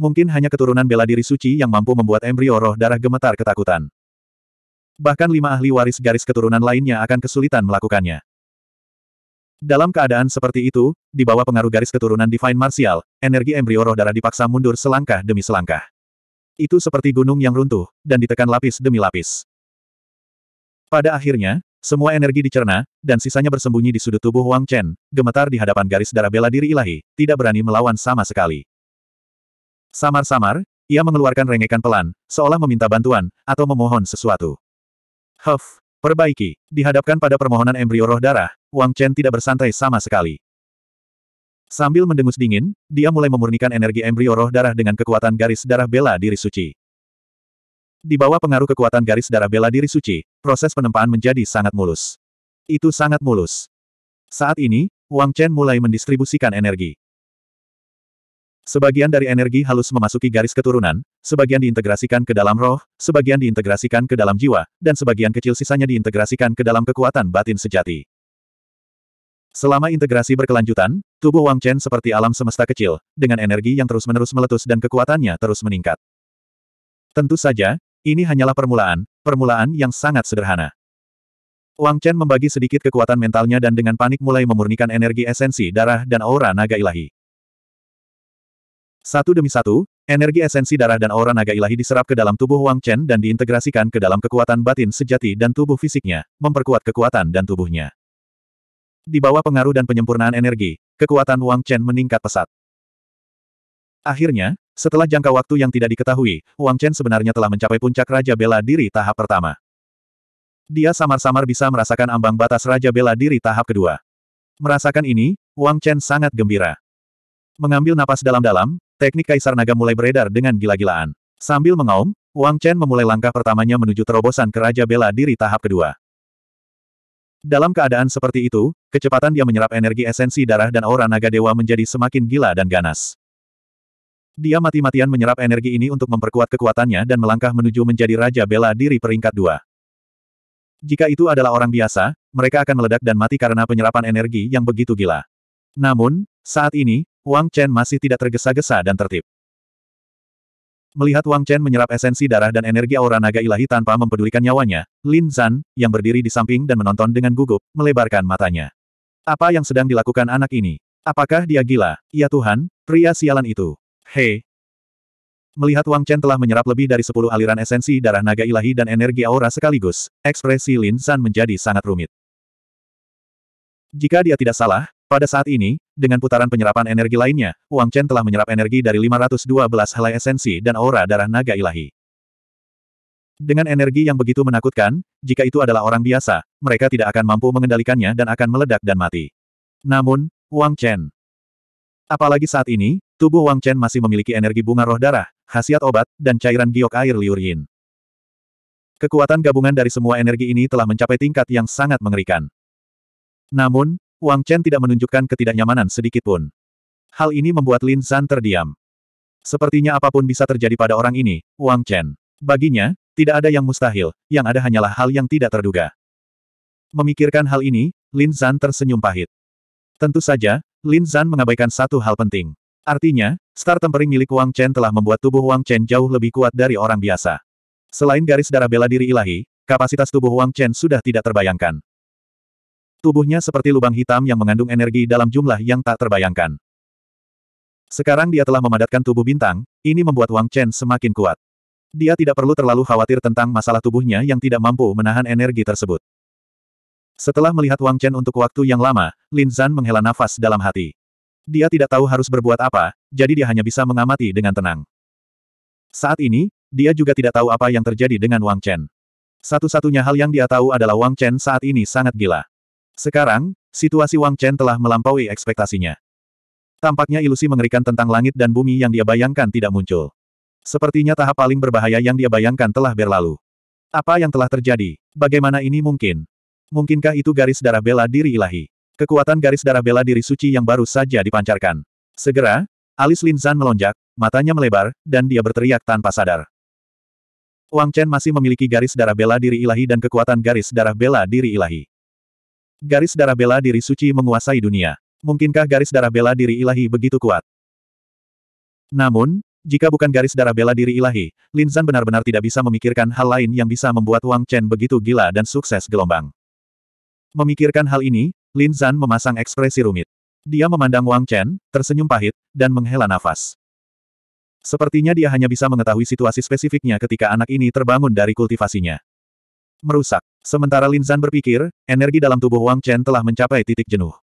Mungkin hanya keturunan bela diri suci yang mampu membuat embrio roh darah gemetar ketakutan. Bahkan lima ahli waris garis keturunan lainnya akan kesulitan melakukannya. Dalam keadaan seperti itu, di bawah pengaruh garis keturunan Divine Martial, energi embrio roh darah dipaksa mundur selangkah demi selangkah. Itu seperti gunung yang runtuh, dan ditekan lapis demi lapis. Pada akhirnya, semua energi dicerna, dan sisanya bersembunyi di sudut tubuh Wang Chen, gemetar di hadapan garis darah bela diri ilahi, tidak berani melawan sama sekali. Samar-samar, ia mengeluarkan rengekan pelan, seolah meminta bantuan, atau memohon sesuatu. Huff, perbaiki, dihadapkan pada permohonan embrio roh darah, Wang Chen tidak bersantai sama sekali. Sambil mendengus dingin, dia mulai memurnikan energi embrio roh darah dengan kekuatan garis darah bela diri suci. Di bawah pengaruh kekuatan garis darah bela diri suci, proses penempaan menjadi sangat mulus. Itu sangat mulus. Saat ini, Wang Chen mulai mendistribusikan energi. Sebagian dari energi halus memasuki garis keturunan, sebagian diintegrasikan ke dalam roh, sebagian diintegrasikan ke dalam jiwa, dan sebagian kecil sisanya diintegrasikan ke dalam kekuatan batin sejati. Selama integrasi berkelanjutan, tubuh Wang Chen seperti alam semesta kecil, dengan energi yang terus-menerus meletus dan kekuatannya terus meningkat. Tentu saja, ini hanyalah permulaan, permulaan yang sangat sederhana. Wang Chen membagi sedikit kekuatan mentalnya dan dengan panik mulai memurnikan energi esensi darah dan aura naga ilahi. Satu demi satu, energi esensi darah dan aura naga ilahi diserap ke dalam tubuh Wang Chen dan diintegrasikan ke dalam kekuatan batin sejati dan tubuh fisiknya, memperkuat kekuatan dan tubuhnya. Di bawah pengaruh dan penyempurnaan energi, kekuatan Wang Chen meningkat pesat. Akhirnya, setelah jangka waktu yang tidak diketahui, Wang Chen sebenarnya telah mencapai puncak Raja Bela Diri tahap pertama. Dia samar-samar bisa merasakan ambang batas Raja Bela Diri tahap kedua. Merasakan ini, Wang Chen sangat gembira. Mengambil napas dalam-dalam, Teknik Kaisar Naga mulai beredar dengan gila-gilaan. Sambil mengaum, Wang Chen memulai langkah pertamanya menuju terobosan keraja Bela Diri tahap kedua. Dalam keadaan seperti itu, kecepatan dia menyerap energi esensi darah dan aura naga dewa menjadi semakin gila dan ganas. Dia mati-matian menyerap energi ini untuk memperkuat kekuatannya dan melangkah menuju menjadi Raja Bela Diri peringkat dua. Jika itu adalah orang biasa, mereka akan meledak dan mati karena penyerapan energi yang begitu gila. Namun, saat ini, Wang Chen masih tidak tergesa-gesa dan tertib. Melihat Wang Chen menyerap esensi darah dan energi aura naga ilahi tanpa mempedulikan nyawanya, Lin Zan, yang berdiri di samping dan menonton dengan gugup, melebarkan matanya. Apa yang sedang dilakukan anak ini? Apakah dia gila? Ya Tuhan, pria sialan itu. Hei! Melihat Wang Chen telah menyerap lebih dari 10 aliran esensi darah naga ilahi dan energi aura sekaligus, ekspresi Lin Zan menjadi sangat rumit. Jika dia tidak salah, pada saat ini, dengan putaran penyerapan energi lainnya, Wang Chen telah menyerap energi dari 512 helai esensi dan aura darah naga ilahi. Dengan energi yang begitu menakutkan, jika itu adalah orang biasa, mereka tidak akan mampu mengendalikannya dan akan meledak dan mati. Namun, Wang Chen. Apalagi saat ini, tubuh Wang Chen masih memiliki energi bunga roh darah, khasiat obat, dan cairan giok air liur yin. Kekuatan gabungan dari semua energi ini telah mencapai tingkat yang sangat mengerikan. Namun, Wang Chen tidak menunjukkan ketidaknyamanan sedikitpun. Hal ini membuat Lin Zan terdiam. Sepertinya apapun bisa terjadi pada orang ini, Wang Chen. Baginya, tidak ada yang mustahil, yang ada hanyalah hal yang tidak terduga. Memikirkan hal ini, Lin Zan tersenyum pahit. Tentu saja, Lin Zan mengabaikan satu hal penting. Artinya, star tempering milik Wang Chen telah membuat tubuh Wang Chen jauh lebih kuat dari orang biasa. Selain garis darah bela diri ilahi, kapasitas tubuh Wang Chen sudah tidak terbayangkan. Tubuhnya seperti lubang hitam yang mengandung energi dalam jumlah yang tak terbayangkan. Sekarang dia telah memadatkan tubuh bintang, ini membuat Wang Chen semakin kuat. Dia tidak perlu terlalu khawatir tentang masalah tubuhnya yang tidak mampu menahan energi tersebut. Setelah melihat Wang Chen untuk waktu yang lama, Lin Zhan menghela nafas dalam hati. Dia tidak tahu harus berbuat apa, jadi dia hanya bisa mengamati dengan tenang. Saat ini, dia juga tidak tahu apa yang terjadi dengan Wang Chen. Satu-satunya hal yang dia tahu adalah Wang Chen saat ini sangat gila. Sekarang, situasi Wang Chen telah melampaui ekspektasinya. Tampaknya ilusi mengerikan tentang langit dan bumi yang dia bayangkan tidak muncul. Sepertinya tahap paling berbahaya yang dia bayangkan telah berlalu. Apa yang telah terjadi? Bagaimana ini mungkin? Mungkinkah itu garis darah bela diri ilahi? Kekuatan garis darah bela diri suci yang baru saja dipancarkan. Segera, alis Lin Zan melonjak, matanya melebar, dan dia berteriak tanpa sadar. Wang Chen masih memiliki garis darah bela diri ilahi dan kekuatan garis darah bela diri ilahi. Garis darah bela diri suci menguasai dunia. Mungkinkah garis darah bela diri ilahi begitu kuat? Namun, jika bukan garis darah bela diri ilahi, Lin Zhan benar-benar tidak bisa memikirkan hal lain yang bisa membuat Wang Chen begitu gila dan sukses gelombang. Memikirkan hal ini, Lin Zhan memasang ekspresi rumit. Dia memandang Wang Chen, tersenyum pahit, dan menghela nafas. Sepertinya dia hanya bisa mengetahui situasi spesifiknya ketika anak ini terbangun dari kultivasinya. Merusak. Sementara Lin Linzan berpikir, energi dalam tubuh Wang Chen telah mencapai titik jenuh.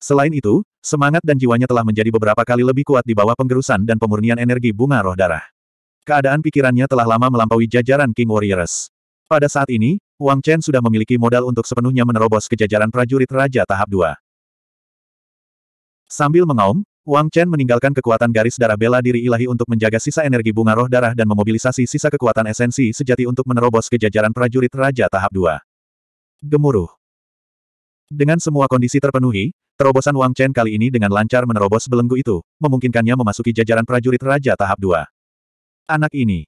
Selain itu, semangat dan jiwanya telah menjadi beberapa kali lebih kuat di bawah penggerusan dan pemurnian energi bunga roh darah. Keadaan pikirannya telah lama melampaui jajaran King Warriors. Pada saat ini, Wang Chen sudah memiliki modal untuk sepenuhnya menerobos ke jajaran prajurit Raja tahap 2. Sambil mengaum, Wang Chen meninggalkan kekuatan garis darah bela diri ilahi untuk menjaga sisa energi bunga roh darah dan memobilisasi sisa kekuatan esensi sejati untuk menerobos ke jajaran prajurit Raja tahap 2. Gemuruh. Dengan semua kondisi terpenuhi, terobosan Wang Chen kali ini dengan lancar menerobos belenggu itu, memungkinkannya memasuki jajaran prajurit Raja tahap 2. Anak ini.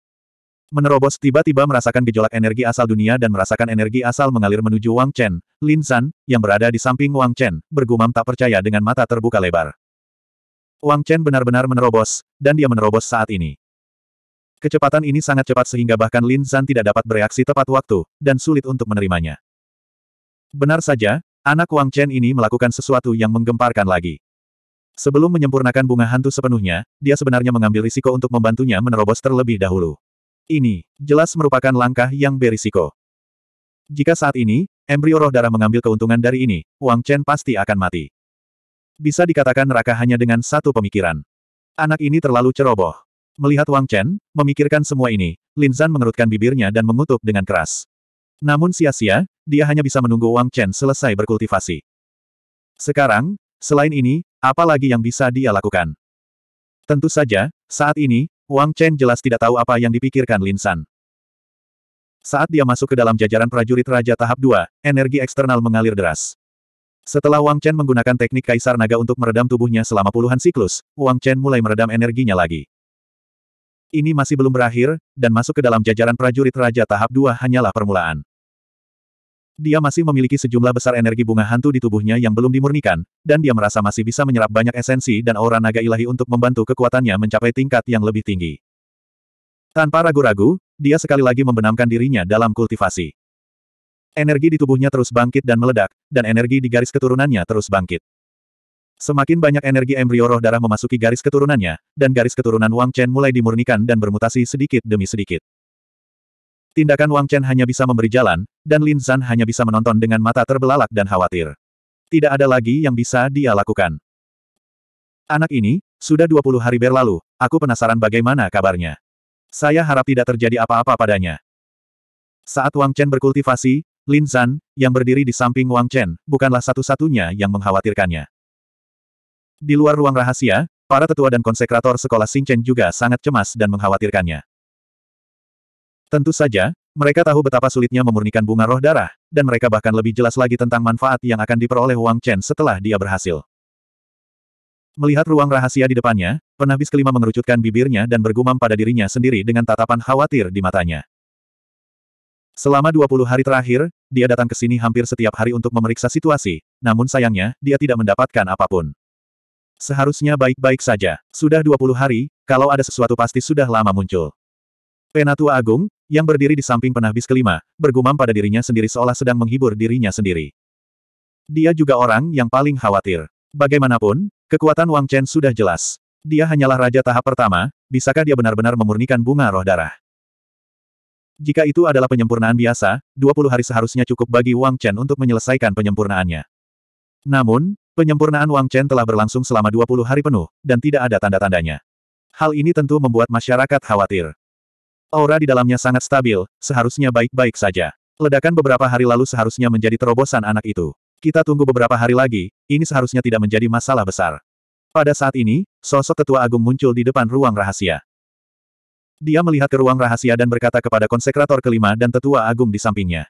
Menerobos tiba-tiba merasakan gejolak energi asal dunia dan merasakan energi asal mengalir menuju Wang Chen, Lin San, yang berada di samping Wang Chen, bergumam tak percaya dengan mata terbuka lebar. Wang Chen benar-benar menerobos, dan dia menerobos saat ini. Kecepatan ini sangat cepat sehingga bahkan Lin Zhan tidak dapat bereaksi tepat waktu, dan sulit untuk menerimanya. Benar saja, anak Wang Chen ini melakukan sesuatu yang menggemparkan lagi. Sebelum menyempurnakan bunga hantu sepenuhnya, dia sebenarnya mengambil risiko untuk membantunya menerobos terlebih dahulu. Ini, jelas merupakan langkah yang berisiko. Jika saat ini, embrio roh darah mengambil keuntungan dari ini, Wang Chen pasti akan mati. Bisa dikatakan neraka hanya dengan satu pemikiran. Anak ini terlalu ceroboh. Melihat Wang Chen, memikirkan semua ini, Lin Zan mengerutkan bibirnya dan mengutuk dengan keras. Namun sia-sia, dia hanya bisa menunggu Wang Chen selesai berkultivasi. Sekarang, selain ini, apa lagi yang bisa dia lakukan? Tentu saja, saat ini, Wang Chen jelas tidak tahu apa yang dipikirkan Lin San. Saat dia masuk ke dalam jajaran prajurit Raja Tahap 2, energi eksternal mengalir deras. Setelah Wang Chen menggunakan teknik kaisar naga untuk meredam tubuhnya selama puluhan siklus, Wang Chen mulai meredam energinya lagi. Ini masih belum berakhir, dan masuk ke dalam jajaran prajurit raja tahap 2 hanyalah permulaan. Dia masih memiliki sejumlah besar energi bunga hantu di tubuhnya yang belum dimurnikan, dan dia merasa masih bisa menyerap banyak esensi dan aura naga ilahi untuk membantu kekuatannya mencapai tingkat yang lebih tinggi. Tanpa ragu-ragu, dia sekali lagi membenamkan dirinya dalam kultivasi. Energi di tubuhnya terus bangkit dan meledak, dan energi di garis keturunannya terus bangkit. Semakin banyak energi embrio roh darah memasuki garis keturunannya, dan garis keturunan Wang Chen mulai dimurnikan dan bermutasi sedikit demi sedikit. Tindakan Wang Chen hanya bisa memberi jalan, dan Lin Zan hanya bisa menonton dengan mata terbelalak dan khawatir. Tidak ada lagi yang bisa dia lakukan. Anak ini, sudah 20 hari berlalu, aku penasaran bagaimana kabarnya. Saya harap tidak terjadi apa-apa padanya. Saat Wang Chen berkultivasi, Lin Zan, yang berdiri di samping Wang Chen, bukanlah satu-satunya yang mengkhawatirkannya. Di luar ruang rahasia, para tetua dan konsekrator sekolah Chen juga sangat cemas dan mengkhawatirkannya. Tentu saja, mereka tahu betapa sulitnya memurnikan bunga roh darah, dan mereka bahkan lebih jelas lagi tentang manfaat yang akan diperoleh Wang Chen setelah dia berhasil. Melihat ruang rahasia di depannya, penabis kelima mengerucutkan bibirnya dan bergumam pada dirinya sendiri dengan tatapan khawatir di matanya. Selama 20 hari terakhir, dia datang ke sini hampir setiap hari untuk memeriksa situasi, namun sayangnya, dia tidak mendapatkan apapun. Seharusnya baik-baik saja. Sudah 20 hari, kalau ada sesuatu pasti sudah lama muncul. Penatua Agung, yang berdiri di samping penahbis kelima, bergumam pada dirinya sendiri seolah sedang menghibur dirinya sendiri. Dia juga orang yang paling khawatir. Bagaimanapun, kekuatan Wang Chen sudah jelas. Dia hanyalah raja tahap pertama, bisakah dia benar-benar memurnikan bunga roh darah? Jika itu adalah penyempurnaan biasa, 20 hari seharusnya cukup bagi Wang Chen untuk menyelesaikan penyempurnaannya. Namun, penyempurnaan Wang Chen telah berlangsung selama 20 hari penuh, dan tidak ada tanda-tandanya. Hal ini tentu membuat masyarakat khawatir. Aura di dalamnya sangat stabil, seharusnya baik-baik saja. Ledakan beberapa hari lalu seharusnya menjadi terobosan anak itu. Kita tunggu beberapa hari lagi, ini seharusnya tidak menjadi masalah besar. Pada saat ini, sosok tetua agung muncul di depan ruang rahasia. Dia melihat ke ruang rahasia dan berkata kepada konsekrator kelima dan tetua agung di sampingnya.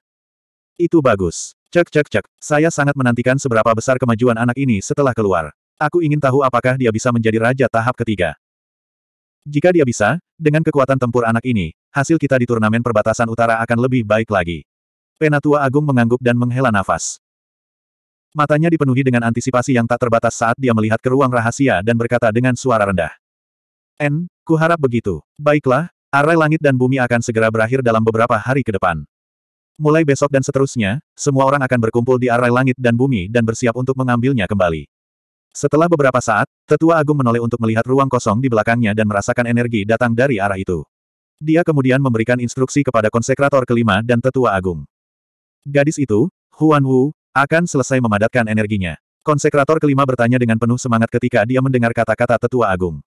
Itu bagus. Cek cek cek, saya sangat menantikan seberapa besar kemajuan anak ini setelah keluar. Aku ingin tahu apakah dia bisa menjadi raja tahap ketiga. Jika dia bisa, dengan kekuatan tempur anak ini, hasil kita di turnamen perbatasan utara akan lebih baik lagi. Penatua Agung mengangguk dan menghela nafas. Matanya dipenuhi dengan antisipasi yang tak terbatas saat dia melihat ke ruang rahasia dan berkata dengan suara rendah. N, kuharap begitu. Baiklah, arai langit dan bumi akan segera berakhir dalam beberapa hari ke depan. Mulai besok dan seterusnya, semua orang akan berkumpul di arai langit dan bumi dan bersiap untuk mengambilnya kembali. Setelah beberapa saat, Tetua Agung menoleh untuk melihat ruang kosong di belakangnya dan merasakan energi datang dari arah itu. Dia kemudian memberikan instruksi kepada konsekrator kelima dan Tetua Agung. Gadis itu, Huan Wu, akan selesai memadatkan energinya. Konsekrator kelima bertanya dengan penuh semangat ketika dia mendengar kata-kata Tetua Agung.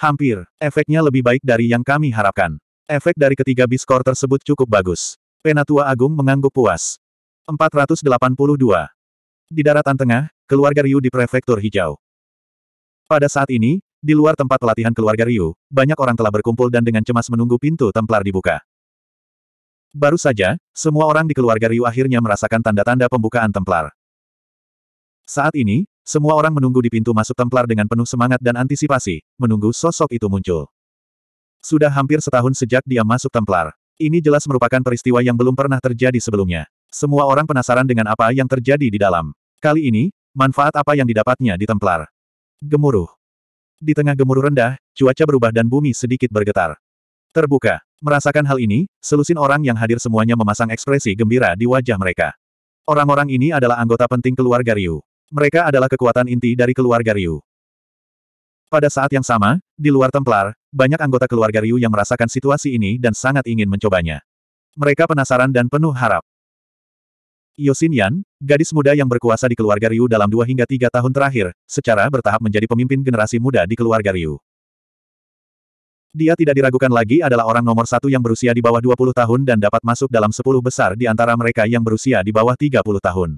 Hampir, efeknya lebih baik dari yang kami harapkan. Efek dari ketiga biskor tersebut cukup bagus. Penatua Agung mengangguk puas. 482. Di daratan tengah, keluarga Ryu di prefektur hijau. Pada saat ini, di luar tempat pelatihan keluarga Ryu, banyak orang telah berkumpul dan dengan cemas menunggu pintu Templar dibuka. Baru saja, semua orang di keluarga Ryu akhirnya merasakan tanda-tanda pembukaan Templar. Saat ini, semua orang menunggu di pintu masuk Templar dengan penuh semangat dan antisipasi, menunggu sosok itu muncul. Sudah hampir setahun sejak dia masuk Templar. Ini jelas merupakan peristiwa yang belum pernah terjadi sebelumnya. Semua orang penasaran dengan apa yang terjadi di dalam. Kali ini, manfaat apa yang didapatnya di Templar. Gemuruh. Di tengah gemuruh rendah, cuaca berubah dan bumi sedikit bergetar. Terbuka. Merasakan hal ini, selusin orang yang hadir semuanya memasang ekspresi gembira di wajah mereka. Orang-orang ini adalah anggota penting keluarga Ryu. Mereka adalah kekuatan inti dari keluarga Ryu. Pada saat yang sama, di luar Templar, banyak anggota keluarga Ryu yang merasakan situasi ini dan sangat ingin mencobanya. Mereka penasaran dan penuh harap. Yosin Yan, gadis muda yang berkuasa di keluarga Ryu dalam dua hingga tiga tahun terakhir, secara bertahap menjadi pemimpin generasi muda di keluarga Ryu. Dia tidak diragukan lagi adalah orang nomor satu yang berusia di bawah 20 tahun dan dapat masuk dalam 10 besar di antara mereka yang berusia di bawah 30 tahun.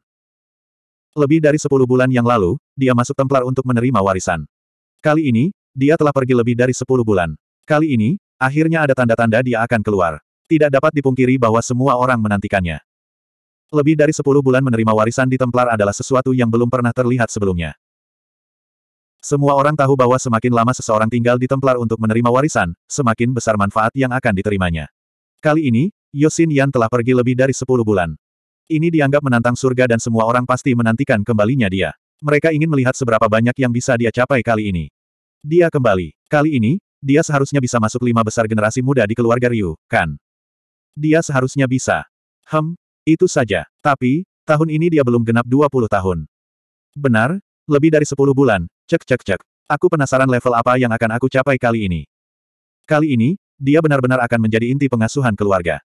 Lebih dari sepuluh bulan yang lalu, dia masuk Templar untuk menerima warisan. Kali ini, dia telah pergi lebih dari sepuluh bulan. Kali ini, akhirnya ada tanda-tanda dia akan keluar. Tidak dapat dipungkiri bahwa semua orang menantikannya. Lebih dari sepuluh bulan menerima warisan di Templar adalah sesuatu yang belum pernah terlihat sebelumnya. Semua orang tahu bahwa semakin lama seseorang tinggal di Templar untuk menerima warisan, semakin besar manfaat yang akan diterimanya. Kali ini, Yosin Yan telah pergi lebih dari sepuluh bulan. Ini dianggap menantang surga dan semua orang pasti menantikan kembalinya dia. Mereka ingin melihat seberapa banyak yang bisa dia capai kali ini. Dia kembali. Kali ini, dia seharusnya bisa masuk lima besar generasi muda di keluarga Ryu, kan? Dia seharusnya bisa. Hem, itu saja. Tapi, tahun ini dia belum genap 20 tahun. Benar, lebih dari 10 bulan, cek cek cek. Aku penasaran level apa yang akan aku capai kali ini. Kali ini, dia benar-benar akan menjadi inti pengasuhan keluarga.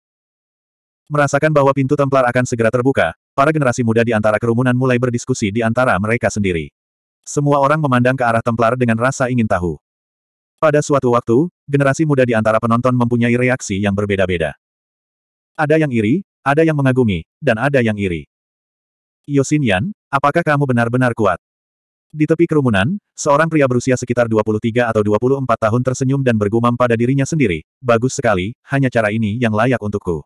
Merasakan bahwa pintu Templar akan segera terbuka, para generasi muda di antara kerumunan mulai berdiskusi di antara mereka sendiri. Semua orang memandang ke arah Templar dengan rasa ingin tahu. Pada suatu waktu, generasi muda di antara penonton mempunyai reaksi yang berbeda-beda. Ada yang iri, ada yang mengagumi, dan ada yang iri. Yosin Yan, apakah kamu benar-benar kuat? Di tepi kerumunan, seorang pria berusia sekitar 23 atau 24 tahun tersenyum dan bergumam pada dirinya sendiri, bagus sekali, hanya cara ini yang layak untukku.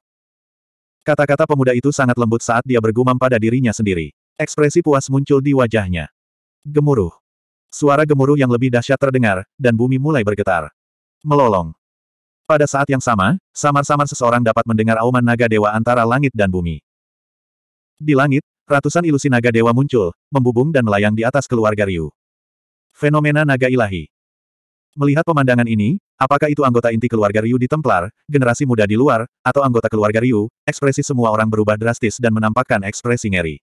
Kata-kata pemuda itu sangat lembut saat dia bergumam pada dirinya sendiri. Ekspresi puas muncul di wajahnya. Gemuruh. Suara gemuruh yang lebih dahsyat terdengar, dan bumi mulai bergetar. Melolong. Pada saat yang sama, samar-samar seseorang dapat mendengar auman naga dewa antara langit dan bumi. Di langit, ratusan ilusi naga dewa muncul, membubung dan melayang di atas keluarga Ryu. Fenomena naga ilahi. Melihat pemandangan ini, apakah itu anggota inti keluarga Ryu di Templar, generasi muda di luar, atau anggota keluarga Ryu, ekspresi semua orang berubah drastis dan menampakkan ekspresi ngeri.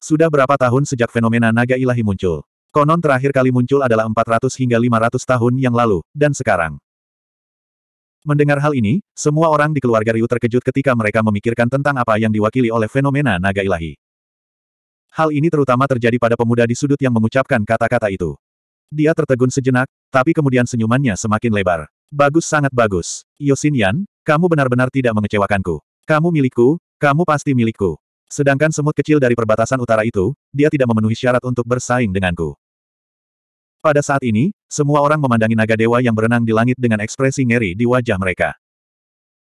Sudah berapa tahun sejak fenomena naga ilahi muncul? Konon terakhir kali muncul adalah 400 hingga 500 tahun yang lalu, dan sekarang. Mendengar hal ini, semua orang di keluarga Ryu terkejut ketika mereka memikirkan tentang apa yang diwakili oleh fenomena naga ilahi. Hal ini terutama terjadi pada pemuda di sudut yang mengucapkan kata-kata itu. Dia tertegun sejenak, tapi kemudian senyumannya semakin lebar. Bagus sangat bagus. Yosin Yan, kamu benar-benar tidak mengecewakanku. Kamu milikku, kamu pasti milikku. Sedangkan semut kecil dari perbatasan utara itu, dia tidak memenuhi syarat untuk bersaing denganku. Pada saat ini, semua orang memandangi naga dewa yang berenang di langit dengan ekspresi ngeri di wajah mereka.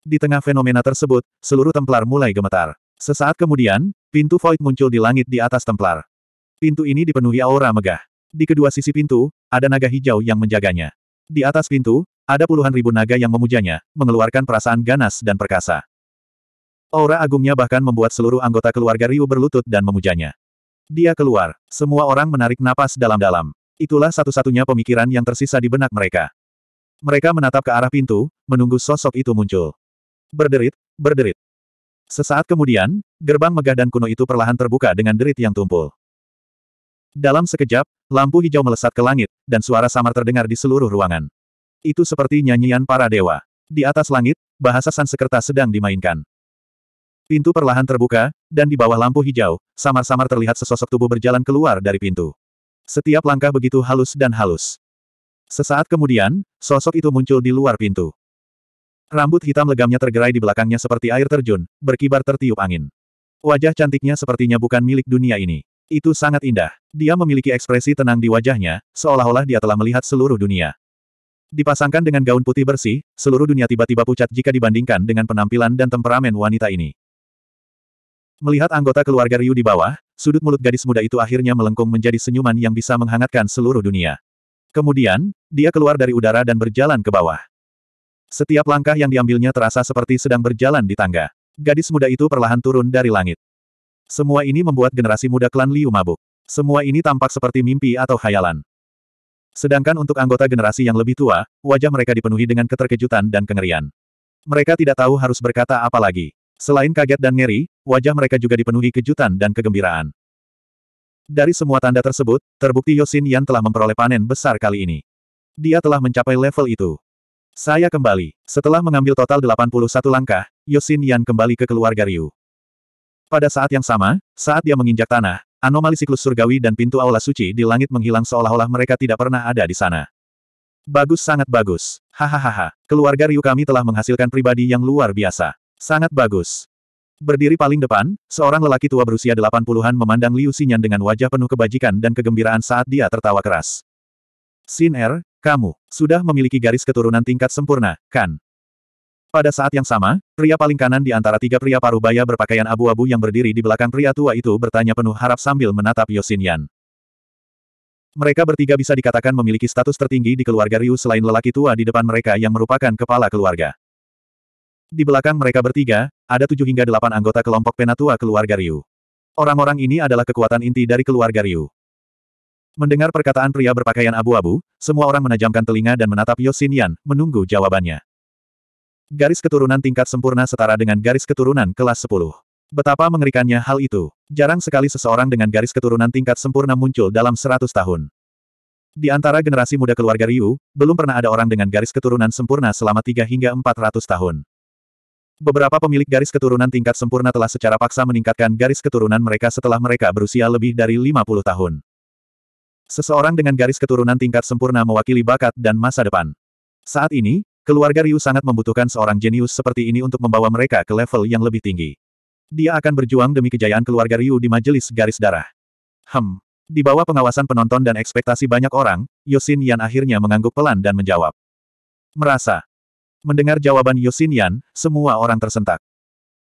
Di tengah fenomena tersebut, seluruh Templar mulai gemetar. Sesaat kemudian, pintu void muncul di langit di atas Templar. Pintu ini dipenuhi aura megah. Di kedua sisi pintu, ada naga hijau yang menjaganya. Di atas pintu, ada puluhan ribu naga yang memujanya, mengeluarkan perasaan ganas dan perkasa. Aura agungnya bahkan membuat seluruh anggota keluarga Ryu berlutut dan memujanya. Dia keluar. Semua orang menarik napas dalam-dalam. Itulah satu-satunya pemikiran yang tersisa di benak mereka. Mereka menatap ke arah pintu, menunggu sosok itu muncul. Berderit, berderit. Sesaat kemudian, gerbang megah dan kuno itu perlahan terbuka dengan derit yang tumpul. Dalam sekejap, lampu hijau melesat ke langit, dan suara samar terdengar di seluruh ruangan. Itu seperti nyanyian para dewa. Di atas langit, bahasa Sansekerta sedang dimainkan. Pintu perlahan terbuka, dan di bawah lampu hijau, samar-samar terlihat sesosok tubuh berjalan keluar dari pintu. Setiap langkah begitu halus dan halus. Sesaat kemudian, sosok itu muncul di luar pintu. Rambut hitam legamnya tergerai di belakangnya seperti air terjun, berkibar tertiup angin. Wajah cantiknya sepertinya bukan milik dunia ini. Itu sangat indah. Dia memiliki ekspresi tenang di wajahnya, seolah-olah dia telah melihat seluruh dunia. Dipasangkan dengan gaun putih bersih, seluruh dunia tiba-tiba pucat jika dibandingkan dengan penampilan dan temperamen wanita ini. Melihat anggota keluarga Ryu di bawah, sudut mulut gadis muda itu akhirnya melengkung menjadi senyuman yang bisa menghangatkan seluruh dunia. Kemudian, dia keluar dari udara dan berjalan ke bawah. Setiap langkah yang diambilnya terasa seperti sedang berjalan di tangga. Gadis muda itu perlahan turun dari langit. Semua ini membuat generasi muda klan Liu mabuk. Semua ini tampak seperti mimpi atau khayalan. Sedangkan untuk anggota generasi yang lebih tua, wajah mereka dipenuhi dengan keterkejutan dan kengerian. Mereka tidak tahu harus berkata apa lagi. Selain kaget dan ngeri, wajah mereka juga dipenuhi kejutan dan kegembiraan. Dari semua tanda tersebut, terbukti Yosin Yan telah memperoleh panen besar kali ini. Dia telah mencapai level itu. Saya kembali. Setelah mengambil total 81 langkah, Yosin Yan kembali ke keluarga Ryu. Pada saat yang sama, saat dia menginjak tanah, anomali siklus surgawi dan pintu aula suci di langit menghilang seolah-olah mereka tidak pernah ada di sana. Bagus sangat bagus. Hahaha. Keluarga Ryu kami telah menghasilkan pribadi yang luar biasa. Sangat bagus. Berdiri paling depan, seorang lelaki tua berusia 80-an memandang Liu Xinyan dengan wajah penuh kebajikan dan kegembiraan saat dia tertawa keras. Xin Er, kamu, sudah memiliki garis keturunan tingkat sempurna, kan? Pada saat yang sama, pria paling kanan di antara tiga pria parubaya berpakaian abu-abu yang berdiri di belakang pria tua itu bertanya penuh harap sambil menatap Yosinian. Mereka bertiga bisa dikatakan memiliki status tertinggi di keluarga Ryu selain lelaki tua di depan mereka yang merupakan kepala keluarga. Di belakang mereka bertiga, ada tujuh hingga delapan anggota kelompok penatua keluarga Ryu. Orang-orang ini adalah kekuatan inti dari keluarga Ryu. Mendengar perkataan pria berpakaian abu-abu, semua orang menajamkan telinga dan menatap Yosinian, menunggu jawabannya. Garis keturunan tingkat sempurna setara dengan garis keturunan kelas 10. Betapa mengerikannya hal itu. Jarang sekali seseorang dengan garis keturunan tingkat sempurna muncul dalam 100 tahun. Di antara generasi muda keluarga Ryu, belum pernah ada orang dengan garis keturunan sempurna selama 3 hingga 400 tahun. Beberapa pemilik garis keturunan tingkat sempurna telah secara paksa meningkatkan garis keturunan mereka setelah mereka berusia lebih dari 50 tahun. Seseorang dengan garis keturunan tingkat sempurna mewakili bakat dan masa depan. Saat ini, Keluarga Ryu sangat membutuhkan seorang jenius seperti ini untuk membawa mereka ke level yang lebih tinggi. Dia akan berjuang demi kejayaan keluarga Ryu di majelis garis darah. Hem. Di bawah pengawasan penonton dan ekspektasi banyak orang, Yosin Yan akhirnya mengangguk pelan dan menjawab. Merasa. Mendengar jawaban Yosin Yan, semua orang tersentak.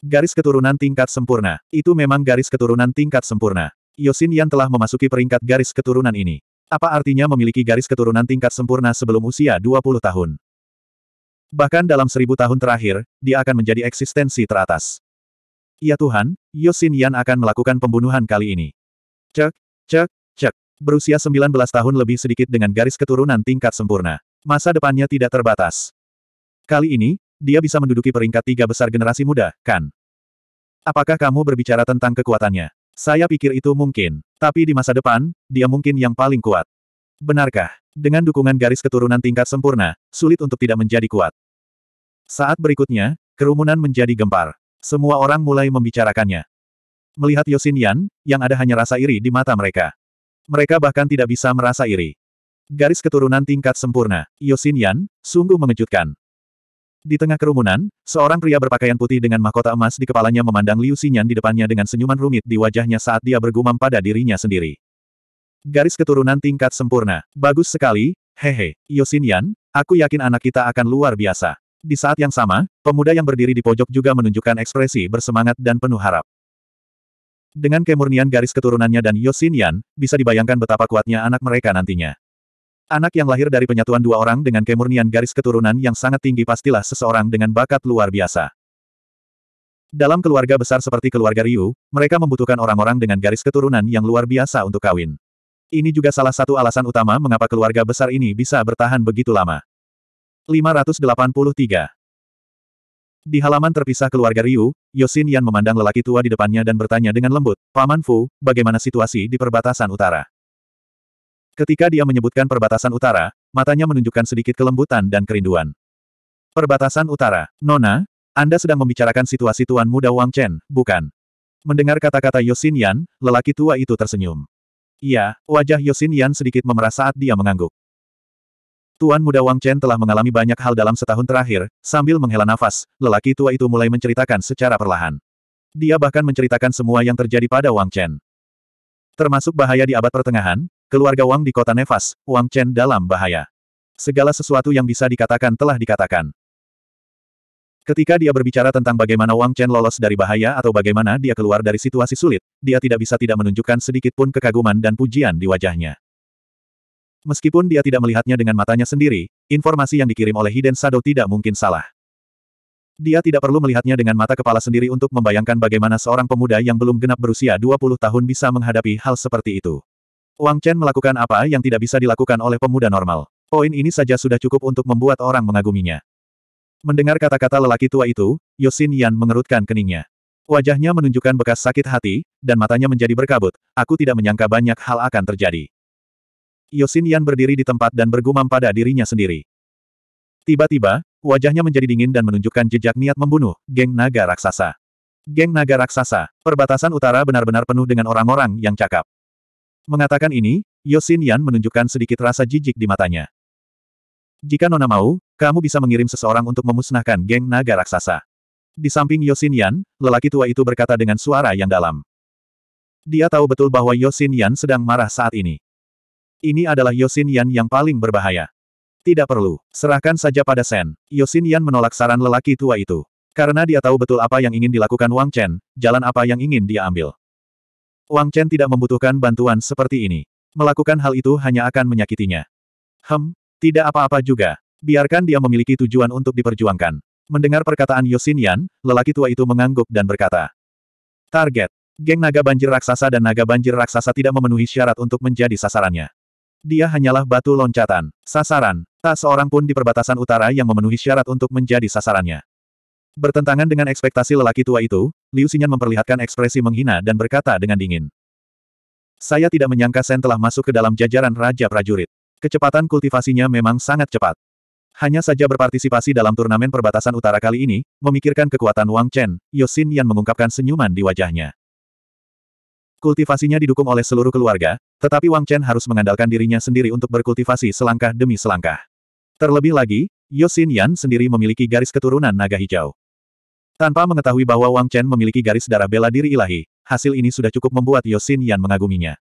Garis keturunan tingkat sempurna. Itu memang garis keturunan tingkat sempurna. Yosin Yan telah memasuki peringkat garis keturunan ini. Apa artinya memiliki garis keturunan tingkat sempurna sebelum usia 20 tahun? Bahkan dalam seribu tahun terakhir, dia akan menjadi eksistensi teratas. Ya Tuhan, Yosin Yan akan melakukan pembunuhan kali ini. Cek, cek, cek. Berusia 19 tahun lebih sedikit dengan garis keturunan tingkat sempurna. Masa depannya tidak terbatas. Kali ini, dia bisa menduduki peringkat tiga besar generasi muda, kan? Apakah kamu berbicara tentang kekuatannya? Saya pikir itu mungkin. Tapi di masa depan, dia mungkin yang paling kuat. Benarkah? Dengan dukungan garis keturunan tingkat sempurna, sulit untuk tidak menjadi kuat. Saat berikutnya, kerumunan menjadi gempar. Semua orang mulai membicarakannya. Melihat Yosin Yan, yang ada hanya rasa iri di mata mereka. Mereka bahkan tidak bisa merasa iri. Garis keturunan tingkat sempurna, Yosin Yan, sungguh mengejutkan. Di tengah kerumunan, seorang pria berpakaian putih dengan mahkota emas di kepalanya memandang Liu Xinyan di depannya dengan senyuman rumit di wajahnya saat dia bergumam pada dirinya sendiri. Garis keturunan tingkat sempurna. Bagus sekali, hehe. Yosin aku yakin anak kita akan luar biasa. Di saat yang sama, pemuda yang berdiri di pojok juga menunjukkan ekspresi bersemangat dan penuh harap. Dengan kemurnian garis keturunannya dan Yosin bisa dibayangkan betapa kuatnya anak mereka nantinya. Anak yang lahir dari penyatuan dua orang dengan kemurnian garis keturunan yang sangat tinggi pastilah seseorang dengan bakat luar biasa. Dalam keluarga besar seperti keluarga Ryu, mereka membutuhkan orang-orang dengan garis keturunan yang luar biasa untuk kawin. Ini juga salah satu alasan utama mengapa keluarga besar ini bisa bertahan begitu lama. 583 Di halaman terpisah keluarga Ryu, Yosin Yan memandang lelaki tua di depannya dan bertanya dengan lembut, Paman Fu, bagaimana situasi di perbatasan utara? Ketika dia menyebutkan perbatasan utara, matanya menunjukkan sedikit kelembutan dan kerinduan. Perbatasan utara, Nona, Anda sedang membicarakan situasi Tuan Muda Wang Chen, bukan? Mendengar kata-kata Yosin Yan, lelaki tua itu tersenyum. Iya, wajah Yosin Yan sedikit memerah saat dia mengangguk. Tuan muda Wang Chen telah mengalami banyak hal dalam setahun terakhir, sambil menghela nafas, lelaki tua itu mulai menceritakan secara perlahan. Dia bahkan menceritakan semua yang terjadi pada Wang Chen. Termasuk bahaya di abad pertengahan, keluarga Wang di kota Nevas, Wang Chen dalam bahaya. Segala sesuatu yang bisa dikatakan telah dikatakan. Ketika dia berbicara tentang bagaimana Wang Chen lolos dari bahaya atau bagaimana dia keluar dari situasi sulit, dia tidak bisa tidak menunjukkan sedikit pun kekaguman dan pujian di wajahnya. Meskipun dia tidak melihatnya dengan matanya sendiri, informasi yang dikirim oleh Hiden Sado tidak mungkin salah. Dia tidak perlu melihatnya dengan mata kepala sendiri untuk membayangkan bagaimana seorang pemuda yang belum genap berusia 20 tahun bisa menghadapi hal seperti itu. Wang Chen melakukan apa yang tidak bisa dilakukan oleh pemuda normal. Poin ini saja sudah cukup untuk membuat orang mengaguminya. Mendengar kata-kata lelaki tua itu, Yosin Yan mengerutkan keningnya. Wajahnya menunjukkan bekas sakit hati, dan matanya menjadi berkabut. Aku tidak menyangka banyak hal akan terjadi. Yosin Yan berdiri di tempat dan bergumam pada dirinya sendiri. Tiba-tiba, wajahnya menjadi dingin dan menunjukkan jejak niat membunuh, geng naga raksasa. Geng naga raksasa, perbatasan utara benar-benar penuh dengan orang-orang yang cakap. Mengatakan ini, Yosin Yan menunjukkan sedikit rasa jijik di matanya. Jika Nona mau, kamu bisa mengirim seseorang untuk memusnahkan geng naga raksasa. Di samping Yosin Yan, lelaki tua itu berkata dengan suara yang dalam. Dia tahu betul bahwa Yosin Yan sedang marah saat ini. Ini adalah Yosin Yan yang paling berbahaya. Tidak perlu, serahkan saja pada Sen. Yosin Yan menolak saran lelaki tua itu. Karena dia tahu betul apa yang ingin dilakukan Wang Chen, jalan apa yang ingin dia ambil. Wang Chen tidak membutuhkan bantuan seperti ini. Melakukan hal itu hanya akan menyakitinya. Hem, tidak apa-apa juga. Biarkan dia memiliki tujuan untuk diperjuangkan. Mendengar perkataan Yosin Yan, lelaki tua itu mengangguk dan berkata. Target. Geng naga banjir raksasa dan naga banjir raksasa tidak memenuhi syarat untuk menjadi sasarannya. Dia hanyalah batu loncatan, sasaran, tak seorang pun di perbatasan utara yang memenuhi syarat untuk menjadi sasarannya. Bertentangan dengan ekspektasi lelaki tua itu, Liu Xinyan memperlihatkan ekspresi menghina dan berkata dengan dingin. Saya tidak menyangka Sen telah masuk ke dalam jajaran Raja Prajurit. Kecepatan kultivasinya memang sangat cepat hanya saja berpartisipasi dalam turnamen perbatasan utara kali ini, memikirkan kekuatan Wang Chen, Yosin Yan mengungkapkan senyuman di wajahnya. Kultivasinya didukung oleh seluruh keluarga, tetapi Wang Chen harus mengandalkan dirinya sendiri untuk berkultivasi selangkah demi selangkah. Terlebih lagi, Yosin Yan sendiri memiliki garis keturunan naga hijau. Tanpa mengetahui bahwa Wang Chen memiliki garis darah bela diri ilahi, hasil ini sudah cukup membuat Yosin Yan mengaguminya.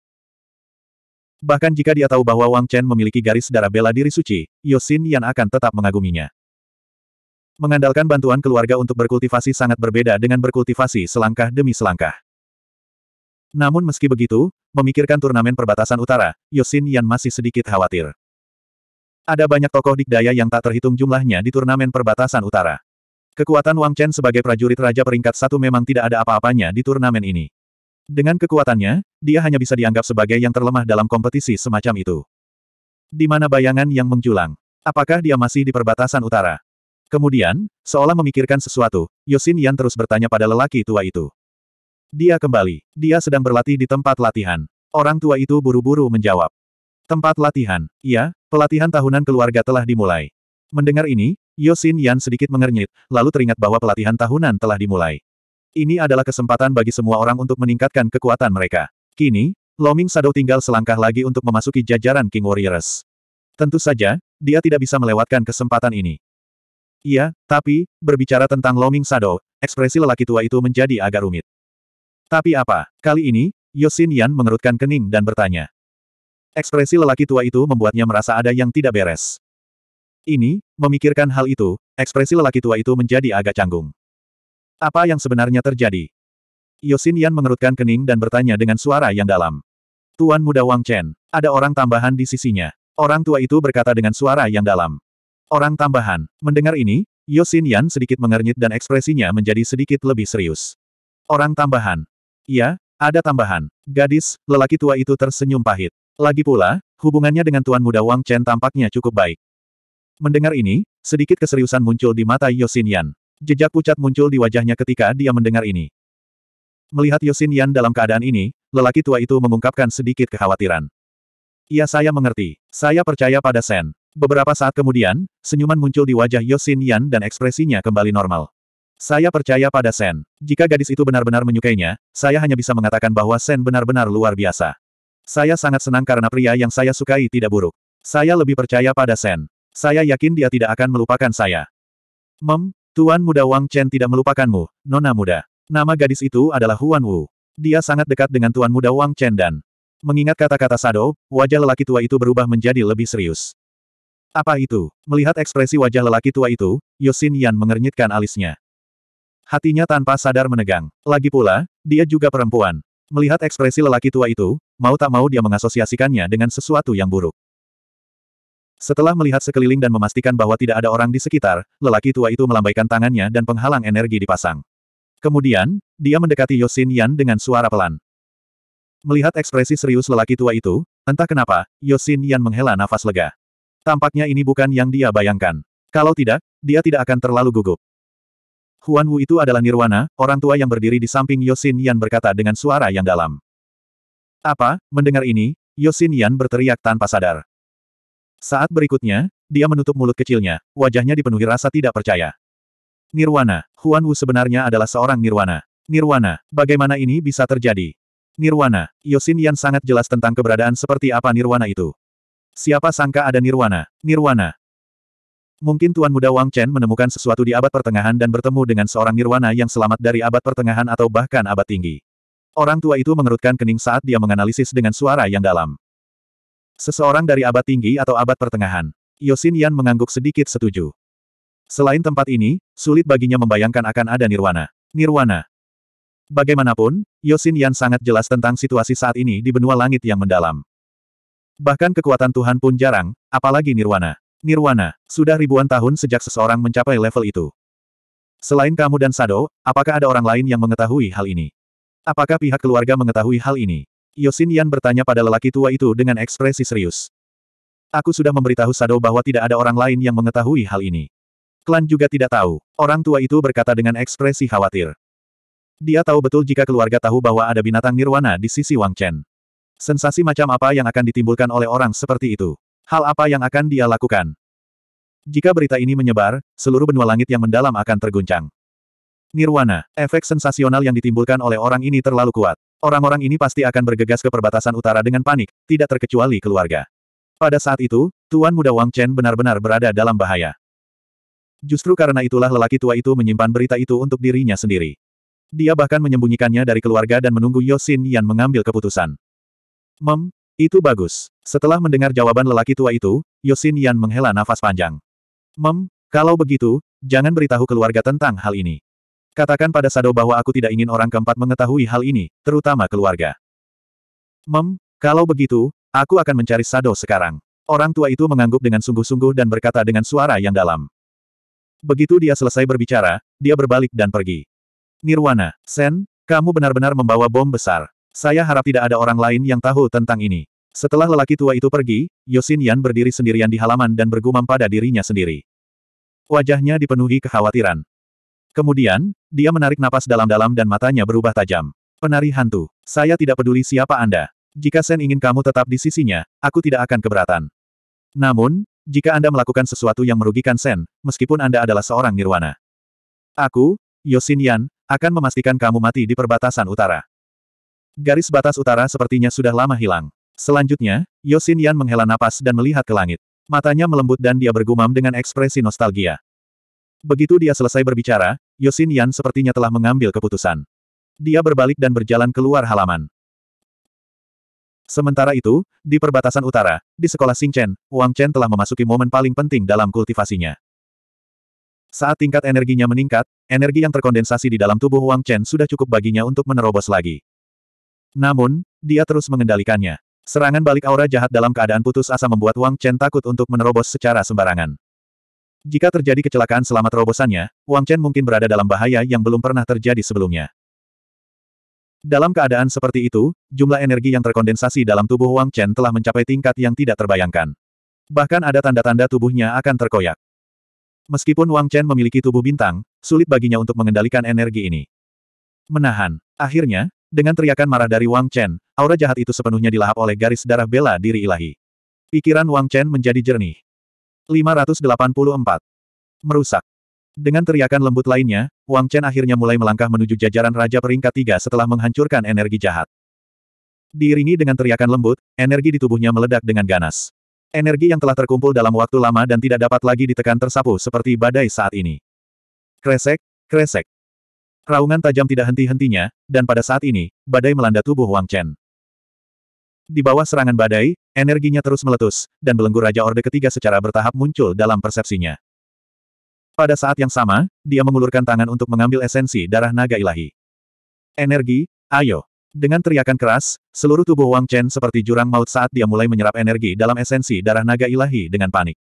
Bahkan jika dia tahu bahwa Wang Chen memiliki garis darah bela diri suci, Yosin Yan akan tetap mengaguminya. Mengandalkan bantuan keluarga untuk berkultivasi sangat berbeda dengan berkultivasi selangkah demi selangkah. Namun meski begitu, memikirkan turnamen perbatasan utara, Yosin Yan masih sedikit khawatir. Ada banyak tokoh dikdaya yang tak terhitung jumlahnya di turnamen perbatasan utara. Kekuatan Wang Chen sebagai prajurit raja peringkat satu memang tidak ada apa-apanya di turnamen ini. Dengan kekuatannya, dia hanya bisa dianggap sebagai yang terlemah dalam kompetisi semacam itu. Di mana bayangan yang menjulang? Apakah dia masih di perbatasan utara? Kemudian, seolah memikirkan sesuatu, Yosin Yan terus bertanya pada lelaki tua itu. Dia kembali. Dia sedang berlatih di tempat latihan. Orang tua itu buru-buru menjawab. Tempat latihan. Iya, pelatihan tahunan keluarga telah dimulai. Mendengar ini, Yosin Yan sedikit mengernyit, lalu teringat bahwa pelatihan tahunan telah dimulai. Ini adalah kesempatan bagi semua orang untuk meningkatkan kekuatan mereka. Kini, Loming Shadow tinggal selangkah lagi untuk memasuki jajaran King Warriors. Tentu saja, dia tidak bisa melewatkan kesempatan ini. Iya, tapi, berbicara tentang Loming Shadow, ekspresi lelaki tua itu menjadi agak rumit. Tapi apa? Kali ini, Yosin Yan mengerutkan kening dan bertanya. Ekspresi lelaki tua itu membuatnya merasa ada yang tidak beres. Ini, memikirkan hal itu, ekspresi lelaki tua itu menjadi agak canggung. Apa yang sebenarnya terjadi? Yosin Yan mengerutkan kening dan bertanya dengan suara yang dalam. Tuan muda Wang Chen, ada orang tambahan di sisinya. Orang tua itu berkata dengan suara yang dalam. Orang tambahan. Mendengar ini, Yosin Yan sedikit mengernyit dan ekspresinya menjadi sedikit lebih serius. Orang tambahan. Iya, ada tambahan. Gadis, lelaki tua itu tersenyum pahit. Lagi pula, hubungannya dengan tuan muda Wang Chen tampaknya cukup baik. Mendengar ini, sedikit keseriusan muncul di mata Yosin Yan. Jejak pucat muncul di wajahnya ketika dia mendengar ini. Melihat Yosin Yan dalam keadaan ini, lelaki tua itu mengungkapkan sedikit kekhawatiran. Iya saya mengerti. Saya percaya pada Sen. Beberapa saat kemudian, senyuman muncul di wajah Yosin Yan dan ekspresinya kembali normal. Saya percaya pada Sen. Jika gadis itu benar-benar menyukainya, saya hanya bisa mengatakan bahwa Sen benar-benar luar biasa. Saya sangat senang karena pria yang saya sukai tidak buruk. Saya lebih percaya pada Sen. Saya yakin dia tidak akan melupakan saya. Mem, Tuan muda Wang Chen tidak melupakanmu, nona muda. Nama gadis itu adalah Huan Wu. Dia sangat dekat dengan tuan muda Wang Chen dan mengingat kata-kata Sado, wajah lelaki tua itu berubah menjadi lebih serius. Apa itu? Melihat ekspresi wajah lelaki tua itu, Yosin Yan mengernyitkan alisnya. Hatinya tanpa sadar menegang. Lagi pula, dia juga perempuan. Melihat ekspresi lelaki tua itu, mau tak mau dia mengasosiasikannya dengan sesuatu yang buruk. Setelah melihat sekeliling dan memastikan bahwa tidak ada orang di sekitar, lelaki tua itu melambaikan tangannya dan penghalang energi dipasang. Kemudian, dia mendekati Yosin Yan dengan suara pelan. Melihat ekspresi serius lelaki tua itu, entah kenapa, Yosin Yan menghela nafas lega. Tampaknya ini bukan yang dia bayangkan. Kalau tidak, dia tidak akan terlalu gugup. Huan Wu itu adalah Nirwana, orang tua yang berdiri di samping Yosin Yan berkata dengan suara yang dalam. Apa, mendengar ini, Yosin Yan berteriak tanpa sadar. Saat berikutnya, dia menutup mulut kecilnya, wajahnya dipenuhi rasa tidak percaya. Nirwana, Huan Wu sebenarnya adalah seorang Nirwana. Nirwana, bagaimana ini bisa terjadi? Nirwana, Yosin Yan sangat jelas tentang keberadaan seperti apa Nirwana itu. Siapa sangka ada Nirwana? Nirwana. Mungkin Tuan Muda Wang Chen menemukan sesuatu di abad pertengahan dan bertemu dengan seorang Nirwana yang selamat dari abad pertengahan atau bahkan abad tinggi. Orang tua itu mengerutkan kening saat dia menganalisis dengan suara yang dalam. Seseorang dari abad tinggi atau abad pertengahan. Yosin Yan mengangguk sedikit setuju. Selain tempat ini, sulit baginya membayangkan akan ada nirwana. Nirwana. Bagaimanapun, Yosin Yan sangat jelas tentang situasi saat ini di benua langit yang mendalam. Bahkan kekuatan Tuhan pun jarang, apalagi nirwana. Nirwana, sudah ribuan tahun sejak seseorang mencapai level itu. Selain kamu dan Sado, apakah ada orang lain yang mengetahui hal ini? Apakah pihak keluarga mengetahui hal ini? Yosin Yan bertanya pada lelaki tua itu dengan ekspresi serius. Aku sudah memberitahu Sado bahwa tidak ada orang lain yang mengetahui hal ini. Klan juga tidak tahu. Orang tua itu berkata dengan ekspresi khawatir. Dia tahu betul jika keluarga tahu bahwa ada binatang nirwana di sisi Wang Chen. Sensasi macam apa yang akan ditimbulkan oleh orang seperti itu? Hal apa yang akan dia lakukan? Jika berita ini menyebar, seluruh benua langit yang mendalam akan terguncang. Nirwana, efek sensasional yang ditimbulkan oleh orang ini terlalu kuat. Orang-orang ini pasti akan bergegas ke perbatasan utara dengan panik, tidak terkecuali keluarga. Pada saat itu, Tuan Muda Wang Chen benar-benar berada dalam bahaya. Justru karena itulah lelaki tua itu menyimpan berita itu untuk dirinya sendiri. Dia bahkan menyembunyikannya dari keluarga dan menunggu Yosin Yan mengambil keputusan. Mem, itu bagus. Setelah mendengar jawaban lelaki tua itu, Yosin Yan menghela nafas panjang. Mem, kalau begitu, jangan beritahu keluarga tentang hal ini. Katakan pada Sado bahwa aku tidak ingin orang keempat mengetahui hal ini, terutama keluarga. Mem, kalau begitu, aku akan mencari Sado sekarang. Orang tua itu mengangguk dengan sungguh-sungguh dan berkata dengan suara yang dalam. Begitu dia selesai berbicara, dia berbalik dan pergi. Nirwana, Sen, kamu benar-benar membawa bom besar. Saya harap tidak ada orang lain yang tahu tentang ini. Setelah lelaki tua itu pergi, Yosin Yan berdiri sendirian di halaman dan bergumam pada dirinya sendiri. Wajahnya dipenuhi kekhawatiran. Kemudian, dia menarik napas dalam-dalam dan matanya berubah tajam. Penari hantu, saya tidak peduli siapa Anda. Jika Sen ingin kamu tetap di sisinya, aku tidak akan keberatan. Namun, jika Anda melakukan sesuatu yang merugikan Sen, meskipun Anda adalah seorang nirwana. Aku, Yosin Yan, akan memastikan kamu mati di perbatasan utara. Garis batas utara sepertinya sudah lama hilang. Selanjutnya, Yosin Yan menghela napas dan melihat ke langit. Matanya melembut dan dia bergumam dengan ekspresi nostalgia. Begitu dia selesai berbicara, Yosin Yan sepertinya telah mengambil keputusan. Dia berbalik dan berjalan keluar halaman. Sementara itu, di perbatasan utara, di sekolah Sing Chen, Wang Chen telah memasuki momen paling penting dalam kultivasinya. Saat tingkat energinya meningkat, energi yang terkondensasi di dalam tubuh Wang Chen sudah cukup baginya untuk menerobos lagi. Namun, dia terus mengendalikannya. Serangan balik aura jahat dalam keadaan putus asa membuat Wang Chen takut untuk menerobos secara sembarangan. Jika terjadi kecelakaan selama terobosannya, Wang Chen mungkin berada dalam bahaya yang belum pernah terjadi sebelumnya. Dalam keadaan seperti itu, jumlah energi yang terkondensasi dalam tubuh Wang Chen telah mencapai tingkat yang tidak terbayangkan. Bahkan ada tanda-tanda tubuhnya akan terkoyak. Meskipun Wang Chen memiliki tubuh bintang, sulit baginya untuk mengendalikan energi ini. Menahan. Akhirnya, dengan teriakan marah dari Wang Chen, aura jahat itu sepenuhnya dilahap oleh garis darah bela diri ilahi. Pikiran Wang Chen menjadi jernih. 584. Merusak. Dengan teriakan lembut lainnya, Wang Chen akhirnya mulai melangkah menuju jajaran Raja Peringkat Tiga setelah menghancurkan energi jahat. Diiringi dengan teriakan lembut, energi di tubuhnya meledak dengan ganas. Energi yang telah terkumpul dalam waktu lama dan tidak dapat lagi ditekan tersapu seperti badai saat ini. Kresek, kresek. Raungan tajam tidak henti-hentinya, dan pada saat ini, badai melanda tubuh Wang Chen. Di bawah serangan badai, energinya terus meletus, dan belenggu Raja Orde ketiga secara bertahap muncul dalam persepsinya. Pada saat yang sama, dia mengulurkan tangan untuk mengambil esensi darah naga ilahi. Energi, ayo! Dengan teriakan keras, seluruh tubuh Wang Chen seperti jurang maut saat dia mulai menyerap energi dalam esensi darah naga ilahi dengan panik.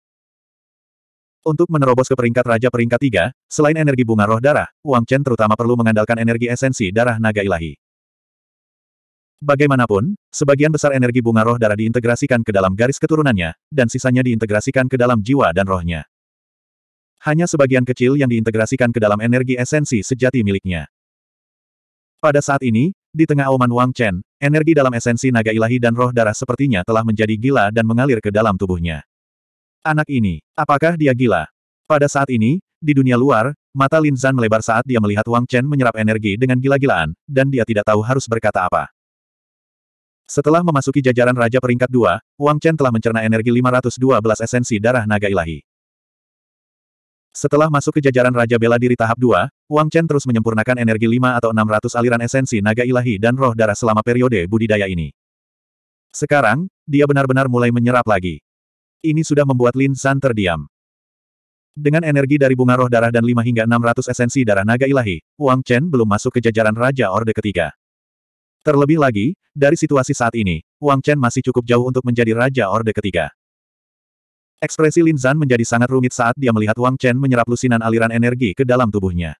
Untuk menerobos ke peringkat Raja peringkat tiga, selain energi bunga roh darah, Wang Chen terutama perlu mengandalkan energi esensi darah naga ilahi. Bagaimanapun, sebagian besar energi bunga roh darah diintegrasikan ke dalam garis keturunannya, dan sisanya diintegrasikan ke dalam jiwa dan rohnya. Hanya sebagian kecil yang diintegrasikan ke dalam energi esensi sejati miliknya. Pada saat ini, di tengah auman Wang Chen, energi dalam esensi naga ilahi dan roh darah sepertinya telah menjadi gila dan mengalir ke dalam tubuhnya. Anak ini, apakah dia gila? Pada saat ini, di dunia luar, mata Lin Zan melebar saat dia melihat Wang Chen menyerap energi dengan gila-gilaan, dan dia tidak tahu harus berkata apa. Setelah memasuki jajaran Raja peringkat 2, Wang Chen telah mencerna energi 512 esensi darah naga ilahi. Setelah masuk ke jajaran Raja Bela Diri tahap 2, Wang Chen terus menyempurnakan energi 5 atau 600 aliran esensi naga ilahi dan roh darah selama periode budidaya ini. Sekarang, dia benar-benar mulai menyerap lagi. Ini sudah membuat Lin San terdiam. Dengan energi dari bunga roh darah dan 5 hingga 600 esensi darah naga ilahi, Wang Chen belum masuk ke jajaran Raja Orde ketiga. Terlebih lagi, dari situasi saat ini, Wang Chen masih cukup jauh untuk menjadi Raja Orde ketiga. Ekspresi Lin Zan menjadi sangat rumit saat dia melihat Wang Chen menyerap lusinan aliran energi ke dalam tubuhnya.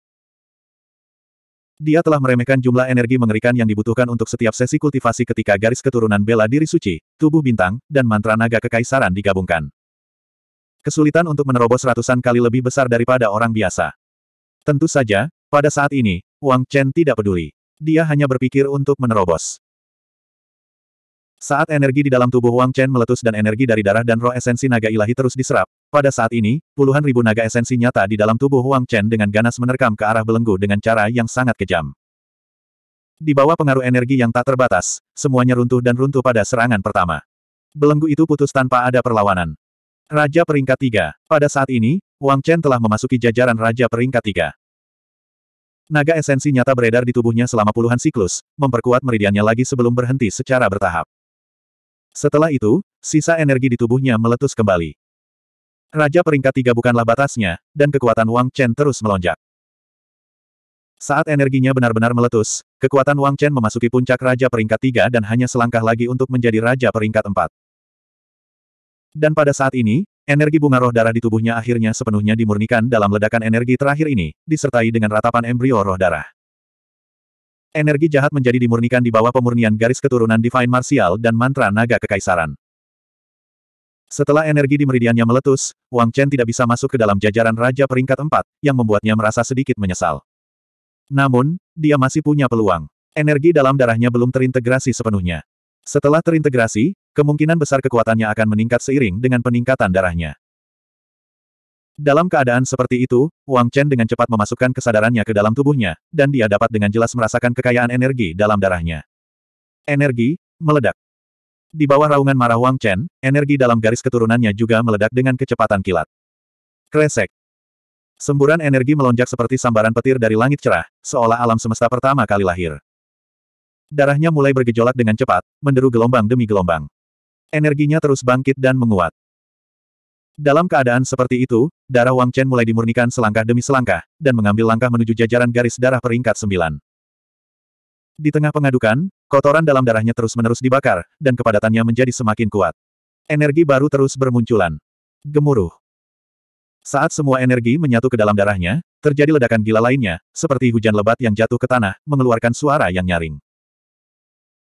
Dia telah meremehkan jumlah energi mengerikan yang dibutuhkan untuk setiap sesi kultivasi ketika garis keturunan bela diri suci, tubuh bintang, dan mantra naga kekaisaran digabungkan. Kesulitan untuk menerobos ratusan kali lebih besar daripada orang biasa. Tentu saja, pada saat ini, Wang Chen tidak peduli dia hanya berpikir untuk menerobos. Saat energi di dalam tubuh Wang Chen meletus dan energi dari darah dan roh esensi naga ilahi terus diserap, pada saat ini, puluhan ribu naga esensi nyata di dalam tubuh Wang Chen dengan ganas menerkam ke arah belenggu dengan cara yang sangat kejam. Di bawah pengaruh energi yang tak terbatas, semuanya runtuh dan runtuh pada serangan pertama. Belenggu itu putus tanpa ada perlawanan. Raja peringkat tiga. Pada saat ini, Wang Chen telah memasuki jajaran Raja peringkat tiga. Naga esensi nyata beredar di tubuhnya selama puluhan siklus, memperkuat meridiannya lagi sebelum berhenti secara bertahap. Setelah itu, sisa energi di tubuhnya meletus kembali. Raja peringkat tiga bukanlah batasnya, dan kekuatan Wang Chen terus melonjak. Saat energinya benar-benar meletus, kekuatan Wang Chen memasuki puncak Raja peringkat tiga dan hanya selangkah lagi untuk menjadi Raja peringkat empat. Dan pada saat ini, Energi bunga roh darah di tubuhnya akhirnya sepenuhnya dimurnikan dalam ledakan energi terakhir ini, disertai dengan ratapan embrio roh darah. Energi jahat menjadi dimurnikan di bawah pemurnian garis keturunan Divine Martial dan mantra naga kekaisaran. Setelah energi di meridiannya meletus, Wang Chen tidak bisa masuk ke dalam jajaran Raja Peringkat empat, yang membuatnya merasa sedikit menyesal. Namun, dia masih punya peluang. Energi dalam darahnya belum terintegrasi sepenuhnya. Setelah terintegrasi, Kemungkinan besar kekuatannya akan meningkat seiring dengan peningkatan darahnya. Dalam keadaan seperti itu, Wang Chen dengan cepat memasukkan kesadarannya ke dalam tubuhnya, dan dia dapat dengan jelas merasakan kekayaan energi dalam darahnya. Energi, meledak. Di bawah raungan marah Wang Chen, energi dalam garis keturunannya juga meledak dengan kecepatan kilat. Kresek. Semburan energi melonjak seperti sambaran petir dari langit cerah, seolah alam semesta pertama kali lahir. Darahnya mulai bergejolak dengan cepat, menderu gelombang demi gelombang. Energinya terus bangkit dan menguat. Dalam keadaan seperti itu, darah Wang Chen mulai dimurnikan selangkah demi selangkah, dan mengambil langkah menuju jajaran garis darah peringkat sembilan. Di tengah pengadukan, kotoran dalam darahnya terus-menerus dibakar, dan kepadatannya menjadi semakin kuat. Energi baru terus bermunculan. Gemuruh. Saat semua energi menyatu ke dalam darahnya, terjadi ledakan gila lainnya, seperti hujan lebat yang jatuh ke tanah, mengeluarkan suara yang nyaring.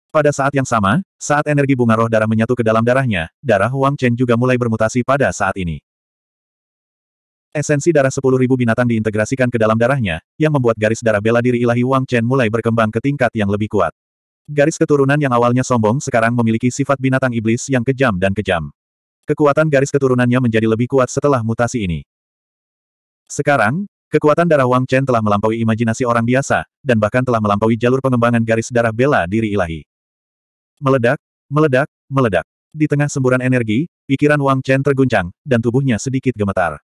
Pada saat yang sama, saat energi bunga roh darah menyatu ke dalam darahnya, darah Wang Chen juga mulai bermutasi pada saat ini. Esensi darah sepuluh ribu binatang diintegrasikan ke dalam darahnya, yang membuat garis darah bela diri ilahi Wang Chen mulai berkembang ke tingkat yang lebih kuat. Garis keturunan yang awalnya sombong sekarang memiliki sifat binatang iblis yang kejam dan kejam. Kekuatan garis keturunannya menjadi lebih kuat setelah mutasi ini. Sekarang, kekuatan darah Wang Chen telah melampaui imajinasi orang biasa, dan bahkan telah melampaui jalur pengembangan garis darah bela diri ilahi. Meledak, meledak, meledak. Di tengah semburan energi, pikiran Wang Chen terguncang, dan tubuhnya sedikit gemetar.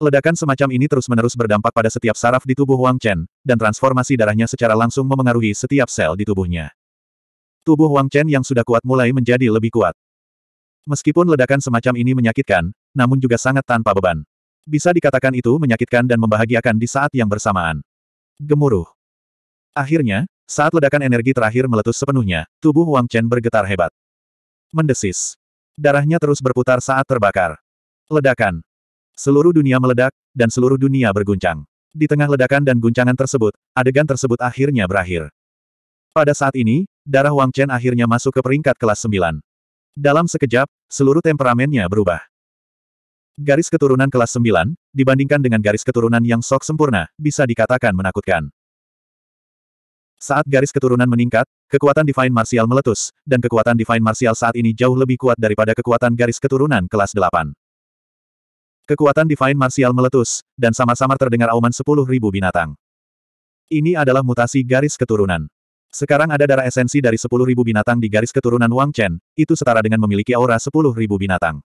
Ledakan semacam ini terus-menerus berdampak pada setiap saraf di tubuh Wang Chen, dan transformasi darahnya secara langsung memengaruhi setiap sel di tubuhnya. Tubuh Wang Chen yang sudah kuat mulai menjadi lebih kuat. Meskipun ledakan semacam ini menyakitkan, namun juga sangat tanpa beban. Bisa dikatakan itu menyakitkan dan membahagiakan di saat yang bersamaan. Gemuruh. Akhirnya, saat ledakan energi terakhir meletus sepenuhnya, tubuh Wang Chen bergetar hebat. Mendesis. Darahnya terus berputar saat terbakar. Ledakan. Seluruh dunia meledak, dan seluruh dunia berguncang. Di tengah ledakan dan guncangan tersebut, adegan tersebut akhirnya berakhir. Pada saat ini, darah Wang Chen akhirnya masuk ke peringkat kelas 9. Dalam sekejap, seluruh temperamennya berubah. Garis keturunan kelas 9, dibandingkan dengan garis keturunan yang sok sempurna, bisa dikatakan menakutkan. Saat garis keturunan meningkat, kekuatan Divine Martial meletus, dan kekuatan Divine Martial saat ini jauh lebih kuat daripada kekuatan garis keturunan kelas 8. Kekuatan Divine Martial meletus, dan sama-sama terdengar auman 10.000 binatang. Ini adalah mutasi garis keturunan. Sekarang ada darah esensi dari 10.000 binatang di garis keturunan Wang Chen, itu setara dengan memiliki aura 10.000 binatang.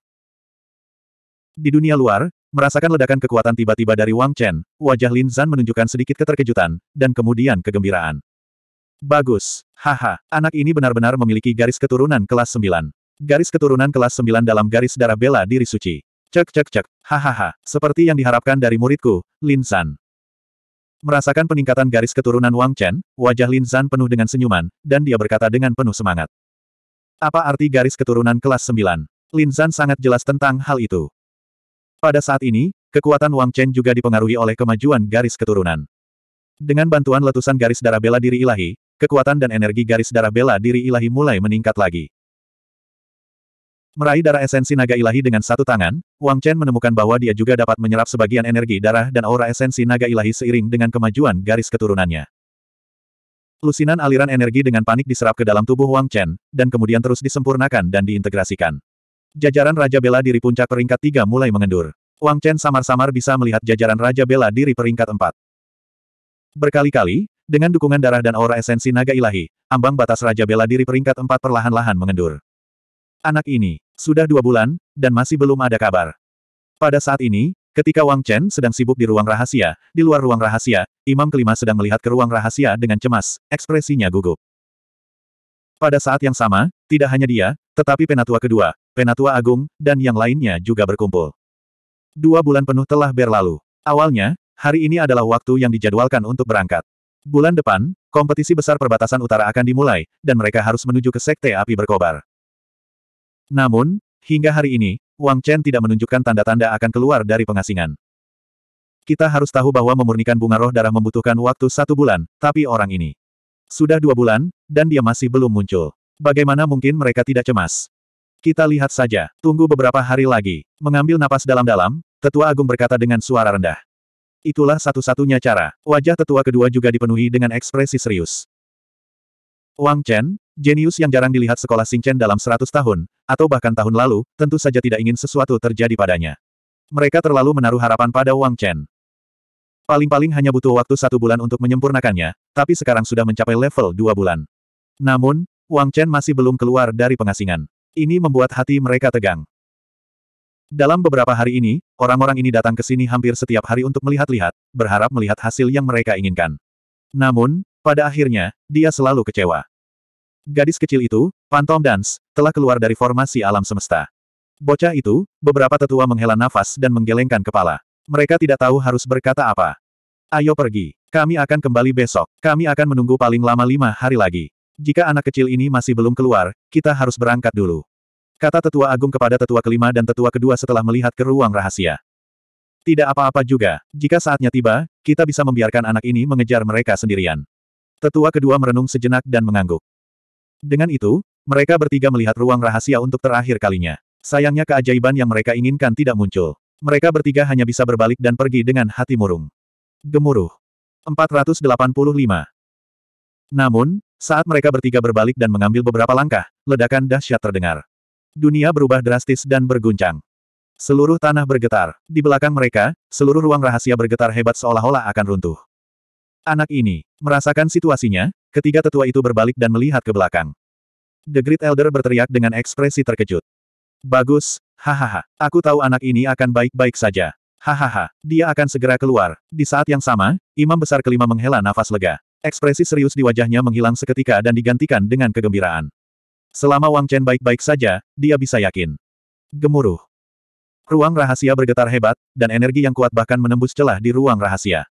Di dunia luar, merasakan ledakan kekuatan tiba-tiba dari Wang Chen, wajah Lin Zan menunjukkan sedikit keterkejutan, dan kemudian kegembiraan. Bagus. Haha, anak ini benar-benar memiliki garis keturunan kelas 9. Garis keturunan kelas 9 dalam garis darah bela diri suci. Cek cek cek, hahaha, seperti yang diharapkan dari muridku, Lin San. Merasakan peningkatan garis keturunan Wang Chen, wajah Lin San penuh dengan senyuman, dan dia berkata dengan penuh semangat. Apa arti garis keturunan kelas 9? Lin San sangat jelas tentang hal itu. Pada saat ini, kekuatan Wang Chen juga dipengaruhi oleh kemajuan garis keturunan. Dengan bantuan letusan garis darah bela diri ilahi, kekuatan dan energi garis darah bela diri ilahi mulai meningkat lagi. Meraih darah esensi naga ilahi dengan satu tangan, Wang Chen menemukan bahwa dia juga dapat menyerap sebagian energi darah dan aura esensi naga ilahi seiring dengan kemajuan garis keturunannya. Lusinan aliran energi dengan panik diserap ke dalam tubuh Wang Chen, dan kemudian terus disempurnakan dan diintegrasikan. Jajaran Raja Bela Diri Puncak peringkat 3 mulai mengendur. Wang Chen samar-samar bisa melihat jajaran Raja Bela Diri peringkat 4. Berkali-kali, dengan dukungan darah dan aura esensi naga ilahi, ambang batas Raja Bela Diri peringkat empat perlahan-lahan mengendur. Anak ini, sudah dua bulan, dan masih belum ada kabar. Pada saat ini, ketika Wang Chen sedang sibuk di ruang rahasia, di luar ruang rahasia, Imam Kelima sedang melihat ke ruang rahasia dengan cemas, ekspresinya gugup. Pada saat yang sama, tidak hanya dia, tetapi Penatua kedua, Penatua Agung, dan yang lainnya juga berkumpul. Dua bulan penuh telah berlalu. Awalnya, hari ini adalah waktu yang dijadwalkan untuk berangkat. Bulan depan, kompetisi besar perbatasan utara akan dimulai, dan mereka harus menuju ke Sekte Api Berkobar. Namun, hingga hari ini, Wang Chen tidak menunjukkan tanda-tanda akan keluar dari pengasingan. Kita harus tahu bahwa memurnikan bunga roh darah membutuhkan waktu satu bulan, tapi orang ini sudah dua bulan, dan dia masih belum muncul. Bagaimana mungkin mereka tidak cemas? Kita lihat saja, tunggu beberapa hari lagi. Mengambil napas dalam-dalam, Tetua Agung berkata dengan suara rendah. Itulah satu-satunya cara. Wajah tetua kedua juga dipenuhi dengan ekspresi serius. Wang Chen, jenius yang jarang dilihat sekolah Chen dalam 100 tahun, atau bahkan tahun lalu, tentu saja tidak ingin sesuatu terjadi padanya. Mereka terlalu menaruh harapan pada Wang Chen. Paling-paling hanya butuh waktu satu bulan untuk menyempurnakannya, tapi sekarang sudah mencapai level dua bulan. Namun, Wang Chen masih belum keluar dari pengasingan. Ini membuat hati mereka tegang. Dalam beberapa hari ini, orang-orang ini datang ke sini hampir setiap hari untuk melihat-lihat, berharap melihat hasil yang mereka inginkan. Namun, pada akhirnya, dia selalu kecewa. Gadis kecil itu, Phantom Dance, telah keluar dari formasi alam semesta. Bocah itu, beberapa tetua menghela nafas dan menggelengkan kepala. Mereka tidak tahu harus berkata apa. Ayo pergi. Kami akan kembali besok. Kami akan menunggu paling lama lima hari lagi. Jika anak kecil ini masih belum keluar, kita harus berangkat dulu. Kata tetua agung kepada tetua kelima dan tetua kedua setelah melihat ke ruang rahasia. Tidak apa-apa juga, jika saatnya tiba, kita bisa membiarkan anak ini mengejar mereka sendirian. Tetua kedua merenung sejenak dan mengangguk. Dengan itu, mereka bertiga melihat ruang rahasia untuk terakhir kalinya. Sayangnya keajaiban yang mereka inginkan tidak muncul. Mereka bertiga hanya bisa berbalik dan pergi dengan hati murung. Gemuruh. 485. Namun, saat mereka bertiga berbalik dan mengambil beberapa langkah, ledakan dahsyat terdengar. Dunia berubah drastis dan berguncang. Seluruh tanah bergetar. Di belakang mereka, seluruh ruang rahasia bergetar hebat seolah-olah akan runtuh. Anak ini, merasakan situasinya, ketiga tetua itu berbalik dan melihat ke belakang. The Great Elder berteriak dengan ekspresi terkejut. Bagus, hahaha, aku tahu anak ini akan baik-baik saja. Hahaha, dia akan segera keluar. Di saat yang sama, Imam Besar Kelima menghela nafas lega. Ekspresi serius di wajahnya menghilang seketika dan digantikan dengan kegembiraan. Selama Wang Chen baik-baik saja, dia bisa yakin. Gemuruh. Ruang rahasia bergetar hebat, dan energi yang kuat bahkan menembus celah di ruang rahasia.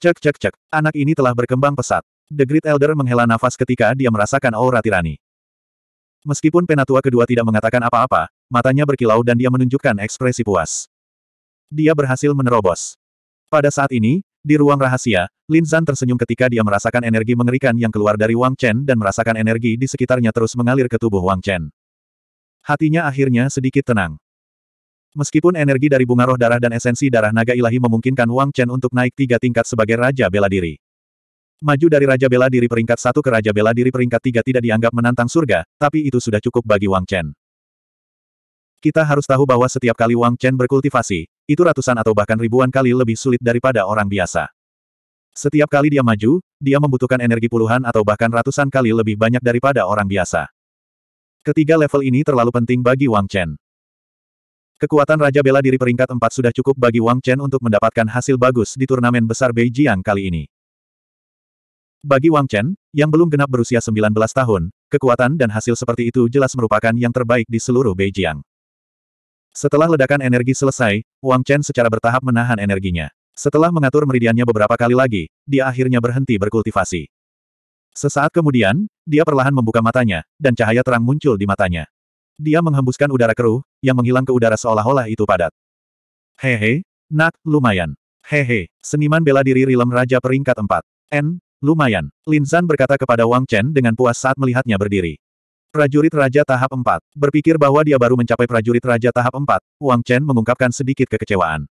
Cek cek cek, anak ini telah berkembang pesat. The Great Elder menghela nafas ketika dia merasakan aura tirani. Meskipun penatua kedua tidak mengatakan apa-apa, matanya berkilau dan dia menunjukkan ekspresi puas. Dia berhasil menerobos. Pada saat ini, di ruang rahasia, Lin Zhan tersenyum ketika dia merasakan energi mengerikan yang keluar dari Wang Chen dan merasakan energi di sekitarnya terus mengalir ke tubuh Wang Chen. Hatinya akhirnya sedikit tenang. Meskipun energi dari bunga roh darah dan esensi darah naga ilahi memungkinkan Wang Chen untuk naik tiga tingkat sebagai Raja Bela Diri. Maju dari Raja Bela Diri peringkat satu ke Raja Bela Diri peringkat tiga tidak dianggap menantang surga, tapi itu sudah cukup bagi Wang Chen. Kita harus tahu bahwa setiap kali Wang Chen berkultivasi, itu ratusan atau bahkan ribuan kali lebih sulit daripada orang biasa. Setiap kali dia maju, dia membutuhkan energi puluhan atau bahkan ratusan kali lebih banyak daripada orang biasa. Ketiga level ini terlalu penting bagi Wang Chen. Kekuatan Raja Bela Diri peringkat 4 sudah cukup bagi Wang Chen untuk mendapatkan hasil bagus di turnamen besar Beijing kali ini. Bagi Wang Chen, yang belum genap berusia 19 tahun, kekuatan dan hasil seperti itu jelas merupakan yang terbaik di seluruh Beijing. Setelah ledakan energi selesai, Wang Chen secara bertahap menahan energinya. Setelah mengatur meridiannya beberapa kali lagi, dia akhirnya berhenti berkultivasi. Sesaat kemudian, dia perlahan membuka matanya, dan cahaya terang muncul di matanya. Dia menghembuskan udara keruh, yang menghilang ke udara seolah-olah itu padat. Hehe, nak, lumayan. Hehe, seniman bela diri Rilem Raja peringkat 4. N, lumayan. Lin San berkata kepada Wang Chen dengan puas saat melihatnya berdiri. Prajurit Raja Tahap 4. Berpikir bahwa dia baru mencapai prajurit Raja Tahap 4, Wang Chen mengungkapkan sedikit kekecewaan.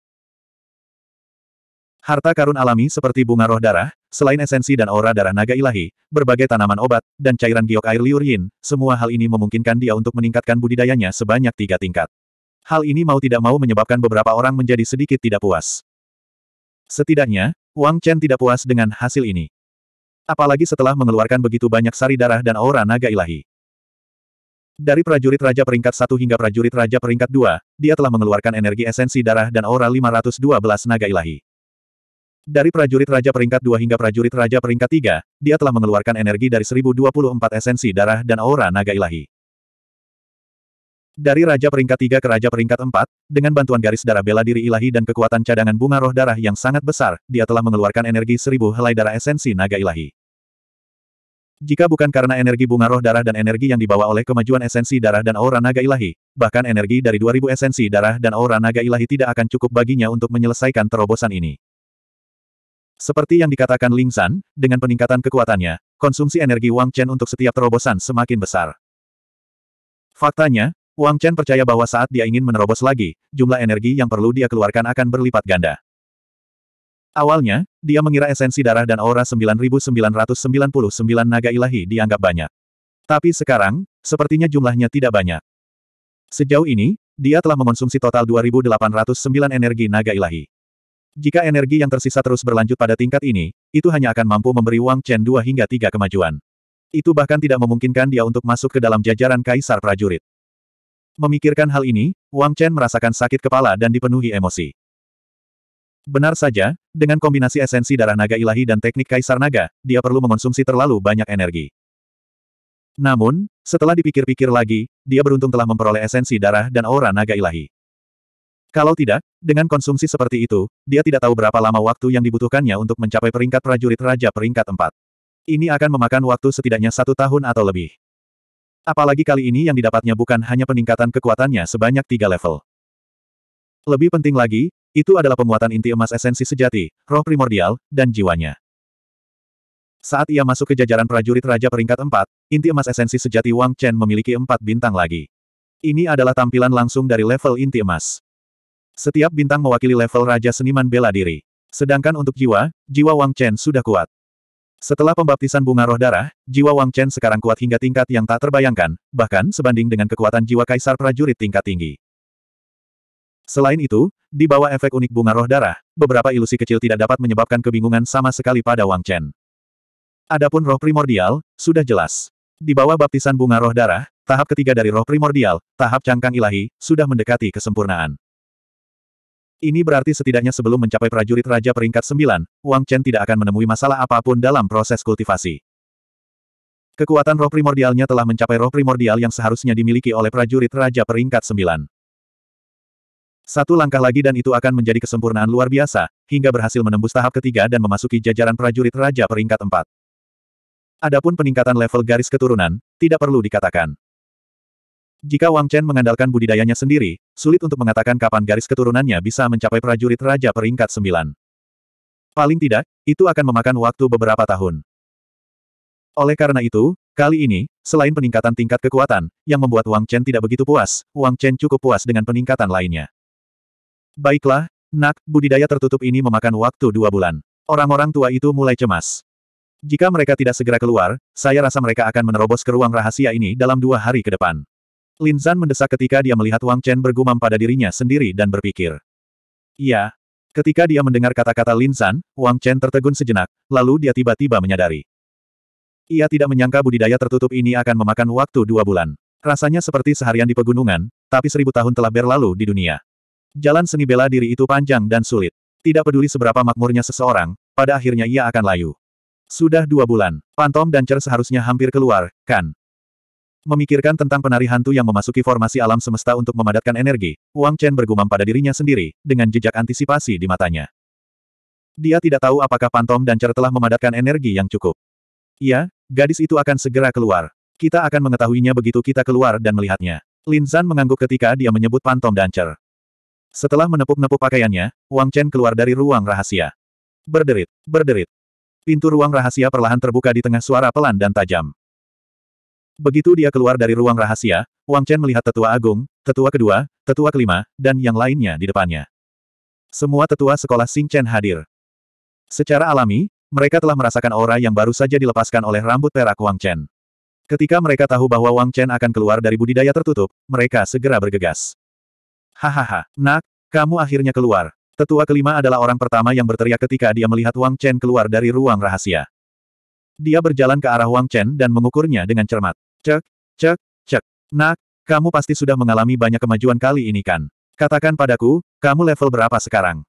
Harta karun alami seperti bunga roh darah, selain esensi dan aura darah naga ilahi, berbagai tanaman obat, dan cairan giok air liur yin, semua hal ini memungkinkan dia untuk meningkatkan budidayanya sebanyak tiga tingkat. Hal ini mau tidak mau menyebabkan beberapa orang menjadi sedikit tidak puas. Setidaknya, Wang Chen tidak puas dengan hasil ini. Apalagi setelah mengeluarkan begitu banyak sari darah dan aura naga ilahi. Dari prajurit raja peringkat 1 hingga prajurit raja peringkat 2, dia telah mengeluarkan energi esensi darah dan aura 512 naga ilahi. Dari prajurit raja peringkat 2 hingga prajurit raja peringkat 3, dia telah mengeluarkan energi dari 1024 esensi darah dan aura naga ilahi. Dari raja peringkat 3 ke raja peringkat 4, dengan bantuan garis darah bela diri ilahi dan kekuatan cadangan bunga roh darah yang sangat besar, dia telah mengeluarkan energi 1000 helai darah esensi naga ilahi. Jika bukan karena energi bunga roh darah dan energi yang dibawa oleh kemajuan esensi darah dan aura naga ilahi, bahkan energi dari 2000 esensi darah dan aura naga ilahi tidak akan cukup baginya untuk menyelesaikan terobosan ini. Seperti yang dikatakan Ling San, dengan peningkatan kekuatannya, konsumsi energi Wang Chen untuk setiap terobosan semakin besar. Faktanya, Wang Chen percaya bahwa saat dia ingin menerobos lagi, jumlah energi yang perlu dia keluarkan akan berlipat ganda. Awalnya, dia mengira esensi darah dan aura 9999 naga ilahi dianggap banyak. Tapi sekarang, sepertinya jumlahnya tidak banyak. Sejauh ini, dia telah mengonsumsi total 2809 energi naga ilahi. Jika energi yang tersisa terus berlanjut pada tingkat ini, itu hanya akan mampu memberi Wang Chen 2 hingga 3 kemajuan. Itu bahkan tidak memungkinkan dia untuk masuk ke dalam jajaran kaisar prajurit. Memikirkan hal ini, Wang Chen merasakan sakit kepala dan dipenuhi emosi. Benar saja, dengan kombinasi esensi darah naga ilahi dan teknik kaisar naga, dia perlu mengonsumsi terlalu banyak energi. Namun, setelah dipikir-pikir lagi, dia beruntung telah memperoleh esensi darah dan aura naga ilahi. Kalau tidak, dengan konsumsi seperti itu, dia tidak tahu berapa lama waktu yang dibutuhkannya untuk mencapai peringkat prajurit raja peringkat 4. Ini akan memakan waktu setidaknya satu tahun atau lebih. Apalagi kali ini yang didapatnya bukan hanya peningkatan kekuatannya sebanyak tiga level. Lebih penting lagi, itu adalah penguatan inti emas esensi sejati, roh primordial, dan jiwanya. Saat ia masuk ke jajaran prajurit Raja peringkat 4, inti emas esensi sejati Wang Chen memiliki empat bintang lagi. Ini adalah tampilan langsung dari level inti emas. Setiap bintang mewakili level Raja Seniman Bela Diri. Sedangkan untuk jiwa, jiwa Wang Chen sudah kuat. Setelah pembaptisan bunga roh darah, jiwa Wang Chen sekarang kuat hingga tingkat yang tak terbayangkan, bahkan sebanding dengan kekuatan jiwa kaisar prajurit tingkat tinggi. Selain itu, di bawah efek unik bunga roh darah, beberapa ilusi kecil tidak dapat menyebabkan kebingungan sama sekali pada Wang Chen. Adapun roh primordial, sudah jelas. Di bawah baptisan bunga roh darah, tahap ketiga dari roh primordial, tahap cangkang ilahi, sudah mendekati kesempurnaan. Ini berarti setidaknya sebelum mencapai prajurit raja peringkat sembilan, Wang Chen tidak akan menemui masalah apapun dalam proses kultivasi. Kekuatan roh primordialnya telah mencapai roh primordial yang seharusnya dimiliki oleh prajurit raja peringkat sembilan. Satu langkah lagi dan itu akan menjadi kesempurnaan luar biasa, hingga berhasil menembus tahap ketiga dan memasuki jajaran prajurit raja peringkat empat. Adapun peningkatan level garis keturunan, tidak perlu dikatakan. Jika Wang Chen mengandalkan budidayanya sendiri, sulit untuk mengatakan kapan garis keturunannya bisa mencapai prajurit raja peringkat sembilan. Paling tidak, itu akan memakan waktu beberapa tahun. Oleh karena itu, kali ini, selain peningkatan tingkat kekuatan, yang membuat Wang Chen tidak begitu puas, Wang Chen cukup puas dengan peningkatan lainnya. Baiklah, nak, budidaya tertutup ini memakan waktu dua bulan. Orang-orang tua itu mulai cemas. Jika mereka tidak segera keluar, saya rasa mereka akan menerobos ke ruang rahasia ini dalam dua hari ke depan. Lin Zan mendesak ketika dia melihat Wang Chen bergumam pada dirinya sendiri dan berpikir. Iya. Ketika dia mendengar kata-kata Lin Zan, Wang Chen tertegun sejenak, lalu dia tiba-tiba menyadari. Ia tidak menyangka budidaya tertutup ini akan memakan waktu dua bulan. Rasanya seperti seharian di pegunungan, tapi seribu tahun telah berlalu di dunia. Jalan seni bela diri itu panjang dan sulit. Tidak peduli seberapa makmurnya seseorang, pada akhirnya ia akan layu. Sudah dua bulan, Pantom dan Cer seharusnya hampir keluar, kan? Memikirkan tentang penari hantu yang memasuki formasi alam semesta untuk memadatkan energi, Wang Chen bergumam pada dirinya sendiri, dengan jejak antisipasi di matanya. Dia tidak tahu apakah Pantom dan Cer telah memadatkan energi yang cukup. Iya, gadis itu akan segera keluar. Kita akan mengetahuinya begitu kita keluar dan melihatnya. Lin Zan mengangguk ketika dia menyebut Pantom dan Cer. Setelah menepuk-nepuk pakaiannya, Wang Chen keluar dari ruang rahasia. Berderit, berderit. Pintu ruang rahasia perlahan terbuka di tengah suara pelan dan tajam. Begitu dia keluar dari ruang rahasia, Wang Chen melihat tetua agung, tetua kedua, tetua kelima, dan yang lainnya di depannya. Semua tetua sekolah Sing Chen hadir. Secara alami, mereka telah merasakan aura yang baru saja dilepaskan oleh rambut perak Wang Chen. Ketika mereka tahu bahwa Wang Chen akan keluar dari budidaya tertutup, mereka segera bergegas. Hahaha, nak, kamu akhirnya keluar. Tetua kelima adalah orang pertama yang berteriak ketika dia melihat Wang Chen keluar dari ruang rahasia. Dia berjalan ke arah Wang Chen dan mengukurnya dengan cermat. Cek, cek, cek. Nak, kamu pasti sudah mengalami banyak kemajuan kali ini kan? Katakan padaku, kamu level berapa sekarang?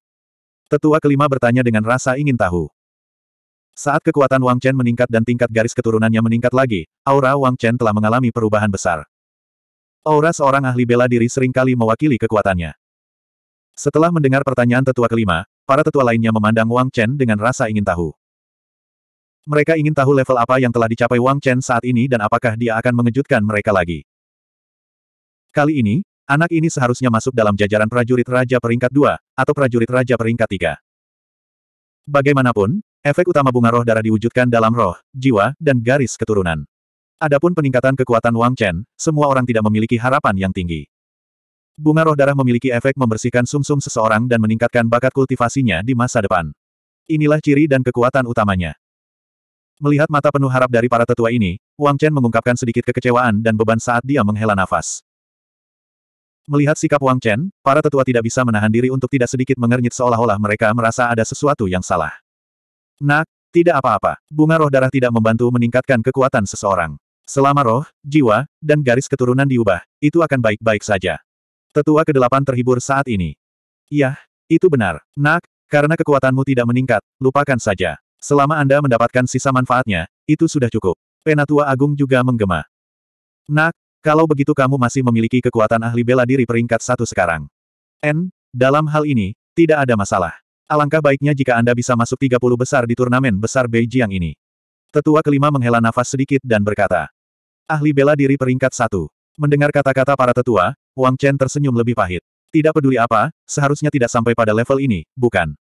Tetua kelima bertanya dengan rasa ingin tahu. Saat kekuatan Wang Chen meningkat dan tingkat garis keturunannya meningkat lagi, aura Wang Chen telah mengalami perubahan besar. Aura seorang ahli bela diri seringkali mewakili kekuatannya. Setelah mendengar pertanyaan tetua kelima, para tetua lainnya memandang Wang Chen dengan rasa ingin tahu. Mereka ingin tahu level apa yang telah dicapai Wang Chen saat ini dan apakah dia akan mengejutkan mereka lagi. Kali ini, anak ini seharusnya masuk dalam jajaran prajurit Raja Peringkat 2, atau prajurit Raja Peringkat 3. Bagaimanapun, efek utama bunga roh darah diwujudkan dalam roh, jiwa, dan garis keturunan. Adapun peningkatan kekuatan Wang Chen, semua orang tidak memiliki harapan yang tinggi. Bunga roh darah memiliki efek membersihkan sumsum -sum seseorang dan meningkatkan bakat kultivasinya di masa depan. Inilah ciri dan kekuatan utamanya. Melihat mata penuh harap dari para tetua ini, Wang Chen mengungkapkan sedikit kekecewaan dan beban saat dia menghela nafas. Melihat sikap Wang Chen, para tetua tidak bisa menahan diri untuk tidak sedikit mengernyit seolah-olah mereka merasa ada sesuatu yang salah. Nak, tidak apa-apa. Bunga roh darah tidak membantu meningkatkan kekuatan seseorang. Selama roh, jiwa, dan garis keturunan diubah, itu akan baik-baik saja. Tetua kedelapan terhibur saat ini. Yah, itu benar. Nak, karena kekuatanmu tidak meningkat, lupakan saja. Selama Anda mendapatkan sisa manfaatnya, itu sudah cukup. Penatua Agung juga menggema. Nak, kalau begitu kamu masih memiliki kekuatan ahli bela diri peringkat satu sekarang. N, dalam hal ini, tidak ada masalah. Alangkah baiknya jika Anda bisa masuk 30 besar di turnamen besar Beijing ini. Tetua kelima menghela nafas sedikit dan berkata, Ahli bela diri peringkat satu. Mendengar kata-kata para tetua, Wang Chen tersenyum lebih pahit. Tidak peduli apa, seharusnya tidak sampai pada level ini, bukan?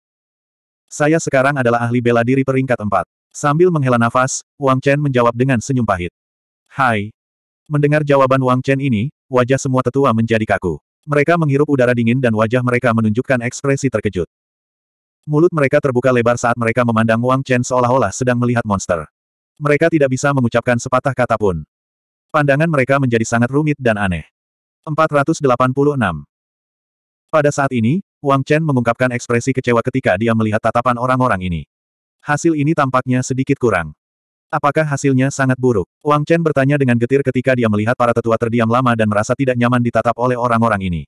Saya sekarang adalah ahli bela diri peringkat empat. Sambil menghela nafas, Wang Chen menjawab dengan senyum pahit. Hai. Mendengar jawaban Wang Chen ini, wajah semua tetua menjadi kaku. Mereka menghirup udara dingin dan wajah mereka menunjukkan ekspresi terkejut. Mulut mereka terbuka lebar saat mereka memandang Wang Chen seolah-olah sedang melihat monster. Mereka tidak bisa mengucapkan sepatah kata pun. Pandangan mereka menjadi sangat rumit dan aneh. 486. Pada saat ini, Wang Chen mengungkapkan ekspresi kecewa ketika dia melihat tatapan orang-orang ini. Hasil ini tampaknya sedikit kurang. Apakah hasilnya sangat buruk? Wang Chen bertanya dengan getir ketika dia melihat para tetua terdiam lama dan merasa tidak nyaman ditatap oleh orang-orang ini.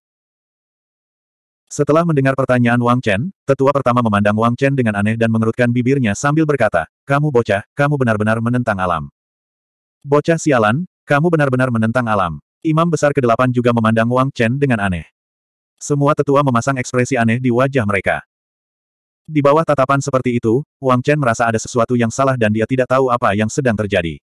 Setelah mendengar pertanyaan Wang Chen, tetua pertama memandang Wang Chen dengan aneh dan mengerutkan bibirnya sambil berkata, Kamu bocah, kamu benar-benar menentang alam. Bocah sialan, kamu benar-benar menentang alam. Imam Besar ke-8 juga memandang Wang Chen dengan aneh. Semua tetua memasang ekspresi aneh di wajah mereka. Di bawah tatapan seperti itu, Wang Chen merasa ada sesuatu yang salah dan dia tidak tahu apa yang sedang terjadi.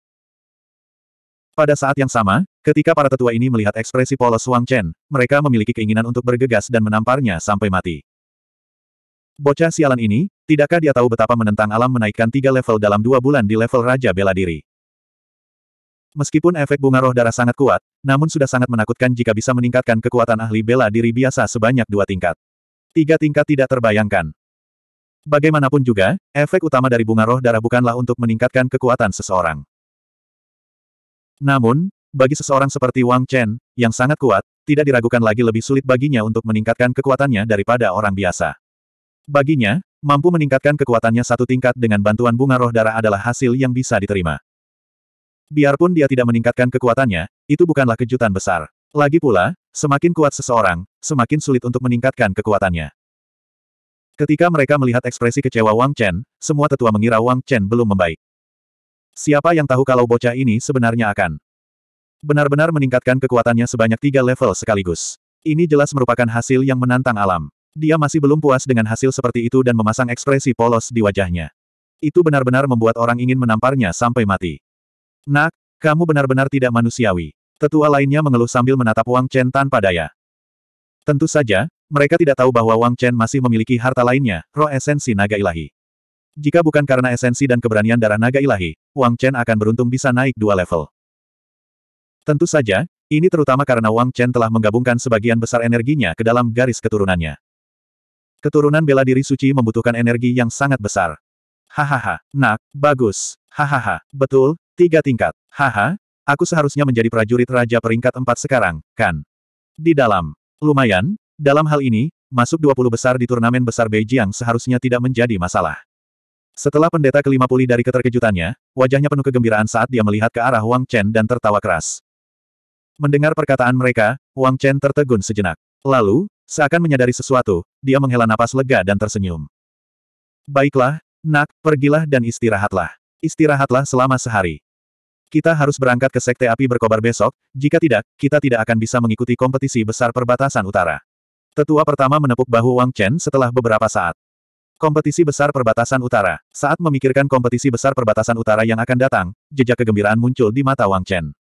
Pada saat yang sama, ketika para tetua ini melihat ekspresi polos Wang Chen, mereka memiliki keinginan untuk bergegas dan menamparnya sampai mati. Bocah sialan ini, tidakkah dia tahu betapa menentang alam menaikkan tiga level dalam dua bulan di level Raja Bela Diri? Meskipun efek bunga roh darah sangat kuat, namun sudah sangat menakutkan jika bisa meningkatkan kekuatan ahli bela diri biasa sebanyak dua tingkat. Tiga tingkat tidak terbayangkan. Bagaimanapun juga, efek utama dari bunga roh darah bukanlah untuk meningkatkan kekuatan seseorang. Namun, bagi seseorang seperti Wang Chen, yang sangat kuat, tidak diragukan lagi lebih sulit baginya untuk meningkatkan kekuatannya daripada orang biasa. Baginya, mampu meningkatkan kekuatannya satu tingkat dengan bantuan bunga roh darah adalah hasil yang bisa diterima. Biarpun dia tidak meningkatkan kekuatannya, itu bukanlah kejutan besar. Lagi pula, semakin kuat seseorang, semakin sulit untuk meningkatkan kekuatannya. Ketika mereka melihat ekspresi kecewa Wang Chen, semua tetua mengira Wang Chen belum membaik. Siapa yang tahu kalau bocah ini sebenarnya akan benar-benar meningkatkan kekuatannya sebanyak tiga level sekaligus. Ini jelas merupakan hasil yang menantang alam. Dia masih belum puas dengan hasil seperti itu dan memasang ekspresi polos di wajahnya. Itu benar-benar membuat orang ingin menamparnya sampai mati. Nak, kamu benar-benar tidak manusiawi. Tetua lainnya mengeluh sambil menatap Wang Chen tanpa daya. Tentu saja, mereka tidak tahu bahwa Wang Chen masih memiliki harta lainnya, roh esensi naga ilahi. Jika bukan karena esensi dan keberanian darah naga ilahi, Wang Chen akan beruntung bisa naik dua level. Tentu saja, ini terutama karena Wang Chen telah menggabungkan sebagian besar energinya ke dalam garis keturunannya. Keturunan bela diri suci membutuhkan energi yang sangat besar. Hahaha, nak, bagus. Hahaha, betul, Tiga tingkat. Haha, aku seharusnya menjadi prajurit raja peringkat empat sekarang, kan? Di dalam. Lumayan, dalam hal ini, masuk 20 besar di turnamen besar Beijing seharusnya tidak menjadi masalah. Setelah pendeta kelima pulih dari keterkejutannya, wajahnya penuh kegembiraan saat dia melihat ke arah Wang Chen dan tertawa keras. Mendengar perkataan mereka, Wang Chen tertegun sejenak. Lalu, seakan menyadari sesuatu, dia menghela napas lega dan tersenyum. Baiklah, nak, pergilah dan istirahatlah. Istirahatlah selama sehari. Kita harus berangkat ke Sekte Api Berkobar besok, jika tidak, kita tidak akan bisa mengikuti kompetisi besar perbatasan utara. Tetua pertama menepuk bahu Wang Chen setelah beberapa saat. Kompetisi besar perbatasan utara. Saat memikirkan kompetisi besar perbatasan utara yang akan datang, jejak kegembiraan muncul di mata Wang Chen.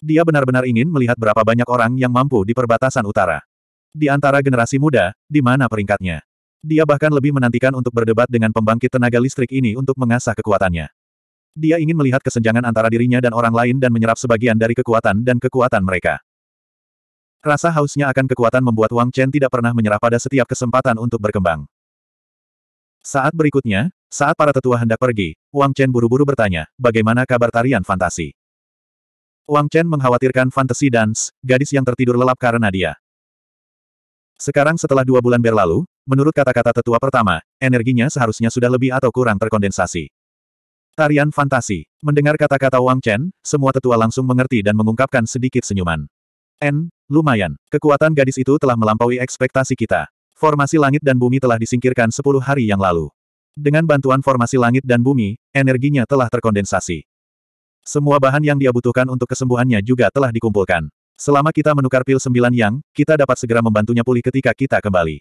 Dia benar-benar ingin melihat berapa banyak orang yang mampu di perbatasan utara. Di antara generasi muda, di mana peringkatnya. Dia bahkan lebih menantikan untuk berdebat dengan pembangkit tenaga listrik ini untuk mengasah kekuatannya. Dia ingin melihat kesenjangan antara dirinya dan orang lain dan menyerap sebagian dari kekuatan dan kekuatan mereka. Rasa hausnya akan kekuatan membuat Wang Chen tidak pernah menyerah pada setiap kesempatan untuk berkembang. Saat berikutnya, saat para tetua hendak pergi, Wang Chen buru-buru bertanya, bagaimana kabar tarian fantasi? Wang Chen mengkhawatirkan fantasi dance, gadis yang tertidur lelap karena dia. Sekarang setelah dua bulan berlalu, menurut kata-kata tetua pertama, energinya seharusnya sudah lebih atau kurang terkondensasi. Tarian fantasi. Mendengar kata-kata Wang Chen, semua tetua langsung mengerti dan mengungkapkan sedikit senyuman. N, lumayan. Kekuatan gadis itu telah melampaui ekspektasi kita. Formasi langit dan bumi telah disingkirkan 10 hari yang lalu. Dengan bantuan formasi langit dan bumi, energinya telah terkondensasi. Semua bahan yang dia butuhkan untuk kesembuhannya juga telah dikumpulkan. Selama kita menukar pil sembilan yang, kita dapat segera membantunya pulih ketika kita kembali.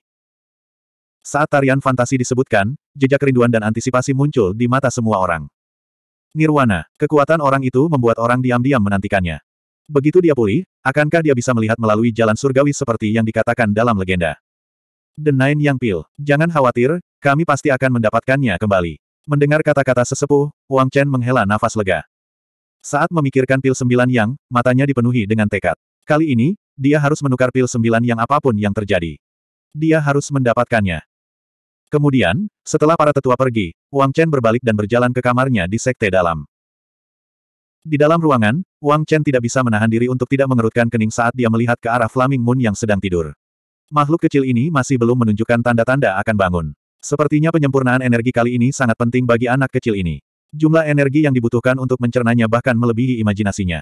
Saat tarian fantasi disebutkan, jejak kerinduan dan antisipasi muncul di mata semua orang. Nirwana, kekuatan orang itu membuat orang diam-diam menantikannya. Begitu dia pulih, akankah dia bisa melihat melalui jalan surgawi seperti yang dikatakan dalam legenda? The Nine Yang Pil, jangan khawatir, kami pasti akan mendapatkannya kembali. Mendengar kata-kata sesepuh, Wang Chen menghela nafas lega. Saat memikirkan pil sembilan yang, matanya dipenuhi dengan tekad. Kali ini, dia harus menukar pil sembilan yang apapun yang terjadi. Dia harus mendapatkannya. Kemudian, setelah para tetua pergi, Wang Chen berbalik dan berjalan ke kamarnya di sekte dalam. Di dalam ruangan, Wang Chen tidak bisa menahan diri untuk tidak mengerutkan kening saat dia melihat ke arah Flaming Moon yang sedang tidur. Makhluk kecil ini masih belum menunjukkan tanda-tanda akan bangun. Sepertinya penyempurnaan energi kali ini sangat penting bagi anak kecil ini. Jumlah energi yang dibutuhkan untuk mencernanya bahkan melebihi imajinasinya.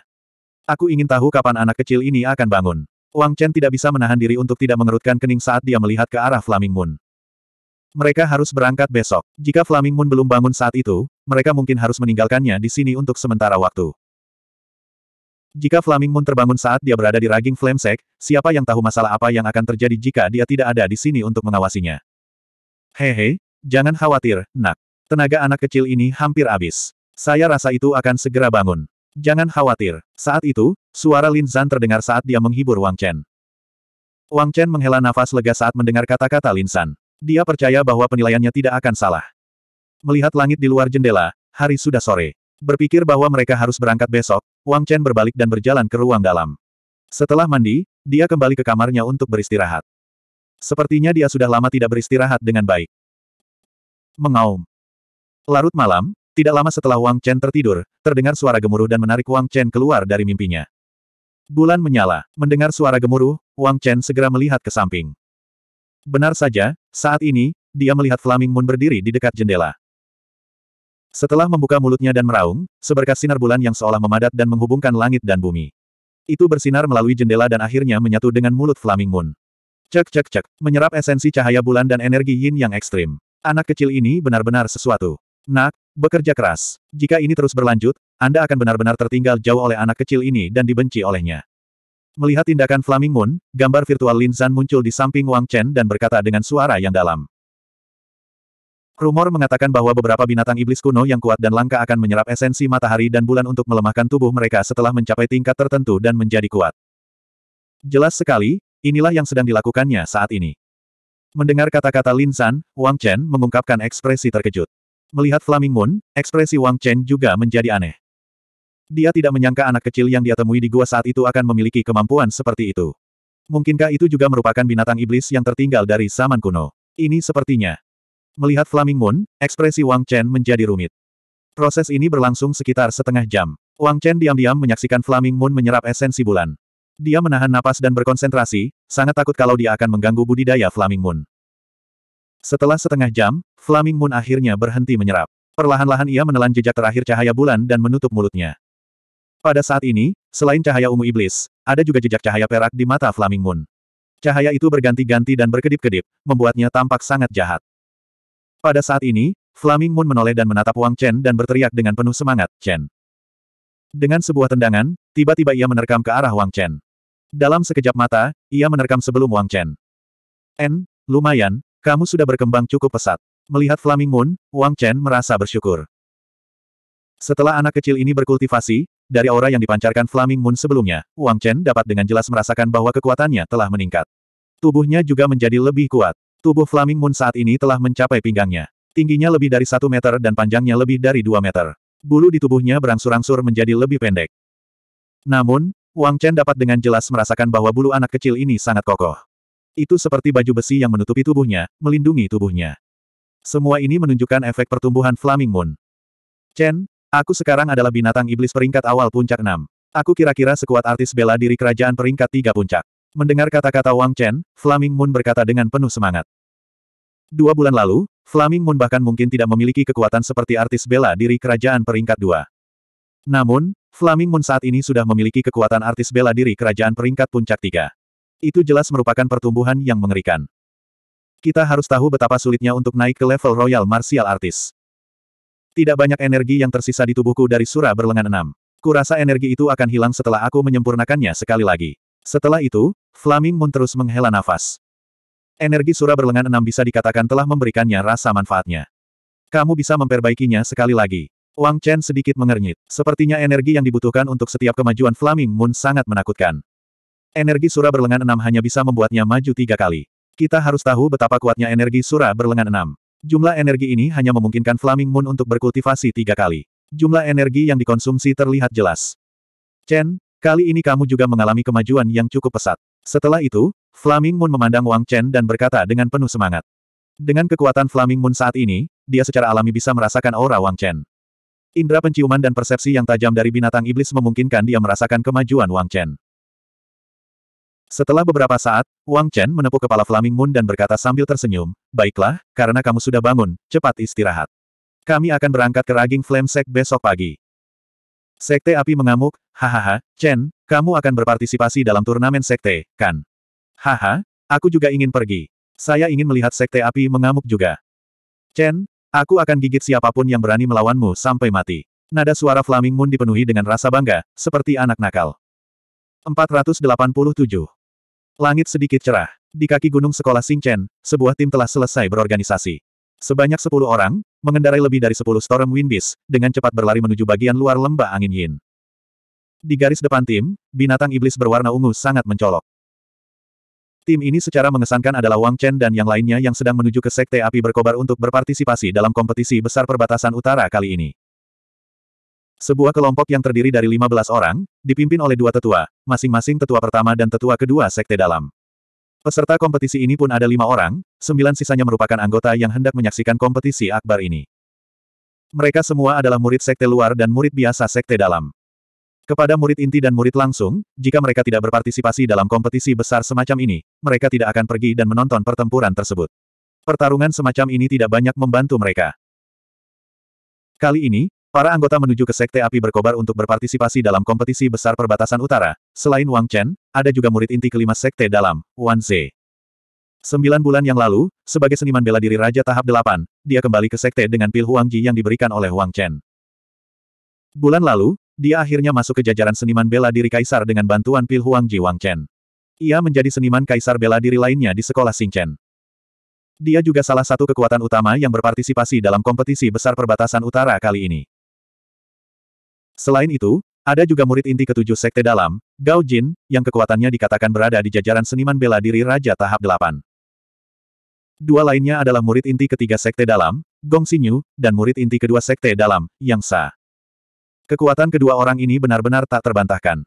Aku ingin tahu kapan anak kecil ini akan bangun. Wang Chen tidak bisa menahan diri untuk tidak mengerutkan kening saat dia melihat ke arah Flaming Moon. Mereka harus berangkat besok. Jika Flaming Moon belum bangun saat itu, mereka mungkin harus meninggalkannya di sini untuk sementara waktu. Jika Flaming Moon terbangun saat dia berada di Raging Flamesack, siapa yang tahu masalah apa yang akan terjadi jika dia tidak ada di sini untuk mengawasinya. Hehe, jangan khawatir, nak. Tenaga anak kecil ini hampir habis. Saya rasa itu akan segera bangun. Jangan khawatir. Saat itu, suara Lin Zan terdengar saat dia menghibur Wang Chen. Wang Chen menghela nafas lega saat mendengar kata-kata Lin Zan. Dia percaya bahwa penilaiannya tidak akan salah. Melihat langit di luar jendela, hari sudah sore. Berpikir bahwa mereka harus berangkat besok, Wang Chen berbalik dan berjalan ke ruang dalam. Setelah mandi, dia kembali ke kamarnya untuk beristirahat. Sepertinya dia sudah lama tidak beristirahat dengan baik. Mengaum. Larut malam, tidak lama setelah Wang Chen tertidur, terdengar suara gemuruh dan menarik Wang Chen keluar dari mimpinya. Bulan menyala. Mendengar suara gemuruh, Wang Chen segera melihat ke samping. Benar saja, saat ini, dia melihat Flaming Moon berdiri di dekat jendela. Setelah membuka mulutnya dan meraung, seberkas sinar bulan yang seolah memadat dan menghubungkan langit dan bumi. Itu bersinar melalui jendela dan akhirnya menyatu dengan mulut Flaming Moon. Cek cek cek, menyerap esensi cahaya bulan dan energi yin yang ekstrim. Anak kecil ini benar-benar sesuatu. Nak, bekerja keras. Jika ini terus berlanjut, Anda akan benar-benar tertinggal jauh oleh anak kecil ini dan dibenci olehnya. Melihat tindakan Flaming Moon, gambar virtual Lin Zan muncul di samping Wang Chen dan berkata dengan suara yang dalam. Rumor mengatakan bahwa beberapa binatang iblis kuno yang kuat dan langka akan menyerap esensi matahari dan bulan untuk melemahkan tubuh mereka setelah mencapai tingkat tertentu dan menjadi kuat. Jelas sekali, inilah yang sedang dilakukannya saat ini. Mendengar kata-kata Lin San, Wang Chen mengungkapkan ekspresi terkejut. Melihat Flaming Moon, ekspresi Wang Chen juga menjadi aneh. Dia tidak menyangka anak kecil yang dia temui di gua saat itu akan memiliki kemampuan seperti itu. Mungkinkah itu juga merupakan binatang iblis yang tertinggal dari zaman kuno? Ini sepertinya. Melihat Flaming Moon, ekspresi Wang Chen menjadi rumit. Proses ini berlangsung sekitar setengah jam. Wang Chen diam-diam menyaksikan Flaming Moon menyerap esensi bulan. Dia menahan napas dan berkonsentrasi, sangat takut kalau dia akan mengganggu budidaya Flaming Moon. Setelah setengah jam, Flaming Moon akhirnya berhenti menyerap. Perlahan-lahan ia menelan jejak terakhir cahaya bulan dan menutup mulutnya. Pada saat ini, selain cahaya ungu iblis, ada juga jejak cahaya perak di mata Flaming Moon. Cahaya itu berganti-ganti dan berkedip-kedip, membuatnya tampak sangat jahat. Pada saat ini, Flaming Moon menoleh dan menatap Wang Chen dan berteriak dengan penuh semangat, Chen. Dengan sebuah tendangan, tiba-tiba ia menerkam ke arah Wang Chen. Dalam sekejap mata, ia menerkam sebelum Wang Chen. En, lumayan, kamu sudah berkembang cukup pesat. Melihat Flaming Moon, Wang Chen merasa bersyukur. Setelah anak kecil ini berkultivasi, dari aura yang dipancarkan Flaming Moon sebelumnya, Wang Chen dapat dengan jelas merasakan bahwa kekuatannya telah meningkat. Tubuhnya juga menjadi lebih kuat. Tubuh Flaming Moon saat ini telah mencapai pinggangnya. Tingginya lebih dari satu meter dan panjangnya lebih dari dua meter. Bulu di tubuhnya berangsur-angsur menjadi lebih pendek. Namun, Wang Chen dapat dengan jelas merasakan bahwa bulu anak kecil ini sangat kokoh. Itu seperti baju besi yang menutupi tubuhnya, melindungi tubuhnya. Semua ini menunjukkan efek pertumbuhan Flaming Moon. Chen, Aku sekarang adalah binatang iblis peringkat awal puncak 6. Aku kira-kira sekuat artis bela diri kerajaan peringkat 3 puncak. Mendengar kata-kata Wang Chen, Flaming Moon berkata dengan penuh semangat. Dua bulan lalu, Flaming Moon bahkan mungkin tidak memiliki kekuatan seperti artis bela diri kerajaan peringkat 2. Namun, Flaming Moon saat ini sudah memiliki kekuatan artis bela diri kerajaan peringkat puncak 3. Itu jelas merupakan pertumbuhan yang mengerikan. Kita harus tahu betapa sulitnya untuk naik ke level Royal Martial Artist. Tidak banyak energi yang tersisa di tubuhku dari sura berlengan enam. Kurasa energi itu akan hilang setelah aku menyempurnakannya sekali lagi. Setelah itu, Flaming Moon terus menghela nafas. Energi sura berlengan enam bisa dikatakan telah memberikannya rasa manfaatnya. Kamu bisa memperbaikinya sekali lagi. Wang Chen sedikit mengernyit. Sepertinya energi yang dibutuhkan untuk setiap kemajuan Flaming Moon sangat menakutkan. Energi sura berlengan enam hanya bisa membuatnya maju tiga kali. Kita harus tahu betapa kuatnya energi sura berlengan enam. Jumlah energi ini hanya memungkinkan Flaming Moon untuk berkultivasi tiga kali. Jumlah energi yang dikonsumsi terlihat jelas. Chen, kali ini kamu juga mengalami kemajuan yang cukup pesat. Setelah itu, Flaming Moon memandang Wang Chen dan berkata dengan penuh semangat. Dengan kekuatan Flaming Moon saat ini, dia secara alami bisa merasakan aura Wang Chen. Indra penciuman dan persepsi yang tajam dari binatang iblis memungkinkan dia merasakan kemajuan Wang Chen. Setelah beberapa saat, Wang Chen menepuk kepala Flaming Moon dan berkata sambil tersenyum, Baiklah, karena kamu sudah bangun, cepat istirahat. Kami akan berangkat ke Raging Flame Sek besok pagi. Sekte api mengamuk, hahaha, Chen, kamu akan berpartisipasi dalam turnamen sekte, kan? Haha, aku juga ingin pergi. Saya ingin melihat sekte api mengamuk juga. Chen, aku akan gigit siapapun yang berani melawanmu sampai mati. Nada suara Flaming Moon dipenuhi dengan rasa bangga, seperti anak nakal. 487 Langit sedikit cerah. Di kaki gunung sekolah Singchen, sebuah tim telah selesai berorganisasi. Sebanyak sepuluh orang, mengendarai lebih dari sepuluh Storm windbis, dengan cepat berlari menuju bagian luar lembah angin Yin. Di garis depan tim, binatang iblis berwarna ungu sangat mencolok. Tim ini secara mengesankan adalah Wang Chen dan yang lainnya yang sedang menuju ke Sekte Api Berkobar untuk berpartisipasi dalam kompetisi besar perbatasan utara kali ini. Sebuah kelompok yang terdiri dari 15 orang, dipimpin oleh dua tetua, masing-masing tetua pertama dan tetua kedua sekte dalam. Peserta kompetisi ini pun ada lima orang, sembilan sisanya merupakan anggota yang hendak menyaksikan kompetisi akbar ini. Mereka semua adalah murid sekte luar dan murid biasa sekte dalam. Kepada murid inti dan murid langsung, jika mereka tidak berpartisipasi dalam kompetisi besar semacam ini, mereka tidak akan pergi dan menonton pertempuran tersebut. Pertarungan semacam ini tidak banyak membantu mereka. Kali ini, Para anggota menuju ke Sekte Api Berkobar untuk berpartisipasi dalam kompetisi besar perbatasan utara. Selain Wang Chen, ada juga murid inti kelima Sekte dalam, Wan Ze. Sembilan bulan yang lalu, sebagai seniman bela diri Raja Tahap Delapan, dia kembali ke Sekte dengan pil Huang Ji yang diberikan oleh Wang Chen. Bulan lalu, dia akhirnya masuk ke jajaran seniman bela diri Kaisar dengan bantuan pil Huang Ji Wang Chen. Ia menjadi seniman Kaisar bela diri lainnya di sekolah Chen. Dia juga salah satu kekuatan utama yang berpartisipasi dalam kompetisi besar perbatasan utara kali ini. Selain itu, ada juga murid inti ketujuh sekte dalam, Gao Jin, yang kekuatannya dikatakan berada di jajaran seniman bela diri Raja Tahap 8. Dua lainnya adalah murid inti ketiga sekte dalam, Gong Xinyu, dan murid inti kedua sekte dalam, Yang Sa. Kekuatan kedua orang ini benar-benar tak terbantahkan.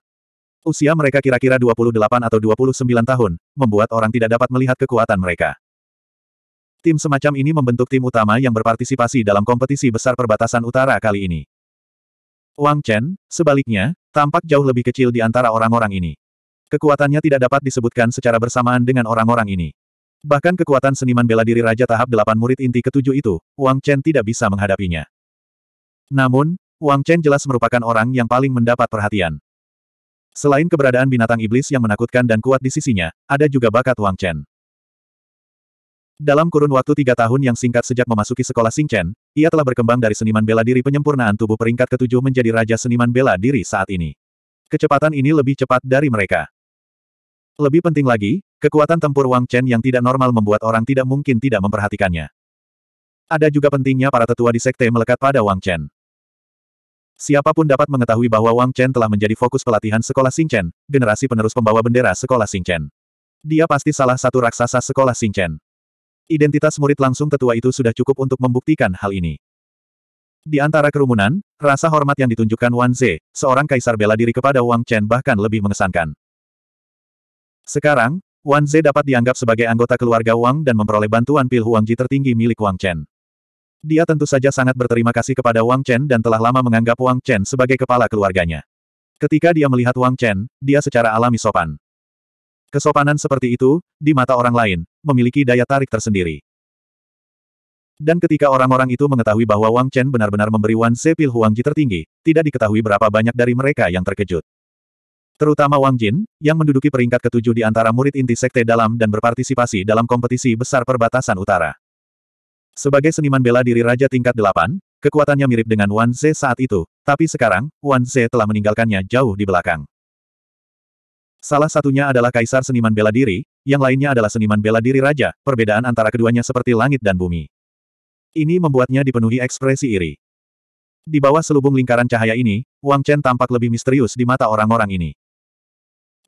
Usia mereka kira-kira 28 atau 29 tahun, membuat orang tidak dapat melihat kekuatan mereka. Tim semacam ini membentuk tim utama yang berpartisipasi dalam kompetisi besar perbatasan utara kali ini. Wang Chen, sebaliknya, tampak jauh lebih kecil di antara orang-orang ini. Kekuatannya tidak dapat disebutkan secara bersamaan dengan orang-orang ini. Bahkan kekuatan seniman bela diri Raja Tahap Delapan murid inti ketujuh itu, Wang Chen tidak bisa menghadapinya. Namun, Wang Chen jelas merupakan orang yang paling mendapat perhatian. Selain keberadaan binatang iblis yang menakutkan dan kuat di sisinya, ada juga bakat Wang Chen. Dalam kurun waktu tiga tahun yang singkat sejak memasuki sekolah Chen, ia telah berkembang dari seniman bela diri penyempurnaan tubuh peringkat ketujuh menjadi raja seniman bela diri saat ini. Kecepatan ini lebih cepat dari mereka. Lebih penting lagi, kekuatan tempur Wang Chen yang tidak normal membuat orang tidak mungkin tidak memperhatikannya. Ada juga pentingnya para tetua di sekte melekat pada Wang Chen. Siapapun dapat mengetahui bahwa Wang Chen telah menjadi fokus pelatihan sekolah Chen, generasi penerus pembawa bendera sekolah Chen. Dia pasti salah satu raksasa sekolah Chen. Identitas murid langsung tetua itu sudah cukup untuk membuktikan hal ini. Di antara kerumunan, rasa hormat yang ditunjukkan Wan Ze, seorang kaisar bela diri kepada Wang Chen bahkan lebih mengesankan. Sekarang, Wan Ze dapat dianggap sebagai anggota keluarga Wang dan memperoleh bantuan pil Huang Ji tertinggi milik Wang Chen. Dia tentu saja sangat berterima kasih kepada Wang Chen dan telah lama menganggap Wang Chen sebagai kepala keluarganya. Ketika dia melihat Wang Chen, dia secara alami sopan. Kesopanan seperti itu, di mata orang lain, memiliki daya tarik tersendiri. Dan ketika orang-orang itu mengetahui bahwa Wang Chen benar-benar memberi Wan Sepil Huangji tertinggi, tidak diketahui berapa banyak dari mereka yang terkejut. Terutama Wang Jin, yang menduduki peringkat ketujuh di antara murid inti sekte dalam dan berpartisipasi dalam kompetisi besar perbatasan utara. Sebagai seniman bela diri Raja tingkat delapan, kekuatannya mirip dengan Wan Ze saat itu, tapi sekarang, Wan Ze telah meninggalkannya jauh di belakang. Salah satunya adalah Kaisar Seniman Bela Diri, yang lainnya adalah seniman bela diri raja, perbedaan antara keduanya seperti langit dan bumi. Ini membuatnya dipenuhi ekspresi iri. Di bawah selubung lingkaran cahaya ini, Wang Chen tampak lebih misterius di mata orang-orang ini.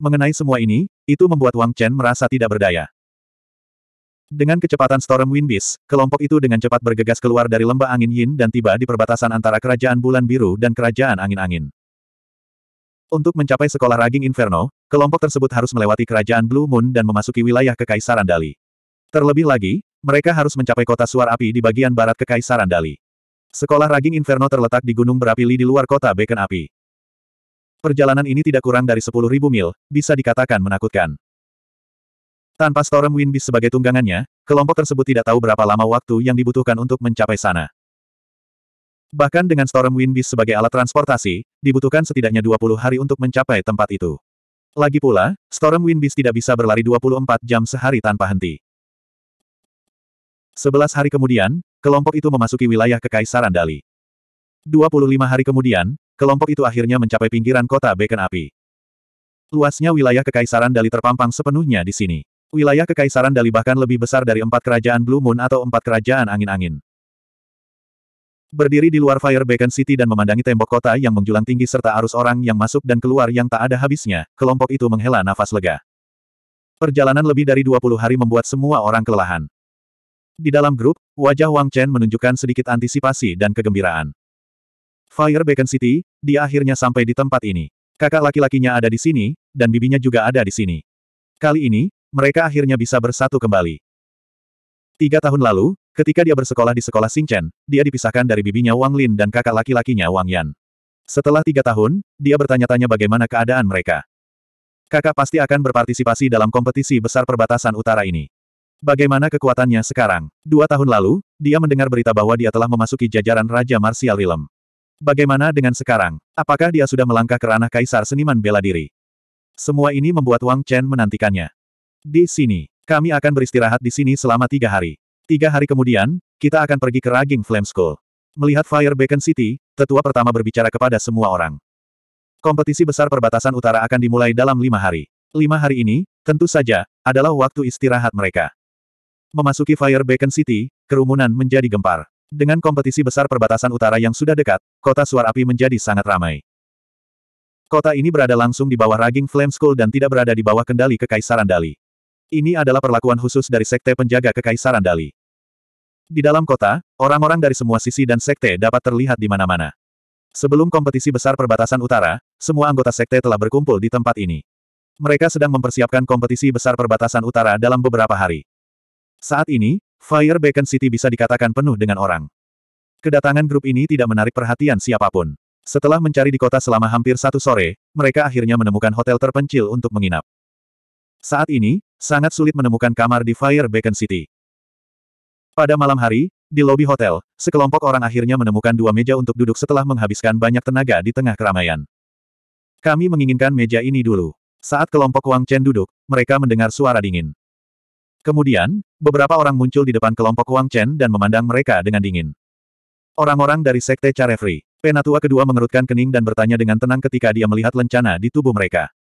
Mengenai semua ini, itu membuat Wang Chen merasa tidak berdaya. Dengan kecepatan Storm Wind Beast, kelompok itu dengan cepat bergegas keluar dari lembah angin Yin dan tiba di perbatasan antara Kerajaan Bulan Biru dan Kerajaan Angin-Angin. Untuk mencapai sekolah Raging Inferno, kelompok tersebut harus melewati kerajaan Blue Moon dan memasuki wilayah Kekaisaran Dali. Terlebih lagi, mereka harus mencapai kota suar api di bagian barat Kekaisaran Dali. Sekolah Raging Inferno terletak di Gunung Berapi Li di luar kota Beken Api. Perjalanan ini tidak kurang dari 10.000 mil, bisa dikatakan menakutkan. Tanpa Storm Wind Beast sebagai tunggangannya, kelompok tersebut tidak tahu berapa lama waktu yang dibutuhkan untuk mencapai sana. Bahkan dengan Storm Wind Beast sebagai alat transportasi, dibutuhkan setidaknya 20 hari untuk mencapai tempat itu. Lagi pula, Storm Wind Beast tidak bisa berlari 24 jam sehari tanpa henti. Sebelas hari kemudian, kelompok itu memasuki wilayah Kekaisaran Dali. 25 hari kemudian, kelompok itu akhirnya mencapai pinggiran kota Beken Api. Luasnya wilayah Kekaisaran Dali terpampang sepenuhnya di sini. Wilayah Kekaisaran Dali bahkan lebih besar dari empat kerajaan Blue Moon atau empat kerajaan angin-angin. Berdiri di luar Fire Beacon City dan memandangi tembok kota yang menjulang tinggi serta arus orang yang masuk dan keluar yang tak ada habisnya, kelompok itu menghela nafas lega. Perjalanan lebih dari 20 hari membuat semua orang kelelahan. Di dalam grup, wajah Wang Chen menunjukkan sedikit antisipasi dan kegembiraan. Fire Beacon City, dia akhirnya sampai di tempat ini. Kakak laki-lakinya ada di sini, dan bibinya juga ada di sini. Kali ini, mereka akhirnya bisa bersatu kembali. Tiga tahun lalu, Ketika dia bersekolah di sekolah Xingchen, dia dipisahkan dari bibinya Wang Lin dan kakak laki-lakinya Wang Yan. Setelah tiga tahun, dia bertanya-tanya bagaimana keadaan mereka. Kakak pasti akan berpartisipasi dalam kompetisi besar perbatasan utara ini. Bagaimana kekuatannya sekarang? Dua tahun lalu, dia mendengar berita bahwa dia telah memasuki jajaran Raja Martial Realm. Bagaimana dengan sekarang? Apakah dia sudah melangkah ke ranah kaisar seniman bela diri? Semua ini membuat Wang Chen menantikannya. Di sini, kami akan beristirahat di sini selama tiga hari. Tiga hari kemudian, kita akan pergi ke Raging Flame School. Melihat Fire Beacon City, tetua pertama berbicara kepada semua orang. Kompetisi besar perbatasan utara akan dimulai dalam lima hari. Lima hari ini, tentu saja, adalah waktu istirahat mereka. Memasuki Fire Beacon City, kerumunan menjadi gempar. Dengan kompetisi besar perbatasan utara yang sudah dekat, kota suar api menjadi sangat ramai. Kota ini berada langsung di bawah Raging Flame School dan tidak berada di bawah kendali Kekaisaran Dali. Ini adalah perlakuan khusus dari Sekte Penjaga Kekaisaran Dali. Di dalam kota, orang-orang dari semua sisi dan sekte dapat terlihat di mana-mana. Sebelum kompetisi besar perbatasan utara, semua anggota sekte telah berkumpul di tempat ini. Mereka sedang mempersiapkan kompetisi besar perbatasan utara dalam beberapa hari. Saat ini, Fire Beacon City bisa dikatakan penuh dengan orang. Kedatangan grup ini tidak menarik perhatian siapapun. Setelah mencari di kota selama hampir satu sore, mereka akhirnya menemukan hotel terpencil untuk menginap. Saat ini, sangat sulit menemukan kamar di Fire Beacon City. Pada malam hari, di lobi hotel, sekelompok orang akhirnya menemukan dua meja untuk duduk setelah menghabiskan banyak tenaga di tengah keramaian. Kami menginginkan meja ini dulu. Saat kelompok Wang Chen duduk, mereka mendengar suara dingin. Kemudian, beberapa orang muncul di depan kelompok Wang Chen dan memandang mereka dengan dingin. Orang-orang dari Sekte Carefree, penatua kedua mengerutkan kening dan bertanya dengan tenang ketika dia melihat lencana di tubuh mereka.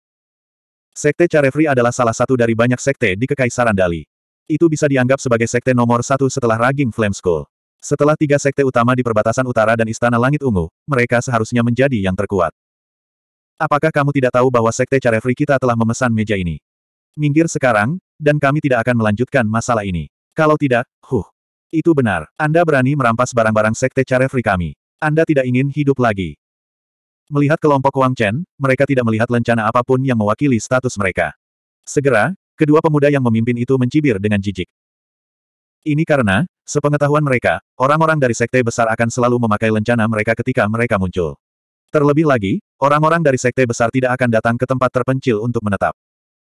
Sekte Carefree adalah salah satu dari banyak sekte di Kekaisaran Dali. Itu bisa dianggap sebagai sekte nomor satu setelah Raging Flame School. Setelah tiga sekte utama di perbatasan utara dan Istana Langit Ungu, mereka seharusnya menjadi yang terkuat. Apakah kamu tidak tahu bahwa sekte Carefree kita telah memesan meja ini? Minggir sekarang, dan kami tidak akan melanjutkan masalah ini. Kalau tidak, huh. Itu benar, Anda berani merampas barang-barang sekte Carefree kami. Anda tidak ingin hidup lagi. Melihat kelompok Wang Chen, mereka tidak melihat lencana apapun yang mewakili status mereka. Segera, kedua pemuda yang memimpin itu mencibir dengan jijik. Ini karena, sepengetahuan mereka, orang-orang dari sekte besar akan selalu memakai lencana mereka ketika mereka muncul. Terlebih lagi, orang-orang dari sekte besar tidak akan datang ke tempat terpencil untuk menetap.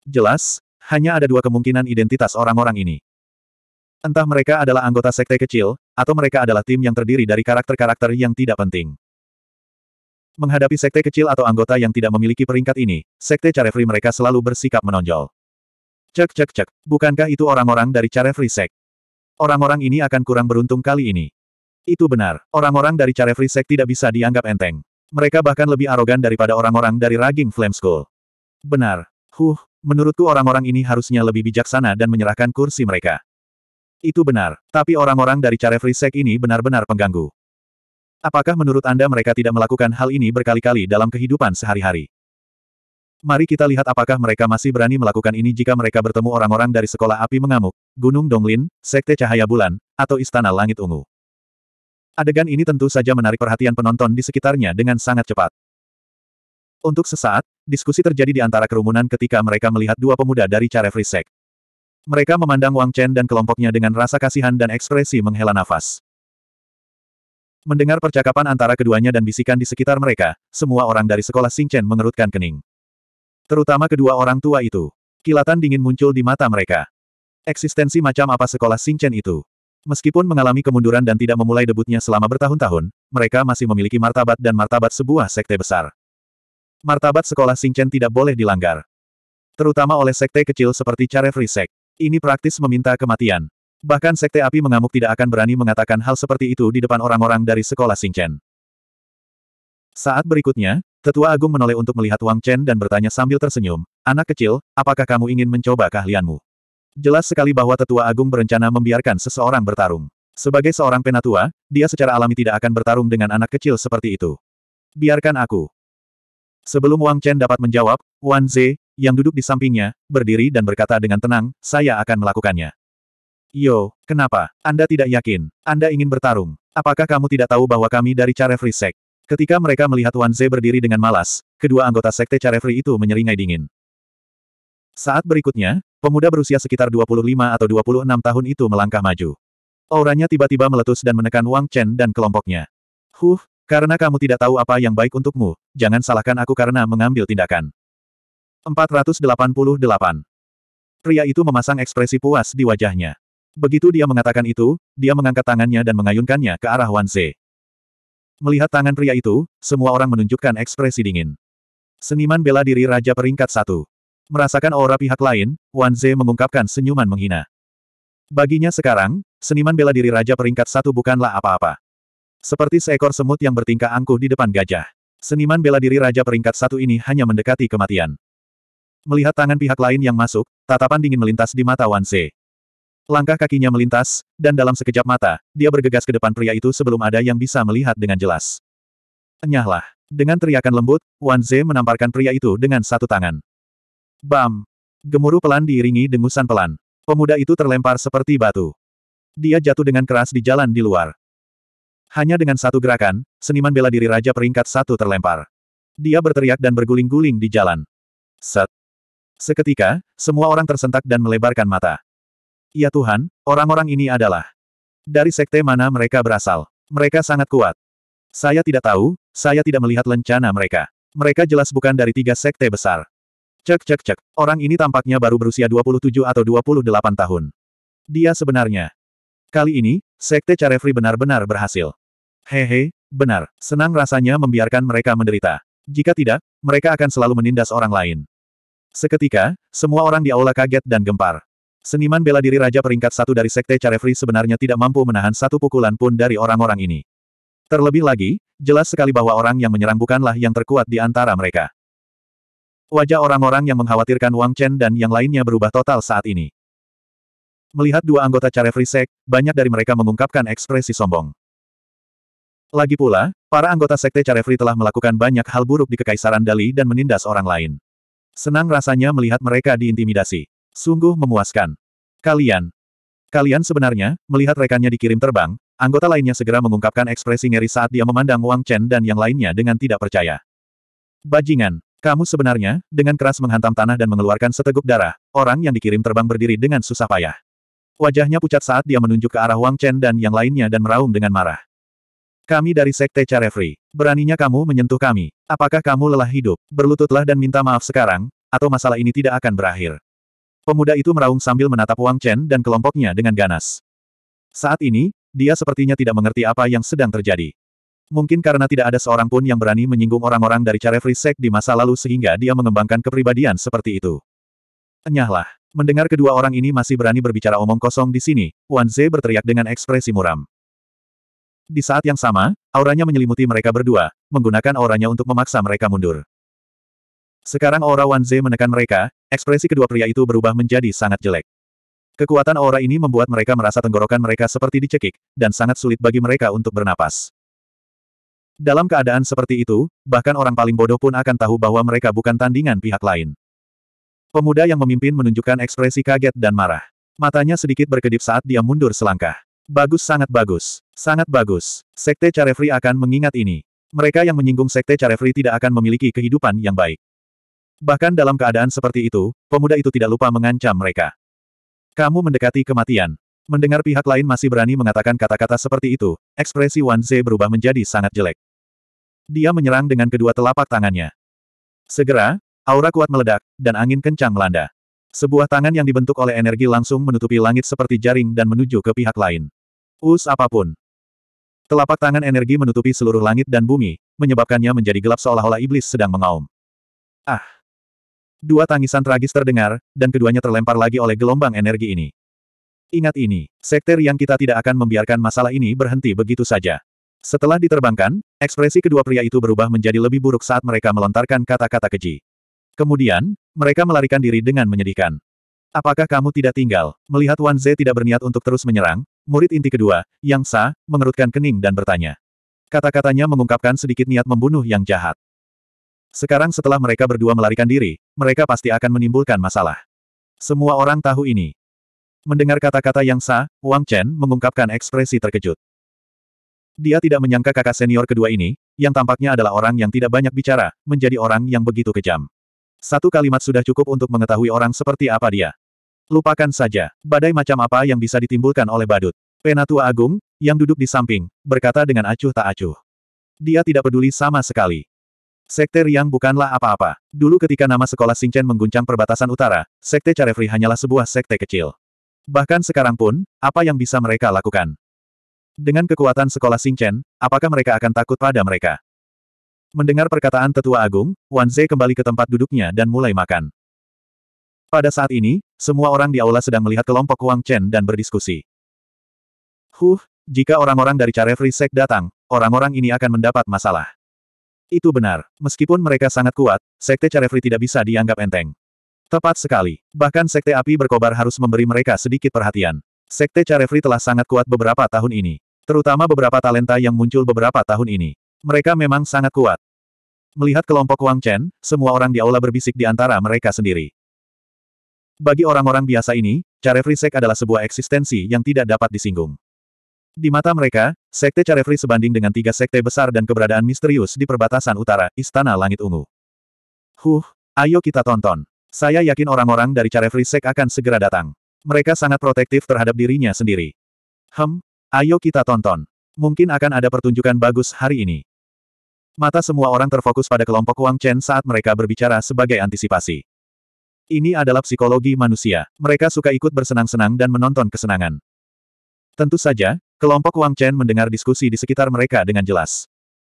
Jelas, hanya ada dua kemungkinan identitas orang-orang ini. Entah mereka adalah anggota sekte kecil, atau mereka adalah tim yang terdiri dari karakter-karakter yang tidak penting. Menghadapi sekte kecil atau anggota yang tidak memiliki peringkat ini, sekte Carefree mereka selalu bersikap menonjol. Cek cek cek, bukankah itu orang-orang dari Carefree Sek? Orang-orang ini akan kurang beruntung kali ini. Itu benar, orang-orang dari Carefree Sek tidak bisa dianggap enteng. Mereka bahkan lebih arogan daripada orang-orang dari Raging Flame School. Benar. Huh, menurutku orang-orang ini harusnya lebih bijaksana dan menyerahkan kursi mereka. Itu benar, tapi orang-orang dari Carefree Sek ini benar-benar pengganggu. Apakah menurut Anda mereka tidak melakukan hal ini berkali-kali dalam kehidupan sehari-hari? Mari kita lihat apakah mereka masih berani melakukan ini jika mereka bertemu orang-orang dari Sekolah Api Mengamuk, Gunung Donglin, Sekte Cahaya Bulan, atau Istana Langit Ungu. Adegan ini tentu saja menarik perhatian penonton di sekitarnya dengan sangat cepat. Untuk sesaat, diskusi terjadi di antara kerumunan ketika mereka melihat dua pemuda dari Free Sek. Mereka memandang Wang Chen dan kelompoknya dengan rasa kasihan dan ekspresi menghela nafas. Mendengar percakapan antara keduanya dan bisikan di sekitar mereka, semua orang dari sekolah Singchen mengerutkan kening. Terutama kedua orang tua itu. Kilatan dingin muncul di mata mereka. Eksistensi macam apa sekolah Singchen itu? Meskipun mengalami kemunduran dan tidak memulai debutnya selama bertahun-tahun, mereka masih memiliki martabat dan martabat sebuah sekte besar. Martabat sekolah Singchen tidak boleh dilanggar. Terutama oleh sekte kecil seperti Carefree Sek. Ini praktis meminta kematian. Bahkan Sekte Api Mengamuk tidak akan berani mengatakan hal seperti itu di depan orang-orang dari sekolah Singchen. Saat berikutnya, Tetua Agung menoleh untuk melihat Wang Chen dan bertanya sambil tersenyum, Anak kecil, apakah kamu ingin mencoba keahlianmu? Jelas sekali bahwa Tetua Agung berencana membiarkan seseorang bertarung. Sebagai seorang penatua, dia secara alami tidak akan bertarung dengan anak kecil seperti itu. Biarkan aku. Sebelum Wang Chen dapat menjawab, Wan Ze, yang duduk di sampingnya, berdiri dan berkata dengan tenang, saya akan melakukannya. Yo, kenapa? Anda tidak yakin? Anda ingin bertarung? Apakah kamu tidak tahu bahwa kami dari Carefree Sect? Ketika mereka melihat Wan Ze berdiri dengan malas, kedua anggota Sekte Carefree itu menyeringai dingin. Saat berikutnya, pemuda berusia sekitar 25 atau 26 tahun itu melangkah maju. Auranya tiba-tiba meletus dan menekan Wang Chen dan kelompoknya. Huh, karena kamu tidak tahu apa yang baik untukmu, jangan salahkan aku karena mengambil tindakan. 488. Pria itu memasang ekspresi puas di wajahnya. Begitu dia mengatakan itu, dia mengangkat tangannya dan mengayunkannya ke arah Wan Ze. Melihat tangan pria itu, semua orang menunjukkan ekspresi dingin. Seniman bela diri Raja Peringkat Satu. Merasakan aura pihak lain, Wan Ze mengungkapkan senyuman menghina. Baginya sekarang, seniman bela diri Raja Peringkat Satu bukanlah apa-apa. Seperti seekor semut yang bertingkah angkuh di depan gajah. Seniman bela diri Raja Peringkat Satu ini hanya mendekati kematian. Melihat tangan pihak lain yang masuk, tatapan dingin melintas di mata Wan Ze. Langkah kakinya melintas, dan dalam sekejap mata, dia bergegas ke depan pria itu sebelum ada yang bisa melihat dengan jelas. Enyahlah. Dengan teriakan lembut, Wan Ze menamparkan pria itu dengan satu tangan. Bam! Gemuruh pelan diiringi dengusan pelan. Pemuda itu terlempar seperti batu. Dia jatuh dengan keras di jalan di luar. Hanya dengan satu gerakan, seniman bela diri Raja peringkat satu terlempar. Dia berteriak dan berguling-guling di jalan. Set! Seketika, semua orang tersentak dan melebarkan mata. Ya Tuhan, orang-orang ini adalah dari sekte mana mereka berasal. Mereka sangat kuat. Saya tidak tahu, saya tidak melihat lencana mereka. Mereka jelas bukan dari tiga sekte besar. Cek cek cek, orang ini tampaknya baru berusia 27 atau 28 tahun. Dia sebenarnya. Kali ini, sekte Carefree benar-benar berhasil. Hehe, benar, senang rasanya membiarkan mereka menderita. Jika tidak, mereka akan selalu menindas orang lain. Seketika, semua orang di aula kaget dan gempar. Seniman bela diri raja peringkat satu dari Sekte Carefree sebenarnya tidak mampu menahan satu pukulan pun dari orang-orang ini. Terlebih lagi, jelas sekali bahwa orang yang menyerang bukanlah yang terkuat di antara mereka. Wajah orang-orang yang mengkhawatirkan Wang Chen dan yang lainnya berubah total saat ini. Melihat dua anggota Carefree Sek, banyak dari mereka mengungkapkan ekspresi sombong. Lagi pula, para anggota Sekte Carefree telah melakukan banyak hal buruk di Kekaisaran Dali dan menindas orang lain. Senang rasanya melihat mereka diintimidasi. Sungguh memuaskan. Kalian. Kalian sebenarnya, melihat rekannya dikirim terbang, anggota lainnya segera mengungkapkan ekspresi ngeri saat dia memandang Wang Chen dan yang lainnya dengan tidak percaya. Bajingan. Kamu sebenarnya, dengan keras menghantam tanah dan mengeluarkan seteguk darah, orang yang dikirim terbang berdiri dengan susah payah. Wajahnya pucat saat dia menunjuk ke arah Wang Chen dan yang lainnya dan meraung dengan marah. Kami dari Sekte Carefree. Beraninya kamu menyentuh kami. Apakah kamu lelah hidup? Berlututlah dan minta maaf sekarang, atau masalah ini tidak akan berakhir. Pemuda itu meraung sambil menatap Wang Chen dan kelompoknya dengan ganas. Saat ini, dia sepertinya tidak mengerti apa yang sedang terjadi. Mungkin karena tidak ada seorang pun yang berani menyinggung orang-orang dari Carefree Sect di masa lalu sehingga dia mengembangkan kepribadian seperti itu. Enyahlah. Mendengar kedua orang ini masih berani berbicara omong kosong di sini, Wan Zhe berteriak dengan ekspresi muram. Di saat yang sama, auranya menyelimuti mereka berdua, menggunakan auranya untuk memaksa mereka mundur. Sekarang aura Wanze menekan mereka, ekspresi kedua pria itu berubah menjadi sangat jelek. Kekuatan aura ini membuat mereka merasa tenggorokan mereka seperti dicekik, dan sangat sulit bagi mereka untuk bernapas. Dalam keadaan seperti itu, bahkan orang paling bodoh pun akan tahu bahwa mereka bukan tandingan pihak lain. Pemuda yang memimpin menunjukkan ekspresi kaget dan marah. Matanya sedikit berkedip saat dia mundur selangkah. Bagus sangat bagus. Sangat bagus. Sekte Carefree akan mengingat ini. Mereka yang menyinggung Sekte Carefree tidak akan memiliki kehidupan yang baik. Bahkan dalam keadaan seperti itu, pemuda itu tidak lupa mengancam mereka. Kamu mendekati kematian. Mendengar pihak lain masih berani mengatakan kata-kata seperti itu, ekspresi Wan Ze berubah menjadi sangat jelek. Dia menyerang dengan kedua telapak tangannya. Segera, aura kuat meledak, dan angin kencang melanda. Sebuah tangan yang dibentuk oleh energi langsung menutupi langit seperti jaring dan menuju ke pihak lain. Us apapun. Telapak tangan energi menutupi seluruh langit dan bumi, menyebabkannya menjadi gelap seolah-olah iblis sedang mengaum. Ah! Dua tangisan tragis terdengar, dan keduanya terlempar lagi oleh gelombang energi ini. Ingat ini, sektor yang kita tidak akan membiarkan masalah ini berhenti begitu saja. Setelah diterbangkan, ekspresi kedua pria itu berubah menjadi lebih buruk saat mereka melontarkan kata-kata keji. Kemudian, mereka melarikan diri dengan menyedihkan. Apakah kamu tidak tinggal? Melihat Wan Ze tidak berniat untuk terus menyerang, murid inti kedua, Yang Sa, mengerutkan kening dan bertanya. Kata-katanya mengungkapkan sedikit niat membunuh yang jahat. Sekarang setelah mereka berdua melarikan diri, mereka pasti akan menimbulkan masalah. Semua orang tahu ini. Mendengar kata-kata yang sah, Wang Chen mengungkapkan ekspresi terkejut. Dia tidak menyangka kakak senior kedua ini, yang tampaknya adalah orang yang tidak banyak bicara, menjadi orang yang begitu kejam. Satu kalimat sudah cukup untuk mengetahui orang seperti apa dia. Lupakan saja, badai macam apa yang bisa ditimbulkan oleh badut. Penatua Agung, yang duduk di samping, berkata dengan acuh tak acuh. Dia tidak peduli sama sekali. Sekte Riang bukanlah apa-apa. Dulu ketika nama sekolah Singchen mengguncang perbatasan utara, Sekte Carefree hanyalah sebuah sekte kecil. Bahkan sekarang pun, apa yang bisa mereka lakukan? Dengan kekuatan sekolah Singchen, apakah mereka akan takut pada mereka? Mendengar perkataan tetua agung, Wan Zhe kembali ke tempat duduknya dan mulai makan. Pada saat ini, semua orang di aula sedang melihat kelompok Wang Chen dan berdiskusi. Huh, jika orang-orang dari Carefree Sek datang, orang-orang ini akan mendapat masalah. Itu benar. Meskipun mereka sangat kuat, Sekte Carefree tidak bisa dianggap enteng. Tepat sekali. Bahkan Sekte Api Berkobar harus memberi mereka sedikit perhatian. Sekte Carefree telah sangat kuat beberapa tahun ini. Terutama beberapa talenta yang muncul beberapa tahun ini. Mereka memang sangat kuat. Melihat kelompok Wang Chen, semua orang di aula berbisik di antara mereka sendiri. Bagi orang-orang biasa ini, Carefree Sek adalah sebuah eksistensi yang tidak dapat disinggung. Di mata mereka, Sekte Carefri sebanding dengan tiga sekte besar dan keberadaan misterius di perbatasan utara, Istana Langit Ungu. Huh, ayo kita tonton. Saya yakin orang-orang dari Carefri Sek akan segera datang. Mereka sangat protektif terhadap dirinya sendiri. Hem, ayo kita tonton. Mungkin akan ada pertunjukan bagus hari ini. Mata semua orang terfokus pada kelompok Wang Chen saat mereka berbicara sebagai antisipasi. Ini adalah psikologi manusia. Mereka suka ikut bersenang-senang dan menonton kesenangan. Tentu saja, Kelompok Wang Chen mendengar diskusi di sekitar mereka dengan jelas.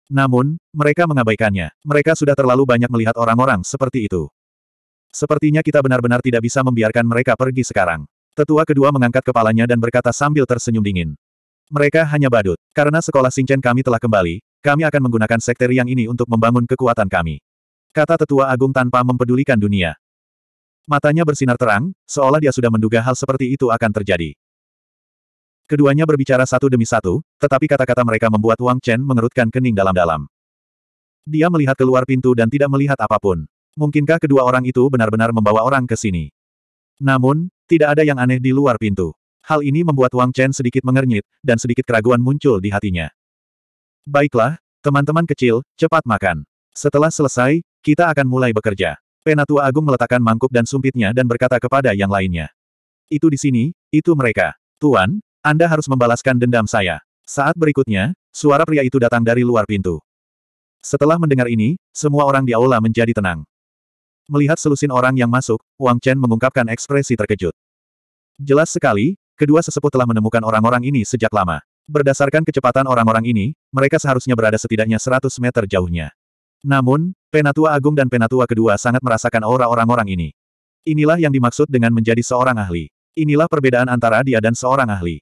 Namun, mereka mengabaikannya. Mereka sudah terlalu banyak melihat orang-orang seperti itu. Sepertinya kita benar-benar tidak bisa membiarkan mereka pergi sekarang. Tetua kedua mengangkat kepalanya dan berkata sambil tersenyum dingin. Mereka hanya badut. Karena sekolah Singchen kami telah kembali, kami akan menggunakan sekte yang ini untuk membangun kekuatan kami. Kata tetua agung tanpa mempedulikan dunia. Matanya bersinar terang, seolah dia sudah menduga hal seperti itu akan terjadi. Keduanya berbicara satu demi satu, tetapi kata-kata mereka membuat Wang Chen mengerutkan kening dalam-dalam. Dia melihat keluar pintu dan tidak melihat apapun. Mungkinkah kedua orang itu benar-benar membawa orang ke sini? Namun, tidak ada yang aneh di luar pintu. Hal ini membuat Wang Chen sedikit mengernyit, dan sedikit keraguan muncul di hatinya. Baiklah, teman-teman kecil, cepat makan. Setelah selesai, kita akan mulai bekerja. Penatua Agung meletakkan mangkuk dan sumpitnya dan berkata kepada yang lainnya. Itu di sini, itu mereka. Tuan, anda harus membalaskan dendam saya. Saat berikutnya, suara pria itu datang dari luar pintu. Setelah mendengar ini, semua orang di aula menjadi tenang. Melihat selusin orang yang masuk, Wang Chen mengungkapkan ekspresi terkejut. Jelas sekali, kedua sesepuh telah menemukan orang-orang ini sejak lama. Berdasarkan kecepatan orang-orang ini, mereka seharusnya berada setidaknya 100 meter jauhnya. Namun, Penatua Agung dan Penatua Kedua sangat merasakan aura orang-orang ini. Inilah yang dimaksud dengan menjadi seorang ahli. Inilah perbedaan antara dia dan seorang ahli.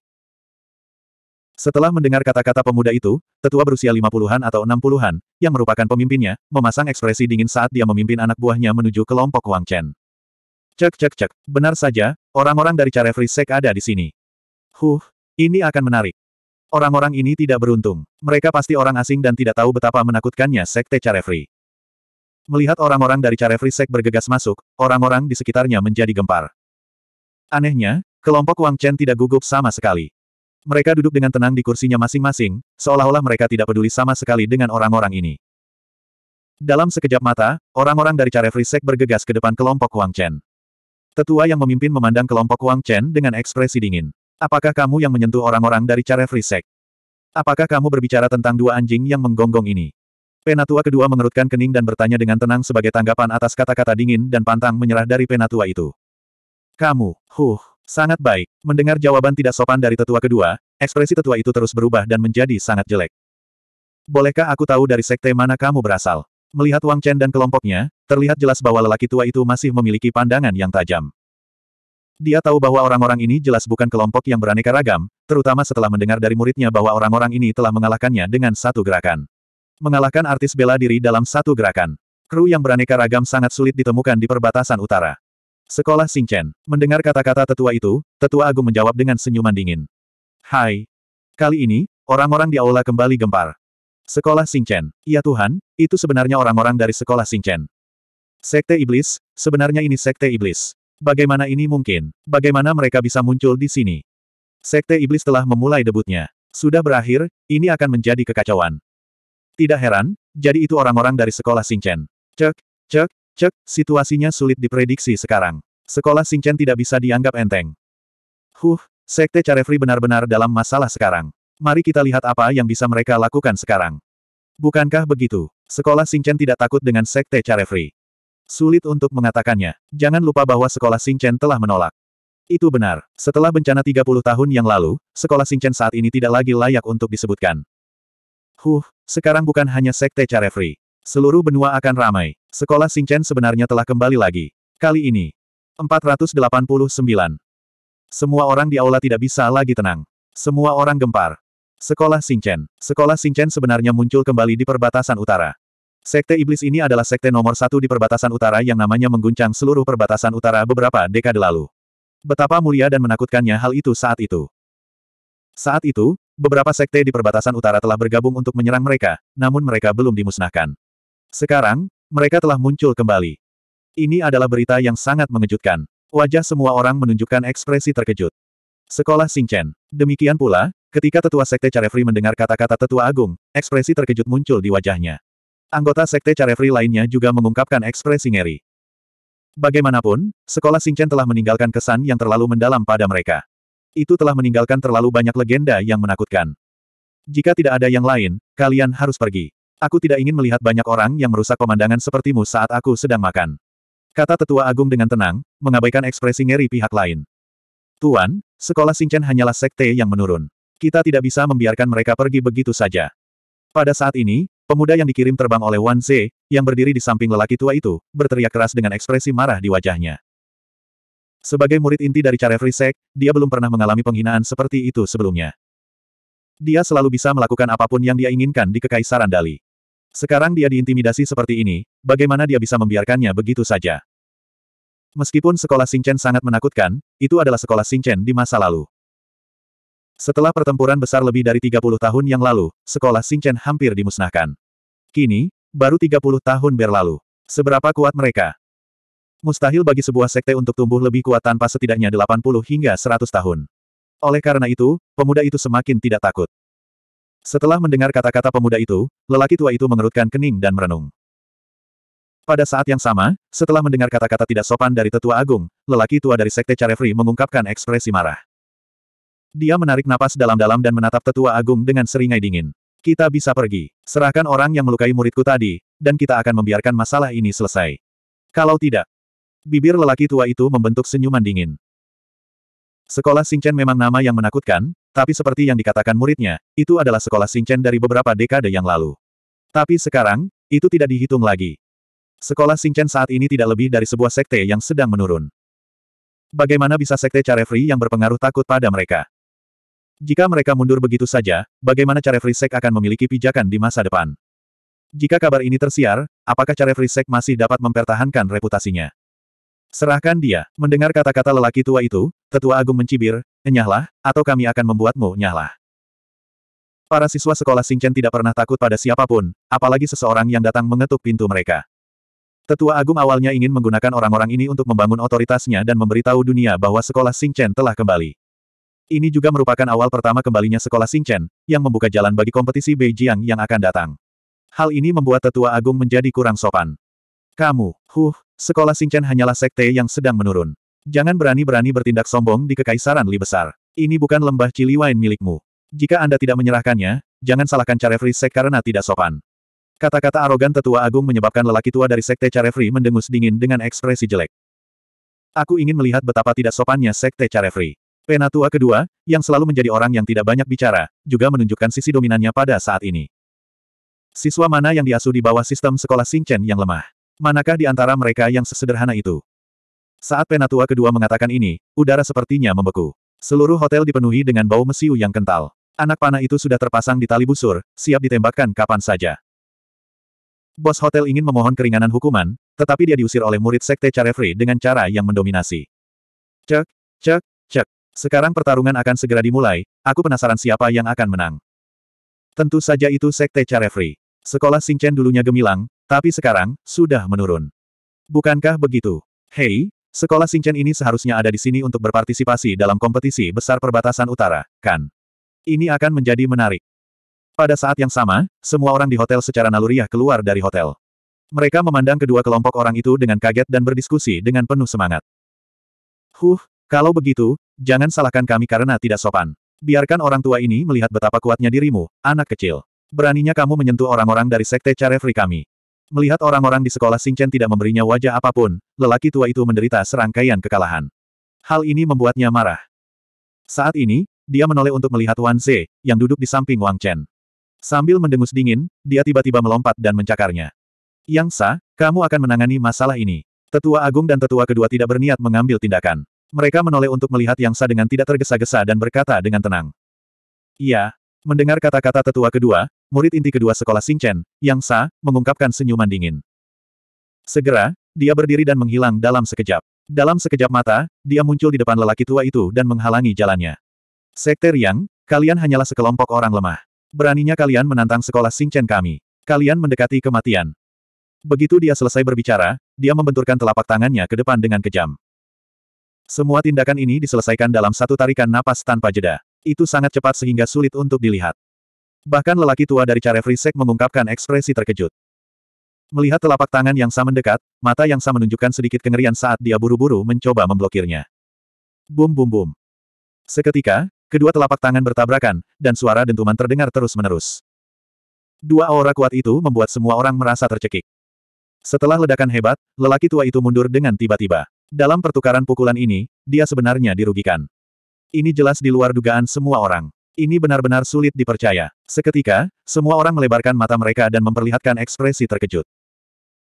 Setelah mendengar kata-kata pemuda itu, tetua berusia lima puluhan atau enam puluhan yang merupakan pemimpinnya, memasang ekspresi dingin saat dia memimpin anak buahnya menuju kelompok Wang Chen. Cek cek cek, benar saja, orang-orang dari Carefree Sek ada di sini. Huh, ini akan menarik. Orang-orang ini tidak beruntung. Mereka pasti orang asing dan tidak tahu betapa menakutkannya Sekte Carefree. Melihat orang-orang dari Carefree Sek bergegas masuk, orang-orang di sekitarnya menjadi gempar. Anehnya, kelompok Wang Chen tidak gugup sama sekali. Mereka duduk dengan tenang di kursinya masing-masing, seolah-olah mereka tidak peduli sama sekali dengan orang-orang ini. Dalam sekejap mata, orang-orang dari Free Sek bergegas ke depan kelompok Wang Chen. Tetua yang memimpin memandang kelompok Wang Chen dengan ekspresi dingin. Apakah kamu yang menyentuh orang-orang dari Free Sek? Apakah kamu berbicara tentang dua anjing yang menggonggong ini? Penatua kedua mengerutkan kening dan bertanya dengan tenang sebagai tanggapan atas kata-kata dingin dan pantang menyerah dari penatua itu. Kamu, huh, Sangat baik. Mendengar jawaban tidak sopan dari tetua kedua, ekspresi tetua itu terus berubah dan menjadi sangat jelek. Bolehkah aku tahu dari sekte mana kamu berasal? Melihat Wang Chen dan kelompoknya, terlihat jelas bahwa lelaki tua itu masih memiliki pandangan yang tajam. Dia tahu bahwa orang-orang ini jelas bukan kelompok yang beraneka ragam, terutama setelah mendengar dari muridnya bahwa orang-orang ini telah mengalahkannya dengan satu gerakan. Mengalahkan artis bela diri dalam satu gerakan. Kru yang beraneka ragam sangat sulit ditemukan di perbatasan utara. Sekolah Singchen. Mendengar kata-kata tetua itu, tetua Agung menjawab dengan senyuman dingin. Hai. Kali ini, orang-orang di aula kembali gempar. Sekolah Singchen. Ya Tuhan, itu sebenarnya orang-orang dari sekolah Singchen. Sekte Iblis, sebenarnya ini Sekte Iblis. Bagaimana ini mungkin? Bagaimana mereka bisa muncul di sini? Sekte Iblis telah memulai debutnya. Sudah berakhir, ini akan menjadi kekacauan. Tidak heran, jadi itu orang-orang dari sekolah Singchen. Cek, cek, Cek, situasinya sulit diprediksi sekarang. Sekolah Singchen tidak bisa dianggap enteng. Huh, Sekte Carefree benar-benar dalam masalah sekarang. Mari kita lihat apa yang bisa mereka lakukan sekarang. Bukankah begitu? Sekolah Singchen tidak takut dengan Sekte Carefree. Sulit untuk mengatakannya. Jangan lupa bahwa sekolah Singchen telah menolak. Itu benar. Setelah bencana 30 tahun yang lalu, sekolah Singchen saat ini tidak lagi layak untuk disebutkan. Huh, sekarang bukan hanya sekte Carefree. Seluruh benua akan ramai. Sekolah Singchen sebenarnya telah kembali lagi. Kali ini. 489. Semua orang di aula tidak bisa lagi tenang. Semua orang gempar. Sekolah Singchen. Sekolah Singchen sebenarnya muncul kembali di perbatasan utara. Sekte Iblis ini adalah sekte nomor satu di perbatasan utara yang namanya mengguncang seluruh perbatasan utara beberapa dekade lalu. Betapa mulia dan menakutkannya hal itu saat itu. Saat itu, beberapa sekte di perbatasan utara telah bergabung untuk menyerang mereka, namun mereka belum dimusnahkan. Sekarang, mereka telah muncul kembali. Ini adalah berita yang sangat mengejutkan. Wajah semua orang menunjukkan ekspresi terkejut. Sekolah Singchen. Demikian pula, ketika tetua Sekte Carefree mendengar kata-kata tetua agung, ekspresi terkejut muncul di wajahnya. Anggota Sekte Carefree lainnya juga mengungkapkan ekspresi ngeri. Bagaimanapun, sekolah Singchen telah meninggalkan kesan yang terlalu mendalam pada mereka. Itu telah meninggalkan terlalu banyak legenda yang menakutkan. Jika tidak ada yang lain, kalian harus pergi. Aku tidak ingin melihat banyak orang yang merusak pemandangan sepertimu saat aku sedang makan. Kata tetua agung dengan tenang, mengabaikan ekspresi ngeri pihak lain. Tuan, sekolah Singchen hanyalah sekte yang menurun. Kita tidak bisa membiarkan mereka pergi begitu saja. Pada saat ini, pemuda yang dikirim terbang oleh Wan Ze, yang berdiri di samping lelaki tua itu, berteriak keras dengan ekspresi marah di wajahnya. Sebagai murid inti dari Carefree Sek, dia belum pernah mengalami penghinaan seperti itu sebelumnya. Dia selalu bisa melakukan apapun yang dia inginkan di Kekaisaran Dali. Sekarang dia diintimidasi seperti ini, bagaimana dia bisa membiarkannya begitu saja? Meskipun sekolah Singchen sangat menakutkan, itu adalah sekolah Singchen di masa lalu. Setelah pertempuran besar lebih dari 30 tahun yang lalu, sekolah Singchen hampir dimusnahkan. Kini, baru 30 tahun berlalu. Seberapa kuat mereka? Mustahil bagi sebuah sekte untuk tumbuh lebih kuat tanpa setidaknya 80 hingga 100 tahun. Oleh karena itu, pemuda itu semakin tidak takut. Setelah mendengar kata-kata pemuda itu, lelaki tua itu mengerutkan kening dan merenung. Pada saat yang sama, setelah mendengar kata-kata tidak sopan dari tetua agung, lelaki tua dari sekte Carefri mengungkapkan ekspresi marah. Dia menarik napas dalam-dalam dan menatap tetua agung dengan seringai dingin. Kita bisa pergi. Serahkan orang yang melukai muridku tadi, dan kita akan membiarkan masalah ini selesai. Kalau tidak, bibir lelaki tua itu membentuk senyuman dingin. Sekolah Singchen memang nama yang menakutkan, tapi seperti yang dikatakan muridnya, itu adalah sekolah Singchen dari beberapa dekade yang lalu. Tapi sekarang, itu tidak dihitung lagi. Sekolah Singchen saat ini tidak lebih dari sebuah sekte yang sedang menurun. Bagaimana bisa sekte Carefree yang berpengaruh takut pada mereka? Jika mereka mundur begitu saja, bagaimana Carefree Sek akan memiliki pijakan di masa depan? Jika kabar ini tersiar, apakah Carefree Sek masih dapat mempertahankan reputasinya? Serahkan dia. Mendengar kata-kata lelaki tua itu, tetua agung mencibir, nyahlah, atau kami akan membuatmu nyahlah. Para siswa sekolah Singchen tidak pernah takut pada siapapun, apalagi seseorang yang datang mengetuk pintu mereka. Tetua agung awalnya ingin menggunakan orang-orang ini untuk membangun otoritasnya dan memberitahu dunia bahwa sekolah Singchen telah kembali. Ini juga merupakan awal pertama kembalinya sekolah Singchen, yang membuka jalan bagi kompetisi Beijing yang akan datang. Hal ini membuat tetua agung menjadi kurang sopan. Kamu, huh, Sekolah Singchen hanyalah sekte yang sedang menurun. Jangan berani-berani bertindak sombong di Kekaisaran Li Besar. Ini bukan lembah Ciliwain milikmu. Jika Anda tidak menyerahkannya, jangan salahkan Carefree Sek karena tidak sopan. Kata-kata arogan tetua agung menyebabkan lelaki tua dari Sekte Carefree mendengus dingin dengan ekspresi jelek. Aku ingin melihat betapa tidak sopannya Sekte Carefree. Penatua kedua, yang selalu menjadi orang yang tidak banyak bicara, juga menunjukkan sisi dominannya pada saat ini. Siswa mana yang diasuh di bawah sistem sekolah Singchen yang lemah? Manakah di antara mereka yang sesederhana itu? Saat penatua kedua mengatakan ini, udara sepertinya membeku. Seluruh hotel dipenuhi dengan bau mesiu yang kental. Anak panah itu sudah terpasang di tali busur, siap ditembakkan kapan saja. Bos hotel ingin memohon keringanan hukuman, tetapi dia diusir oleh murid sekte Carefree dengan cara yang mendominasi. Cek, cek, cek. Sekarang pertarungan akan segera dimulai, aku penasaran siapa yang akan menang. Tentu saja itu sekte Carefree. Sekolah Singchen dulunya gemilang, tapi sekarang, sudah menurun. Bukankah begitu? Hei, sekolah Singchen ini seharusnya ada di sini untuk berpartisipasi dalam kompetisi besar perbatasan utara, kan? Ini akan menjadi menarik. Pada saat yang sama, semua orang di hotel secara naluriah keluar dari hotel. Mereka memandang kedua kelompok orang itu dengan kaget dan berdiskusi dengan penuh semangat. Huh, kalau begitu, jangan salahkan kami karena tidak sopan. Biarkan orang tua ini melihat betapa kuatnya dirimu, anak kecil. Beraninya kamu menyentuh orang-orang dari sekte Carefree kami. Melihat orang-orang di sekolah Singchen tidak memberinya wajah apapun, lelaki tua itu menderita serangkaian kekalahan. Hal ini membuatnya marah. Saat ini, dia menoleh untuk melihat Wan Ze, yang duduk di samping Wang Chen. Sambil mendengus dingin, dia tiba-tiba melompat dan mencakarnya. Yang Sa, kamu akan menangani masalah ini. Tetua Agung dan Tetua Kedua tidak berniat mengambil tindakan. Mereka menoleh untuk melihat Yang Sa dengan tidak tergesa-gesa dan berkata dengan tenang. Iya, Mendengar kata-kata tetua kedua, murid inti kedua sekolah Singchen, Yang Sa, mengungkapkan senyuman dingin. Segera, dia berdiri dan menghilang dalam sekejap. Dalam sekejap mata, dia muncul di depan lelaki tua itu dan menghalangi jalannya. Sekter Yang, kalian hanyalah sekelompok orang lemah. Beraninya kalian menantang sekolah Singchen kami. Kalian mendekati kematian. Begitu dia selesai berbicara, dia membenturkan telapak tangannya ke depan dengan kejam. Semua tindakan ini diselesaikan dalam satu tarikan napas tanpa jeda. Itu sangat cepat sehingga sulit untuk dilihat. Bahkan lelaki tua dari Care Frisek mengungkapkan ekspresi terkejut. Melihat telapak tangan yang sama mendekat, mata yang sama menunjukkan sedikit kengerian saat dia buru-buru mencoba memblokirnya. Bum bum bum. Seketika, kedua telapak tangan bertabrakan, dan suara dentuman terdengar terus-menerus. Dua aura kuat itu membuat semua orang merasa tercekik. Setelah ledakan hebat, lelaki tua itu mundur dengan tiba-tiba. Dalam pertukaran pukulan ini, dia sebenarnya dirugikan. Ini jelas di luar dugaan semua orang. Ini benar-benar sulit dipercaya. Seketika, semua orang melebarkan mata mereka dan memperlihatkan ekspresi terkejut.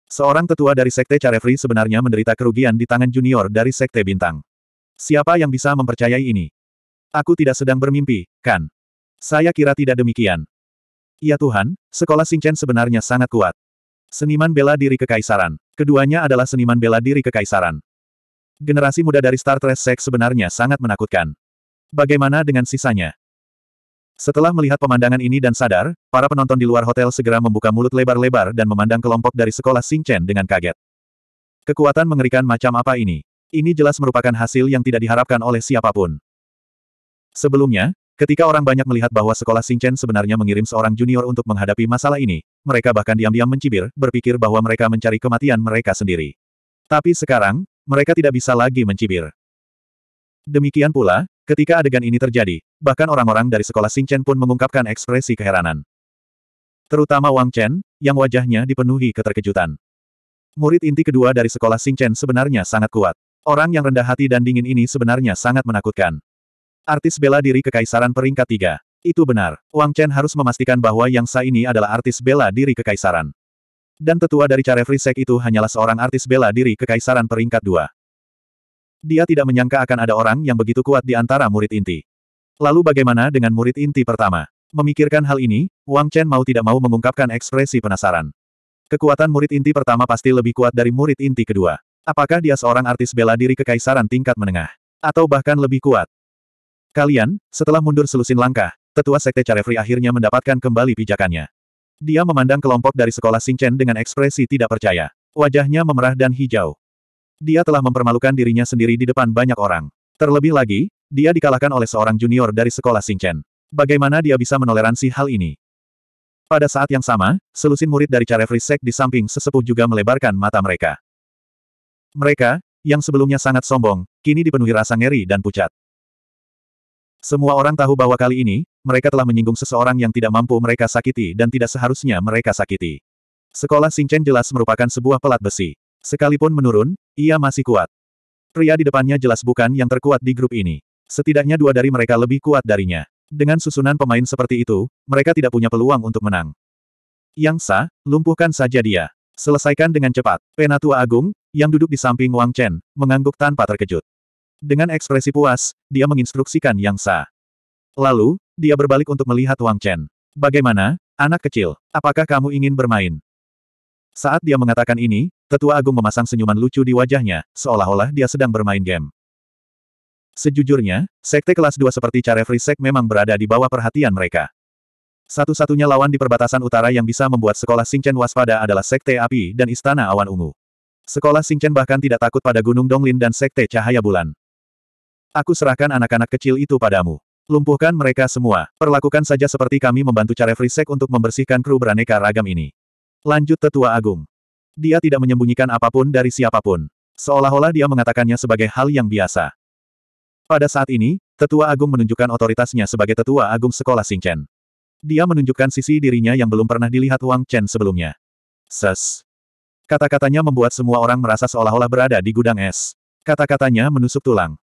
Seorang tetua dari Sekte Carefree sebenarnya menderita kerugian di tangan junior dari Sekte Bintang. Siapa yang bisa mempercayai ini? Aku tidak sedang bermimpi, kan? Saya kira tidak demikian. Ya Tuhan, sekolah Singchen sebenarnya sangat kuat. Seniman bela diri kekaisaran. Keduanya adalah seniman bela diri kekaisaran. Generasi muda dari Star Trek Sek sebenarnya sangat menakutkan. Bagaimana dengan sisanya? Setelah melihat pemandangan ini dan sadar, para penonton di luar hotel segera membuka mulut lebar-lebar dan memandang kelompok dari sekolah Singchen dengan kaget. Kekuatan mengerikan macam apa ini? Ini jelas merupakan hasil yang tidak diharapkan oleh siapapun. Sebelumnya, ketika orang banyak melihat bahwa sekolah Singchen sebenarnya mengirim seorang junior untuk menghadapi masalah ini, mereka bahkan diam-diam mencibir, berpikir bahwa mereka mencari kematian mereka sendiri. Tapi sekarang, mereka tidak bisa lagi mencibir. Demikian pula, Ketika adegan ini terjadi, bahkan orang-orang dari sekolah Xingchen pun mengungkapkan ekspresi keheranan. Terutama Wang Chen, yang wajahnya dipenuhi keterkejutan. Murid inti kedua dari sekolah Xingchen sebenarnya sangat kuat. Orang yang rendah hati dan dingin ini sebenarnya sangat menakutkan. Artis bela diri kekaisaran peringkat tiga. Itu benar, Wang Chen harus memastikan bahwa Yang Sa ini adalah artis bela diri kekaisaran. Dan tetua dari Carefree Sek itu hanyalah seorang artis bela diri kekaisaran peringkat dua. Dia tidak menyangka akan ada orang yang begitu kuat di antara murid inti. Lalu bagaimana dengan murid inti pertama? Memikirkan hal ini, Wang Chen mau tidak mau mengungkapkan ekspresi penasaran. Kekuatan murid inti pertama pasti lebih kuat dari murid inti kedua. Apakah dia seorang artis bela diri kekaisaran tingkat menengah? Atau bahkan lebih kuat? Kalian, setelah mundur selusin langkah, tetua Sekte Carefree akhirnya mendapatkan kembali pijakannya. Dia memandang kelompok dari sekolah Singchen dengan ekspresi tidak percaya. Wajahnya memerah dan hijau. Dia telah mempermalukan dirinya sendiri di depan banyak orang. Terlebih lagi, dia dikalahkan oleh seorang junior dari sekolah Singchen. Bagaimana dia bisa menoleransi hal ini? Pada saat yang sama, selusin murid dari Caref Sek di samping sesepuh juga melebarkan mata mereka. Mereka, yang sebelumnya sangat sombong, kini dipenuhi rasa ngeri dan pucat. Semua orang tahu bahwa kali ini, mereka telah menyinggung seseorang yang tidak mampu mereka sakiti dan tidak seharusnya mereka sakiti. Sekolah Singchen jelas merupakan sebuah pelat besi. Sekalipun menurun, ia masih kuat. Pria di depannya jelas bukan yang terkuat di grup ini. Setidaknya dua dari mereka lebih kuat darinya. Dengan susunan pemain seperti itu, mereka tidak punya peluang untuk menang. Yang sah, lumpuhkan saja dia. Selesaikan dengan cepat. Penatua Agung, yang duduk di samping Wang Chen, mengangguk tanpa terkejut. Dengan ekspresi puas, dia menginstruksikan Yang Sa. Lalu, dia berbalik untuk melihat Wang Chen. Bagaimana, anak kecil, apakah kamu ingin bermain? Saat dia mengatakan ini, tetua agung memasang senyuman lucu di wajahnya, seolah-olah dia sedang bermain game. Sejujurnya, sekte kelas 2 seperti Carefree Sek memang berada di bawah perhatian mereka. Satu-satunya lawan di perbatasan utara yang bisa membuat sekolah Singchen waspada adalah sekte api dan istana awan ungu. Sekolah Singchen bahkan tidak takut pada Gunung Donglin dan sekte cahaya bulan. Aku serahkan anak-anak kecil itu padamu. Lumpuhkan mereka semua, perlakukan saja seperti kami membantu Carefree Sek untuk membersihkan kru beraneka ragam ini. Lanjut tetua agung. Dia tidak menyembunyikan apapun dari siapapun. Seolah-olah dia mengatakannya sebagai hal yang biasa. Pada saat ini, tetua agung menunjukkan otoritasnya sebagai tetua agung sekolah Singchen. Dia menunjukkan sisi dirinya yang belum pernah dilihat Wang Chen sebelumnya. Ses. Kata-katanya membuat semua orang merasa seolah-olah berada di gudang es. Kata-katanya menusuk tulang.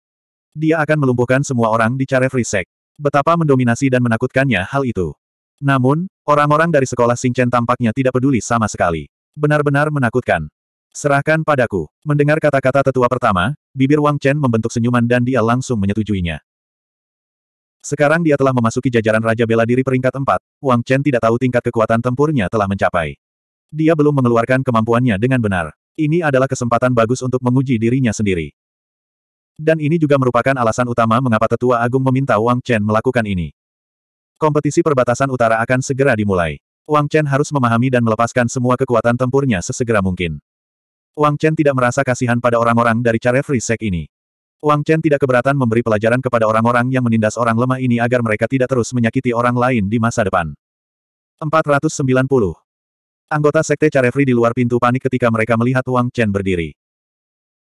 Dia akan melumpuhkan semua orang di Carefree Sek. Betapa mendominasi dan menakutkannya hal itu. Namun, Orang-orang dari sekolah Sing Chen tampaknya tidak peduli sama sekali. Benar-benar menakutkan. Serahkan padaku. Mendengar kata-kata tetua pertama, bibir Wang Chen membentuk senyuman dan dia langsung menyetujuinya. Sekarang dia telah memasuki jajaran Raja Bela Diri peringkat 4, Wang Chen tidak tahu tingkat kekuatan tempurnya telah mencapai. Dia belum mengeluarkan kemampuannya dengan benar. Ini adalah kesempatan bagus untuk menguji dirinya sendiri. Dan ini juga merupakan alasan utama mengapa Tetua Agung meminta Wang Chen melakukan ini. Kompetisi perbatasan utara akan segera dimulai. Wang Chen harus memahami dan melepaskan semua kekuatan tempurnya sesegera mungkin. Wang Chen tidak merasa kasihan pada orang-orang dari cara free sek ini. Wang Chen tidak keberatan memberi pelajaran kepada orang-orang yang menindas orang lemah ini agar mereka tidak terus menyakiti orang lain di masa depan. 490. Anggota Sekte Carefree di luar pintu panik ketika mereka melihat Wang Chen berdiri.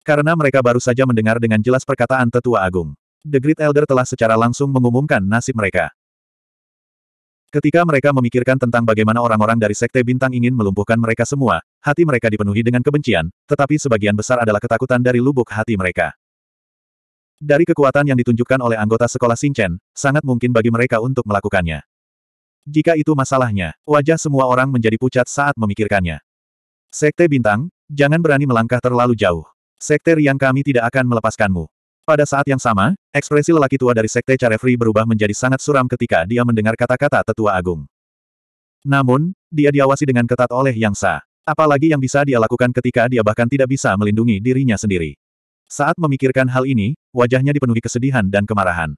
Karena mereka baru saja mendengar dengan jelas perkataan Tetua Agung. The Great Elder telah secara langsung mengumumkan nasib mereka. Ketika mereka memikirkan tentang bagaimana orang-orang dari Sekte Bintang ingin melumpuhkan mereka semua, hati mereka dipenuhi dengan kebencian, tetapi sebagian besar adalah ketakutan dari lubuk hati mereka. Dari kekuatan yang ditunjukkan oleh anggota sekolah Sinchen, sangat mungkin bagi mereka untuk melakukannya. Jika itu masalahnya, wajah semua orang menjadi pucat saat memikirkannya. Sekte Bintang, jangan berani melangkah terlalu jauh. Sekte yang kami tidak akan melepaskanmu. Pada saat yang sama, ekspresi lelaki tua dari Sekte Carefri berubah menjadi sangat suram ketika dia mendengar kata-kata tetua agung. Namun, dia diawasi dengan ketat oleh Yang Sa. Apalagi yang bisa dia lakukan ketika dia bahkan tidak bisa melindungi dirinya sendiri. Saat memikirkan hal ini, wajahnya dipenuhi kesedihan dan kemarahan.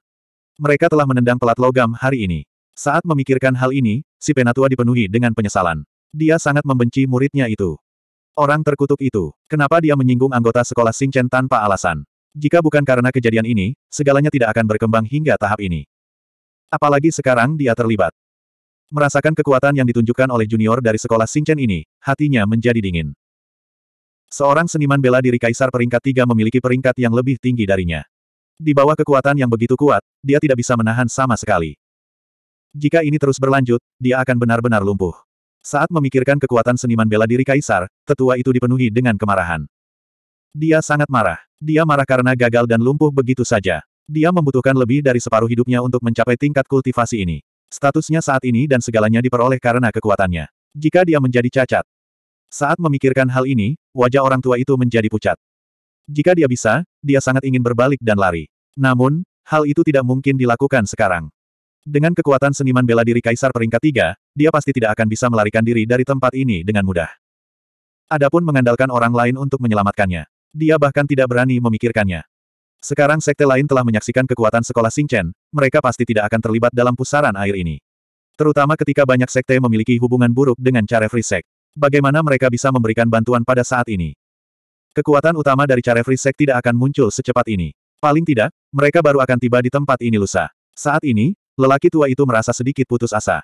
Mereka telah menendang pelat logam hari ini. Saat memikirkan hal ini, si penatua dipenuhi dengan penyesalan. Dia sangat membenci muridnya itu. Orang terkutuk itu. Kenapa dia menyinggung anggota sekolah Singchen tanpa alasan? Jika bukan karena kejadian ini, segalanya tidak akan berkembang hingga tahap ini. Apalagi sekarang dia terlibat. Merasakan kekuatan yang ditunjukkan oleh junior dari sekolah Xingchen ini, hatinya menjadi dingin. Seorang seniman bela diri kaisar peringkat tiga memiliki peringkat yang lebih tinggi darinya. Di bawah kekuatan yang begitu kuat, dia tidak bisa menahan sama sekali. Jika ini terus berlanjut, dia akan benar-benar lumpuh. Saat memikirkan kekuatan seniman bela diri kaisar, tetua itu dipenuhi dengan kemarahan. Dia sangat marah. Dia marah karena gagal dan lumpuh begitu saja. Dia membutuhkan lebih dari separuh hidupnya untuk mencapai tingkat kultivasi ini. Statusnya saat ini dan segalanya diperoleh karena kekuatannya. Jika dia menjadi cacat. Saat memikirkan hal ini, wajah orang tua itu menjadi pucat. Jika dia bisa, dia sangat ingin berbalik dan lari. Namun, hal itu tidak mungkin dilakukan sekarang. Dengan kekuatan seniman bela diri Kaisar peringkat tiga, dia pasti tidak akan bisa melarikan diri dari tempat ini dengan mudah. Adapun mengandalkan orang lain untuk menyelamatkannya. Dia bahkan tidak berani memikirkannya. Sekarang sekte lain telah menyaksikan kekuatan sekolah Singchen, mereka pasti tidak akan terlibat dalam pusaran air ini. Terutama ketika banyak sekte memiliki hubungan buruk dengan Free Sect. Bagaimana mereka bisa memberikan bantuan pada saat ini? Kekuatan utama dari Free Sect tidak akan muncul secepat ini. Paling tidak, mereka baru akan tiba di tempat ini lusa. Saat ini, lelaki tua itu merasa sedikit putus asa.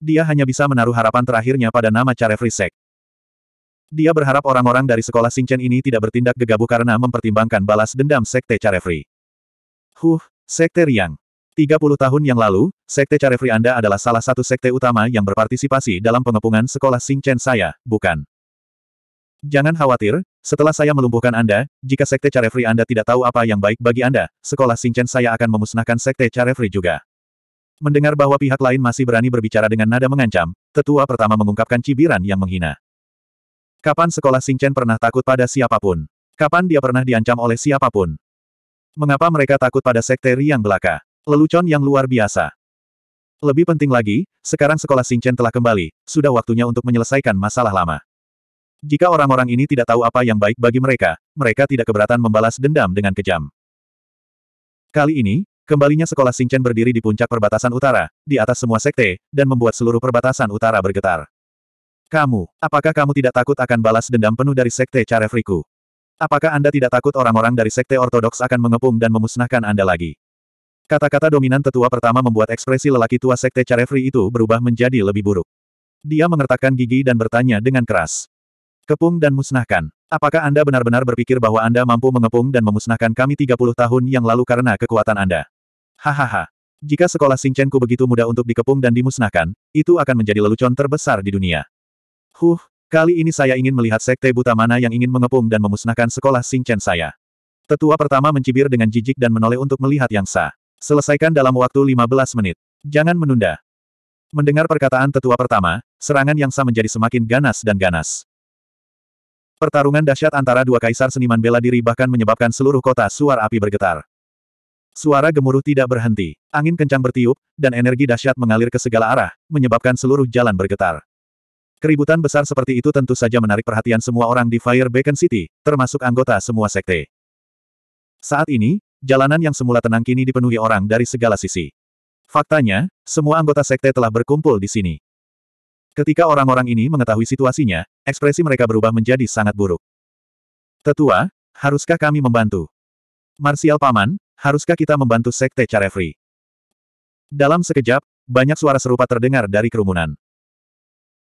Dia hanya bisa menaruh harapan terakhirnya pada nama Free Sect. Dia berharap orang-orang dari sekolah Singchen ini tidak bertindak gegabah karena mempertimbangkan balas dendam Sekte Carefree. Huh, Sekte Riang. 30 tahun yang lalu, Sekte Carefree Anda adalah salah satu sekte utama yang berpartisipasi dalam pengepungan sekolah Singchen saya, bukan? Jangan khawatir, setelah saya melumpuhkan Anda, jika Sekte Carefree Anda tidak tahu apa yang baik bagi Anda, sekolah Singchen saya akan memusnahkan Sekte Carefree juga. Mendengar bahwa pihak lain masih berani berbicara dengan nada mengancam, tetua pertama mengungkapkan cibiran yang menghina. Kapan sekolah Singchen pernah takut pada siapapun? Kapan dia pernah diancam oleh siapapun? Mengapa mereka takut pada sekte yang belaka? Lelucon yang luar biasa. Lebih penting lagi, sekarang sekolah Singchen telah kembali, sudah waktunya untuk menyelesaikan masalah lama. Jika orang-orang ini tidak tahu apa yang baik bagi mereka, mereka tidak keberatan membalas dendam dengan kejam. Kali ini, kembalinya sekolah Singchen berdiri di puncak perbatasan utara, di atas semua sekte, dan membuat seluruh perbatasan utara bergetar. Kamu, apakah kamu tidak takut akan balas dendam penuh dari Sekte Carefriku? Apakah Anda tidak takut orang-orang dari Sekte Ortodoks akan mengepung dan memusnahkan Anda lagi? Kata-kata dominan tetua pertama membuat ekspresi lelaki tua Sekte Carefri itu berubah menjadi lebih buruk. Dia mengertakkan gigi dan bertanya dengan keras. Kepung dan musnahkan. Apakah Anda benar-benar berpikir bahwa Anda mampu mengepung dan memusnahkan kami 30 tahun yang lalu karena kekuatan Anda? Hahaha. Jika sekolah Singchenku begitu mudah untuk dikepung dan dimusnahkan, itu akan menjadi lelucon terbesar di dunia. Huh, kali ini saya ingin melihat sekte buta mana yang ingin mengepung dan memusnahkan sekolah Singchen saya. Tetua pertama mencibir dengan jijik dan menoleh untuk melihat yang sah. Selesaikan dalam waktu 15 menit. Jangan menunda. Mendengar perkataan tetua pertama, serangan yang sah menjadi semakin ganas dan ganas. Pertarungan dahsyat antara dua kaisar seniman bela diri bahkan menyebabkan seluruh kota suar api bergetar. Suara gemuruh tidak berhenti, angin kencang bertiup, dan energi dahsyat mengalir ke segala arah, menyebabkan seluruh jalan bergetar. Keributan besar seperti itu tentu saja menarik perhatian semua orang di Fire Beacon City, termasuk anggota semua sekte. Saat ini, jalanan yang semula tenang kini dipenuhi orang dari segala sisi. Faktanya, semua anggota sekte telah berkumpul di sini. Ketika orang-orang ini mengetahui situasinya, ekspresi mereka berubah menjadi sangat buruk. Tetua, haruskah kami membantu? Marsial Paman, haruskah kita membantu Sekte Carefree? Dalam sekejap, banyak suara serupa terdengar dari kerumunan.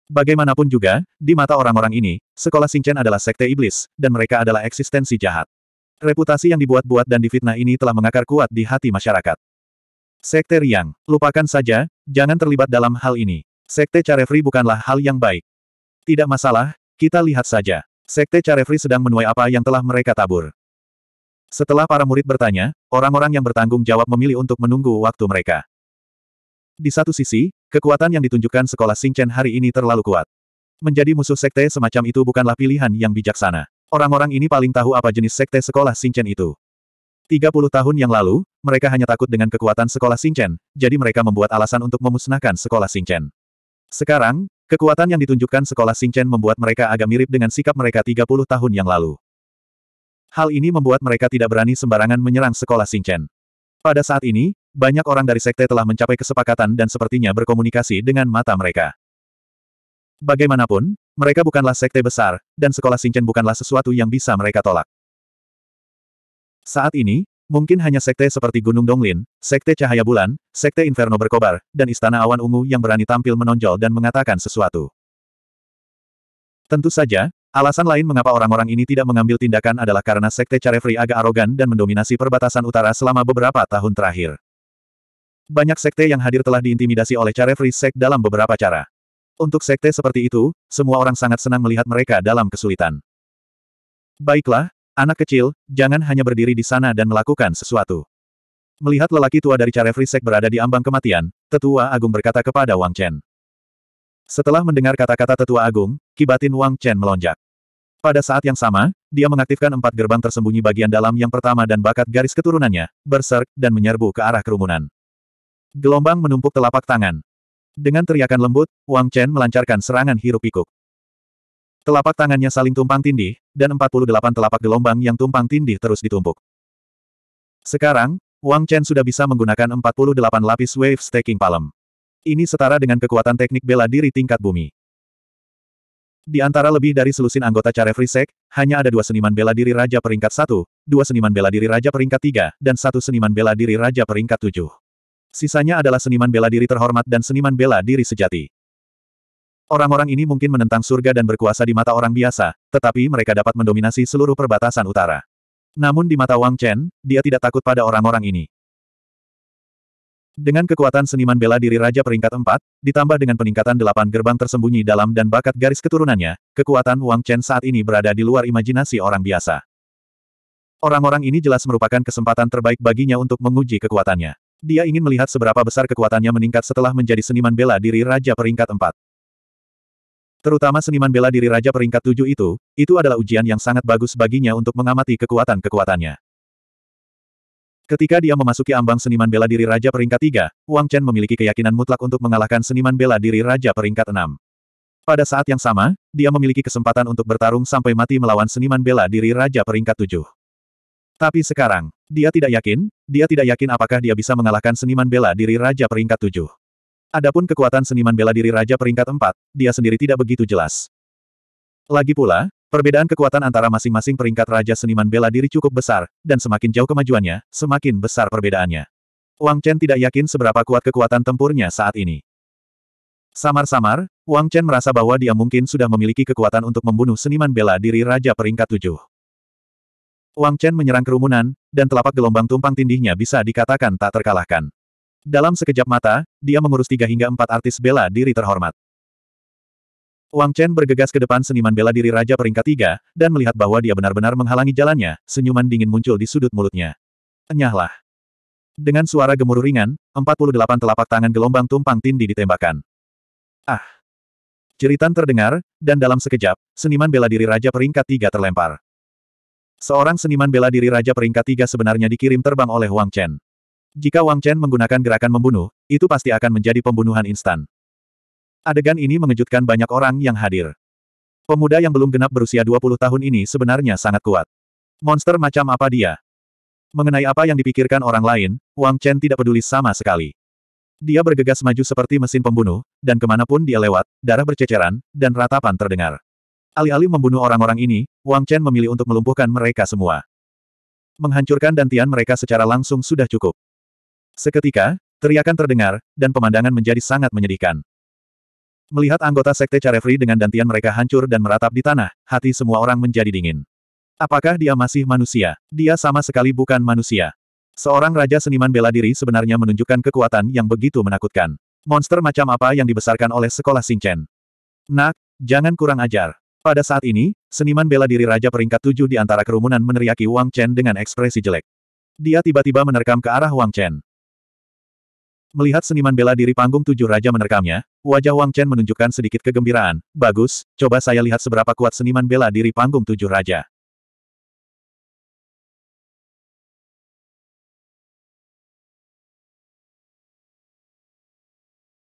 Bagaimanapun juga, di mata orang-orang ini, sekolah Singchen adalah sekte iblis, dan mereka adalah eksistensi jahat. Reputasi yang dibuat-buat dan difitnah ini telah mengakar kuat di hati masyarakat. Sekte Riang, lupakan saja, jangan terlibat dalam hal ini. Sekte Carefree bukanlah hal yang baik. Tidak masalah, kita lihat saja. Sekte Carefree sedang menuai apa yang telah mereka tabur. Setelah para murid bertanya, orang-orang yang bertanggung jawab memilih untuk menunggu waktu mereka. Di satu sisi, Kekuatan yang ditunjukkan sekolah Singchen hari ini terlalu kuat. Menjadi musuh sekte semacam itu bukanlah pilihan yang bijaksana. Orang-orang ini paling tahu apa jenis sekte sekolah Singchen itu. 30 tahun yang lalu, mereka hanya takut dengan kekuatan sekolah Singchen, jadi mereka membuat alasan untuk memusnahkan sekolah Singchen. Sekarang, kekuatan yang ditunjukkan sekolah Singchen membuat mereka agak mirip dengan sikap mereka 30 tahun yang lalu. Hal ini membuat mereka tidak berani sembarangan menyerang sekolah Singchen. Pada saat ini, banyak orang dari sekte telah mencapai kesepakatan dan sepertinya berkomunikasi dengan mata mereka. Bagaimanapun, mereka bukanlah sekte besar, dan sekolah Sinchen bukanlah sesuatu yang bisa mereka tolak. Saat ini, mungkin hanya sekte seperti Gunung Donglin, sekte Cahaya Bulan, sekte Inferno Berkobar, dan Istana Awan Ungu yang berani tampil menonjol dan mengatakan sesuatu. Tentu saja, alasan lain mengapa orang-orang ini tidak mengambil tindakan adalah karena sekte Carefree agak arogan dan mendominasi perbatasan utara selama beberapa tahun terakhir. Banyak sekte yang hadir telah diintimidasi oleh cara free sek dalam beberapa cara. Untuk sekte seperti itu, semua orang sangat senang melihat mereka dalam kesulitan. Baiklah, anak kecil, jangan hanya berdiri di sana dan melakukan sesuatu. Melihat lelaki tua dari cara free sek berada di ambang kematian, tetua agung berkata kepada Wang Chen. Setelah mendengar kata-kata tetua agung, kibatin Wang Chen melonjak. Pada saat yang sama, dia mengaktifkan empat gerbang tersembunyi bagian dalam yang pertama dan bakat garis keturunannya, berserk, dan menyerbu ke arah kerumunan. Gelombang menumpuk telapak tangan. Dengan teriakan lembut, Wang Chen melancarkan serangan hirup-pikuk. Telapak tangannya saling tumpang tindih, dan 48 telapak gelombang yang tumpang tindih terus ditumpuk. Sekarang, Wang Chen sudah bisa menggunakan 48 lapis wave staking palem. Ini setara dengan kekuatan teknik bela diri tingkat bumi. Di antara lebih dari selusin anggota Care Frisek, hanya ada dua seniman bela diri Raja peringkat 1, dua seniman bela diri Raja peringkat 3, dan satu seniman bela diri Raja peringkat 7 sisanya adalah seniman bela diri terhormat dan seniman bela diri sejati. Orang-orang ini mungkin menentang surga dan berkuasa di mata orang biasa, tetapi mereka dapat mendominasi seluruh perbatasan utara. Namun di mata Wang Chen, dia tidak takut pada orang-orang ini. Dengan kekuatan seniman bela diri Raja peringkat 4, ditambah dengan peningkatan delapan gerbang tersembunyi dalam dan bakat garis keturunannya, kekuatan Wang Chen saat ini berada di luar imajinasi orang biasa. Orang-orang ini jelas merupakan kesempatan terbaik baginya untuk menguji kekuatannya. Dia ingin melihat seberapa besar kekuatannya meningkat setelah menjadi seniman bela diri Raja Peringkat 4. Terutama seniman bela diri Raja Peringkat 7 itu, itu adalah ujian yang sangat bagus baginya untuk mengamati kekuatan-kekuatannya. Ketika dia memasuki ambang seniman bela diri Raja Peringkat 3, Wang Chen memiliki keyakinan mutlak untuk mengalahkan seniman bela diri Raja Peringkat 6. Pada saat yang sama, dia memiliki kesempatan untuk bertarung sampai mati melawan seniman bela diri Raja Peringkat 7. Tapi sekarang, dia tidak yakin, dia tidak yakin apakah dia bisa mengalahkan seniman bela diri Raja Peringkat 7. Adapun kekuatan seniman bela diri Raja Peringkat 4, dia sendiri tidak begitu jelas. Lagi pula, perbedaan kekuatan antara masing-masing peringkat Raja Seniman bela diri cukup besar, dan semakin jauh kemajuannya, semakin besar perbedaannya. Wang Chen tidak yakin seberapa kuat kekuatan tempurnya saat ini. Samar-samar, Wang Chen merasa bahwa dia mungkin sudah memiliki kekuatan untuk membunuh seniman bela diri Raja Peringkat 7. Wang Chen menyerang kerumunan, dan telapak gelombang tumpang tindihnya bisa dikatakan tak terkalahkan. Dalam sekejap mata, dia mengurus tiga hingga empat artis bela diri terhormat. Wang Chen bergegas ke depan seniman bela diri Raja peringkat tiga, dan melihat bahwa dia benar-benar menghalangi jalannya, senyuman dingin muncul di sudut mulutnya. Enyahlah. Dengan suara gemuruh ringan, 48 telapak tangan gelombang tumpang tindih ditembakkan. Ah! Ceritan terdengar, dan dalam sekejap, seniman bela diri Raja peringkat tiga terlempar. Seorang seniman bela diri Raja Peringkat Tiga sebenarnya dikirim terbang oleh Wang Chen. Jika Wang Chen menggunakan gerakan membunuh, itu pasti akan menjadi pembunuhan instan. Adegan ini mengejutkan banyak orang yang hadir. Pemuda yang belum genap berusia 20 tahun ini sebenarnya sangat kuat. Monster macam apa dia? Mengenai apa yang dipikirkan orang lain, Wang Chen tidak peduli sama sekali. Dia bergegas maju seperti mesin pembunuh, dan kemanapun dia lewat, darah berceceran, dan ratapan terdengar. Alih-alih membunuh orang-orang ini, Wang Chen memilih untuk melumpuhkan mereka semua. Menghancurkan dantian mereka secara langsung sudah cukup. Seketika, teriakan terdengar, dan pemandangan menjadi sangat menyedihkan. Melihat anggota Sekte Carefri dengan dantian mereka hancur dan meratap di tanah, hati semua orang menjadi dingin. Apakah dia masih manusia? Dia sama sekali bukan manusia. Seorang raja seniman bela diri sebenarnya menunjukkan kekuatan yang begitu menakutkan. Monster macam apa yang dibesarkan oleh sekolah Sinchen? Nak, jangan kurang ajar. Pada saat ini, seniman bela diri Raja peringkat tujuh di antara kerumunan meneriaki Wang Chen dengan ekspresi jelek. Dia tiba-tiba menerkam ke arah Wang Chen. Melihat seniman bela diri panggung tujuh raja menerkamnya, wajah Wang Chen menunjukkan sedikit kegembiraan. Bagus, coba saya lihat seberapa kuat seniman bela diri panggung tujuh raja.